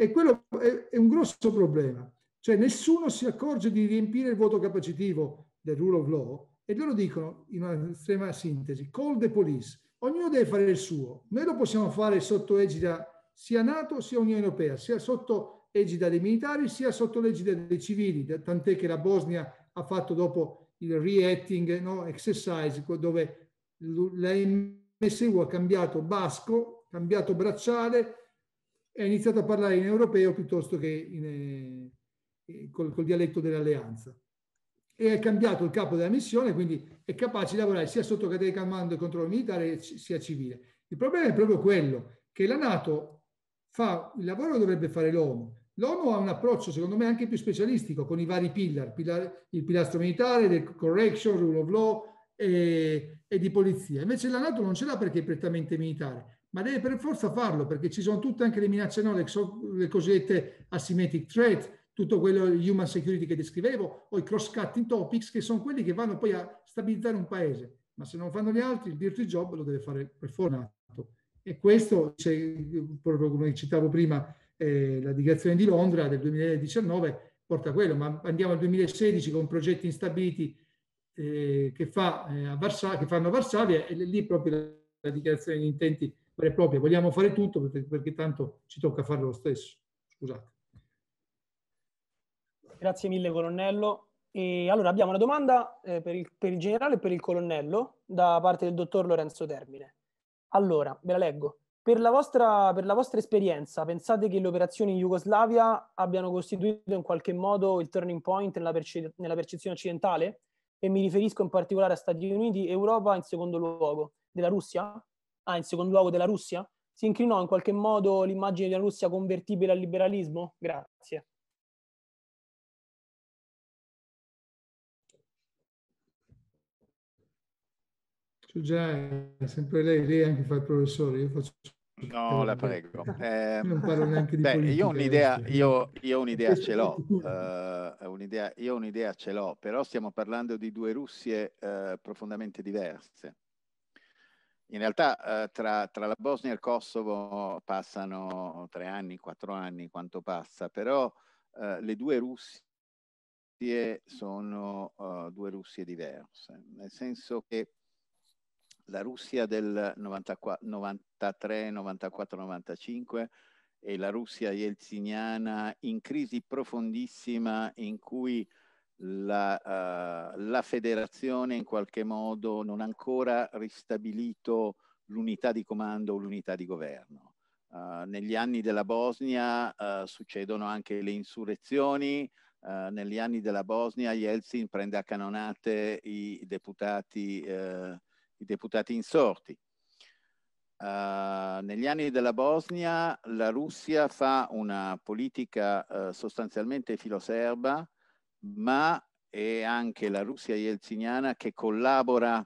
e quello è, un grosso problema. Cioè nessuno si accorge di riempire il vuoto capacitivo del rule of law e loro dicono, in una estrema sintesi, call the police. Ognuno deve fare il suo. Noi lo possiamo fare sotto egida sia Nato sia Unione Europea, sia sotto egida dei militari sia sotto l'egida dei civili, tant'è che la Bosnia ha fatto dopo il re-acting no, exercise dove la MSU ha cambiato basco, cambiato bracciale, ha iniziato a parlare in europeo piuttosto che in, eh, eh, col, col, dialetto dell'alleanza. E è cambiato il capo della missione, quindi è capace di lavorare sia sotto catena di comando e controllo militare sia civile. Il problema è proprio quello che la Nato fa il lavoro che dovrebbe fare l'ONU. L'ONU ha un approccio, secondo me, anche più specialistico con i vari pillar, pillar il pilastro militare, del correction, rule of law e, e di polizia. Invece la Nato non ce l'ha perché è prettamente militare ma deve per forza farlo perché ci sono tutte anche le minacce, no? le, le, cosiddette asymmetric threat, tutto quello di human security che descrivevo, o i cross-cutting topics che sono quelli che vanno poi a stabilizzare un paese. Ma se non fanno gli altri, il dirty job lo deve fare per forza. E questo, proprio come citavo prima, eh, la dichiarazione di Londra del 2019 porta a quello, ma andiamo al 2016 con progetti instabiliti eh, che, fa, eh, a Varsavia, che fanno Varsavia e lì proprio la dichiarazione di intenti vera e propria. Vogliamo fare tutto perché, perché tanto ci tocca fare lo stesso. Scusate. Grazie mille colonnello. E allora abbiamo una domanda eh, per, il, per, il, generale e per il colonnello da parte del dottor Lorenzo Termine. Allora, ve la leggo. Per la, vostra, per la vostra esperienza, pensate che le operazioni in Jugoslavia abbiano costituito in qualche modo il turning point nella, perce nella percezione occidentale? E mi riferisco in particolare a Stati Uniti, Europa in secondo luogo, della Russia? Ah, in secondo luogo della Russia? Si inclinò in qualche modo l'immagine della Russia convertibile al liberalismo? Grazie. Già, sempre lei, lei anche fa il professore, io faccio... No, la prego. Eh, non parlo neanche di beh, io un'idea, io, io un'idea ce l'ho, uh, un'idea, io un'idea ce l'ho, però stiamo parlando di due Russie uh, profondamente diverse in realtà eh, tra, tra, la Bosnia e il Kosovo passano tre anni, quattro anni, quanto passa, però eh, le due Russie sono uh, due Russie diverse, nel senso che la Russia del 94, 93, 94, 95 e la Russia yeltsiniana in crisi profondissima in cui la, uh, la federazione in qualche modo non ha ancora ristabilito l'unità di comando o l'unità di governo. Uh, negli anni della Bosnia uh, succedono anche le insurrezioni, uh, negli anni della Bosnia Yeltsin prende a canonate i deputati, i deputati insorti. negli anni della Bosnia la Russia fa una politica sostanzialmente filoserba ma è anche la Russia yeltsiniana che collabora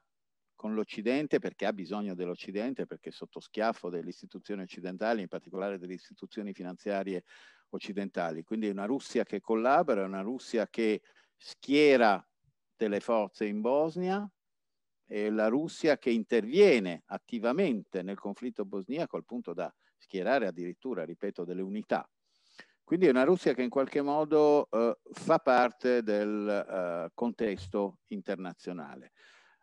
con l'Occidente perché ha bisogno dell'Occidente, perché è sotto schiaffo delle istituzioni occidentali, in particolare delle istituzioni finanziarie occidentali. Quindi è una Russia che collabora, è una Russia che schiera delle forze in Bosnia, è la Russia che interviene attivamente nel conflitto bosniaco al punto da schierare addirittura, ripeto, delle unità quindi è una Russia che in qualche modo eh, fa parte del eh, contesto internazionale.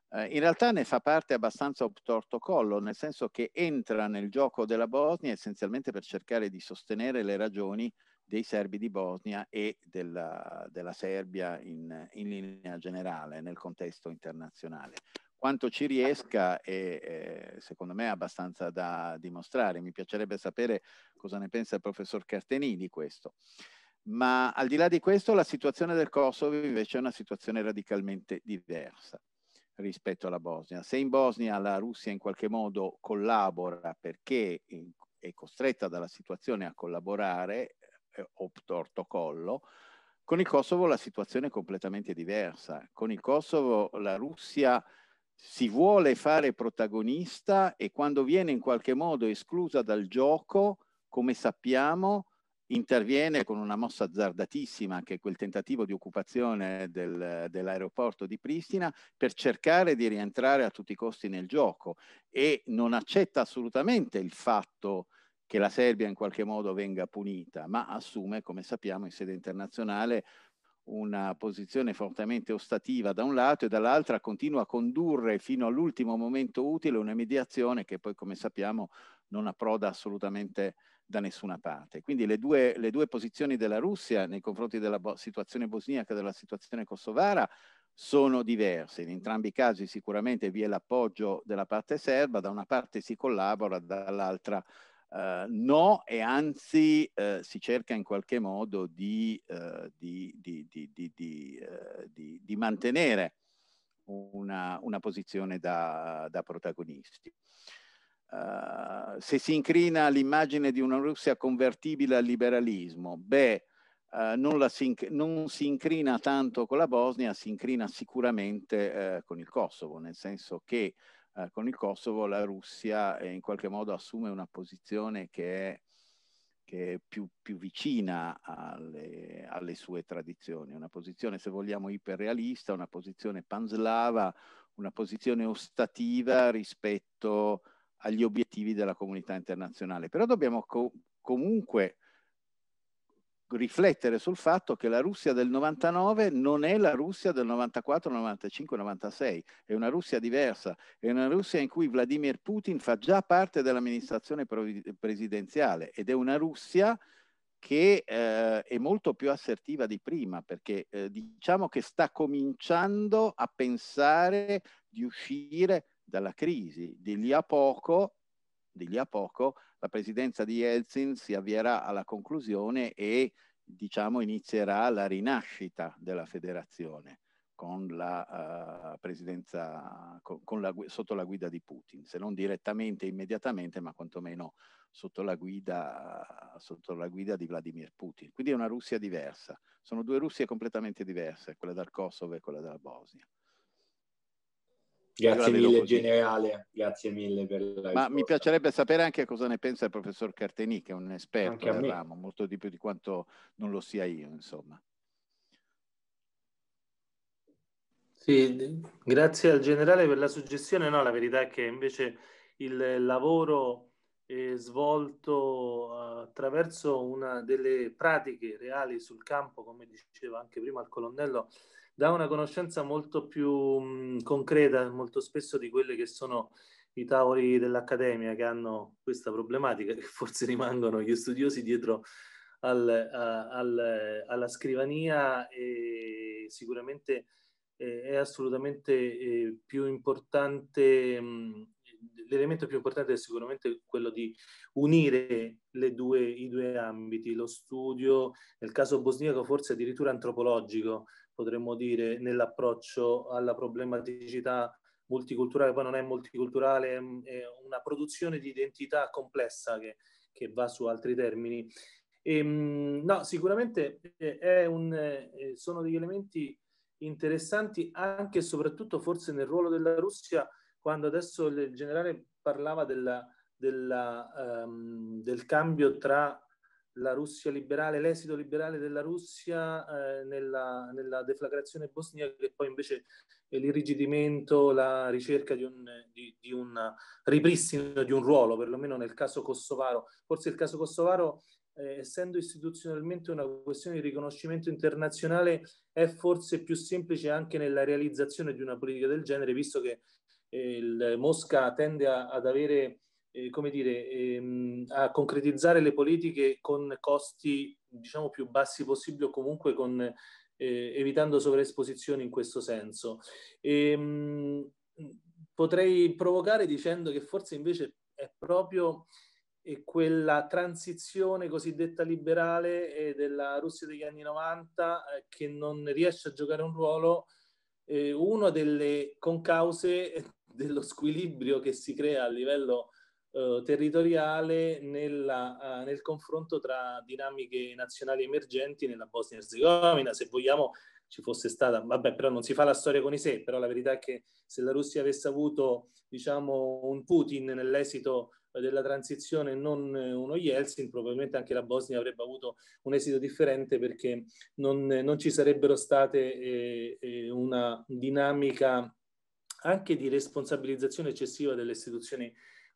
Eh, in realtà ne fa parte abbastanza obtorto collo, nel senso che entra nel gioco della Bosnia essenzialmente per cercare di sostenere le ragioni dei serbi di Bosnia e della, della Serbia in, in, linea generale nel contesto internazionale. Quanto ci riesca è, è secondo me abbastanza da dimostrare. Mi piacerebbe sapere cosa ne pensa il professor Cartenini di questo. Ma al di là di questo la situazione del Kosovo invece è una situazione radicalmente diversa rispetto alla Bosnia. Se in Bosnia la Russia in qualche modo collabora perché è costretta dalla situazione a collaborare, opt eh, opto collo, con il Kosovo la situazione è completamente diversa. Con il Kosovo la Russia si vuole fare protagonista e quando viene in qualche modo esclusa dal gioco come sappiamo, interviene con una mossa azzardatissima, che è quel tentativo di occupazione del, dell'aeroporto di Pristina, per cercare di rientrare a tutti i costi nel gioco e non accetta assolutamente il fatto che la Serbia in qualche modo venga punita, ma assume, come sappiamo, in sede internazionale una posizione fortemente ostativa da un lato e dall'altra continua a condurre fino all'ultimo momento utile una mediazione che poi come sappiamo non approda assolutamente da nessuna parte. Quindi le due, le due posizioni della Russia nei confronti della bo situazione bosniaca e della situazione kosovara sono diverse. In entrambi i casi sicuramente vi è l'appoggio della parte serba, da una parte si collabora, dall'altra Uh, no, e anzi uh, si cerca in qualche modo di, uh, di, di, di mantenere una, una, posizione da, da protagonisti. se si incrina l'immagine di una Russia convertibile al liberalismo, beh, non si, non, si, incrina tanto con la Bosnia, si incrina sicuramente con il Kosovo, nel senso che eh, con il Kosovo la Russia eh, in qualche modo assume una posizione che è, che è più, più, vicina alle, alle, sue tradizioni, una posizione se vogliamo iperrealista, una posizione panslava, una posizione ostativa rispetto agli obiettivi della comunità internazionale. Però dobbiamo co- comunque riflettere sul fatto che la Russia del 99 non è la Russia del 94, 95, 96, è una Russia diversa, è una Russia in cui Vladimir Putin fa già parte dell'amministrazione presidenziale ed è una Russia che eh, è molto più assertiva di prima perché eh, diciamo che sta cominciando a pensare di uscire dalla crisi, di lì a poco, di lì a poco la presidenza di Yeltsin si avvierà alla conclusione e diciamo, inizierà la rinascita della federazione con la, uh, presidenza, con, con la, sotto la guida di Putin, se non direttamente, immediatamente, ma quantomeno sotto la, guida, sotto la guida di Vladimir Putin. Quindi è una Russia diversa. Sono due Russie completamente diverse, quella del Kosovo e quella della Bosnia. Grazie mille così. generale, grazie mille per la risposta. Ma mi piacerebbe sapere anche cosa ne pensa il professor Carteni, che è un esperto del ramo, molto di più di quanto non lo sia io, insomma. Sì, grazie al generale per la suggestione. No, la verità è che invece il lavoro svolto eh, attraverso una delle pratiche reali sul campo, come diceva anche prima il colonnello, dà una conoscenza molto più mh, concreta, molto spesso di quelle che sono i tavoli dell'Accademia che hanno questa problematica, che forse rimangono gli studiosi dietro al, a, al, alla scrivania e sicuramente eh, è assolutamente eh, più importante, mh, l'elemento più importante è sicuramente quello di unire due, i due ambiti, lo studio, nel caso bosniaco forse addirittura antropologico, potremmo dire, nell'approccio alla problematicità multiculturale, poi non è multiculturale, è una produzione di identità complessa che, che va su altri termini. E, ehm, no, sicuramente eh, un, eh, sono degli elementi interessanti anche e soprattutto forse nel ruolo della Russia, quando adesso il generale parlava della, della, um, del cambio tra la Russia liberale, l'esito liberale della Russia eh, nella, nella, deflagrazione bosniaca e poi invece l'irrigidimento, la ricerca di un, di, di un, ripristino di un ruolo, perlomeno nel caso kosovaro. Forse il caso kosovaro, eh, essendo istituzionalmente una questione di riconoscimento internazionale, è forse più semplice anche nella realizzazione di una politica del genere, visto che eh, Mosca tende a, ad avere eh, come dire, ehm, a concretizzare le politiche con costi diciamo, più bassi possibili o comunque con, eh, evitando sovraesposizioni in questo senso. E, ehm, mh, potrei provocare dicendo che forse invece è proprio eh, quella transizione cosiddetta liberale eh, della Russia degli anni 90 eh, che non riesce a giocare un ruolo, eh, una delle concause dello squilibrio che si crea a livello eh, territoriale nella, eh, nel confronto tra dinamiche nazionali emergenti nella Bosnia Herzegovina, se vogliamo ci fosse stata, vabbè però non si fa la storia con i sé, però la verità è che se la Russia avesse avuto diciamo un Putin nell'esito della transizione e non eh, uno Yeltsin, probabilmente anche la Bosnia avrebbe avuto un esito differente perché non, non ci sarebbero state eh, eh una dinamica anche di responsabilizzazione eccessiva delle istituzioni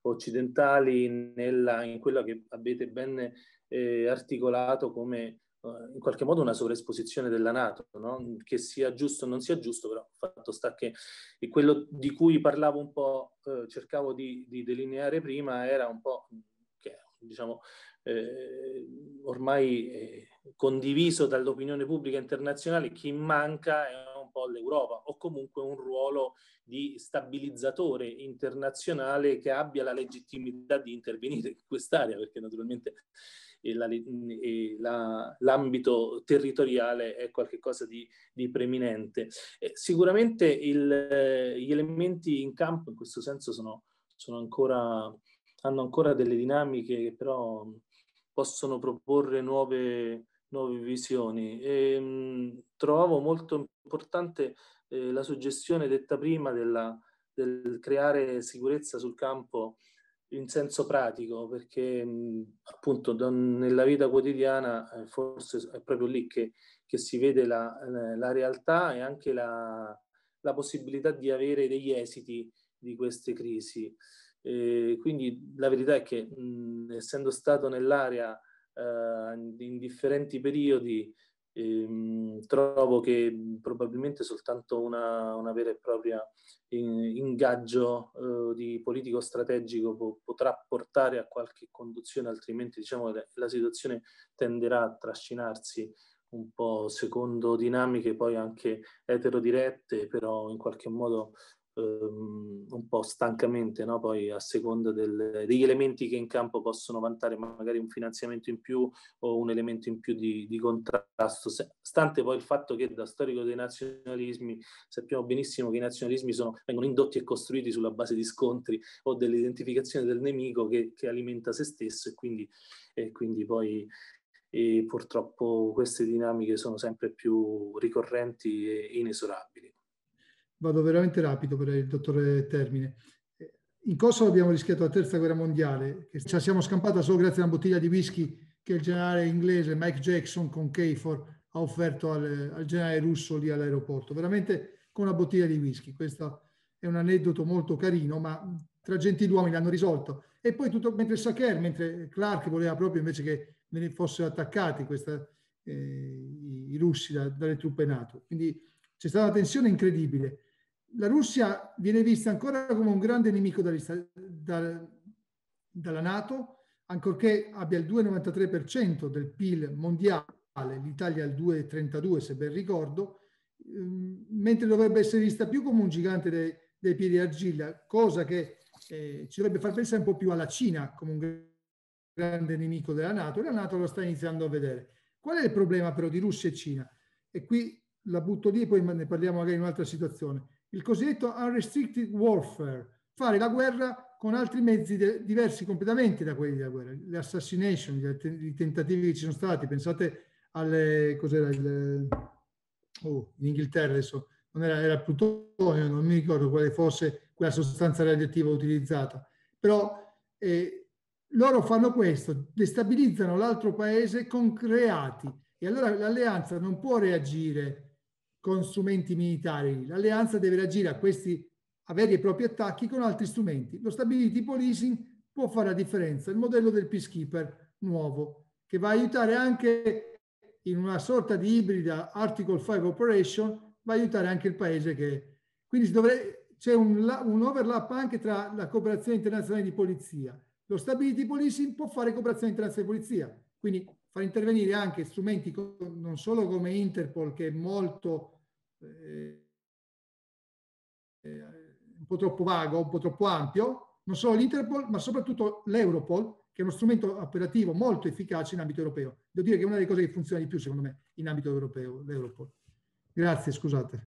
occidentali nella, in quello che avete ben eh, articolato come eh, in qualche modo una sovraesposizione della Nato, no? che sia giusto o non sia giusto, però il fatto sta che quello di cui parlavo un po', eh, cercavo di, di, delineare prima, era un po' che, diciamo, eh, ormai eh, condiviso dall'opinione pubblica internazionale, chi manca è un po' l'Europa o comunque un ruolo di stabilizzatore internazionale che abbia la legittimità di intervenire in quest'area, perché naturalmente eh, mm, eh, l'ambito territoriale è qualcosa di, di preeminente. Eh, sicuramente il, eh, gli elementi in campo in questo senso sono, sono ancora, hanno ancora delle dinamiche che però possono proporre nuove, nuove visioni. E, mh, trovavo molto importante eh, la suggestione detta prima della, del creare sicurezza sul campo in senso pratico, perché mh, mm, appunto don, nella vita quotidiana eh, forse è proprio lì che, che si vede la, la, realtà e anche la, la, possibilità di avere degli esiti di queste crisi. E quindi la verità è che mh, mhmm, essendo stato nell'area eh, in differenti periodi, ehm, trovo che mhmm, probabilmente soltanto una, una vera e propria in, ingaggio eh, di politico strategico po- potrà portare a qualche conduzione, altrimenti diciamo, la situazione tenderà a trascinarsi un po' secondo dinamiche poi anche eterodirette, però in qualche modo um, un po' stancamente, no? poi a seconda del, degli elementi che in campo possono vantare magari un finanziamento in più o un elemento in più di, di contrasto, stante poi il fatto che da storico dei nazionalismi sappiamo benissimo che i nazionalismi sono, vengono indotti e costruiti sulla base di scontri o dell'identificazione del nemico che, che alimenta se stesso e quindi, e quindi poi e purtroppo queste dinamiche sono sempre più ricorrenti e inesorabili vado veramente rapido per il dottore Termine. In Kosovo abbiamo rischiato la terza guerra mondiale, che ci siamo scampata solo grazie a una bottiglia di whisky che il generale inglese Mike Jackson con KFOR ha offerto al, al generale russo lì all'aeroporto, veramente con una bottiglia di whisky. Questo è un aneddoto molto carino, ma tra gentiluomini l'hanno risolto. E poi tutto mentre Saker, mentre Clark voleva proprio invece che ne fossero attaccati questa, eh, i russi da, dalle truppe NATO. Quindi c'è stata una tensione incredibile la Russia viene vista ancora come un grande nemico dalla, dalla Nato, ancorché abbia il 2,93% del PIL mondiale, l'Italia il 2,32% se ben ricordo, ehm, mentre dovrebbe essere vista più come un gigante dei, dei piedi d'argilla, cosa che eh, ci dovrebbe far pensare un po' più alla Cina come un grande nemico della Nato, e la Nato lo sta iniziando a vedere. Qual è il problema però di Russia e Cina? E qui la butto lì e poi ne parliamo magari in un'altra situazione il cosiddetto unrestricted warfare, fare la guerra con altri mezzi de- diversi completamente da quelli della guerra, le assassination, gli att- i tentativi che ci sono stati, pensate alle, cos'era il, oh, in Inghilterra adesso, non era, era plutonio, non mi ricordo quale fosse quella sostanza radioattiva utilizzata, però eh, loro fanno questo, destabilizzano l'altro paese con creati e allora l'alleanza non può reagire con strumenti militari. L'alleanza deve reagire a questi a veri e propri attacchi con altri strumenti. Lo stability policing può fare la differenza. Il modello del peacekeeper nuovo, che va a aiutare anche in una sorta di ibrida Article 5 operation, va a aiutare anche il paese che... Quindi c'è un, un overlap anche tra la cooperazione internazionale di polizia. Lo stability policing può fare cooperazione internazionale di polizia, quindi far intervenire anche strumenti non solo come Interpol, che è molto eh, eh, un po' troppo vago, un po' troppo ampio, non solo l'Interpol, ma soprattutto l'Europol, che è uno strumento operativo molto efficace in ambito europeo. Devo dire che è una delle cose che funziona di più, secondo me, in ambito europeo, l'Europol. Grazie, scusate.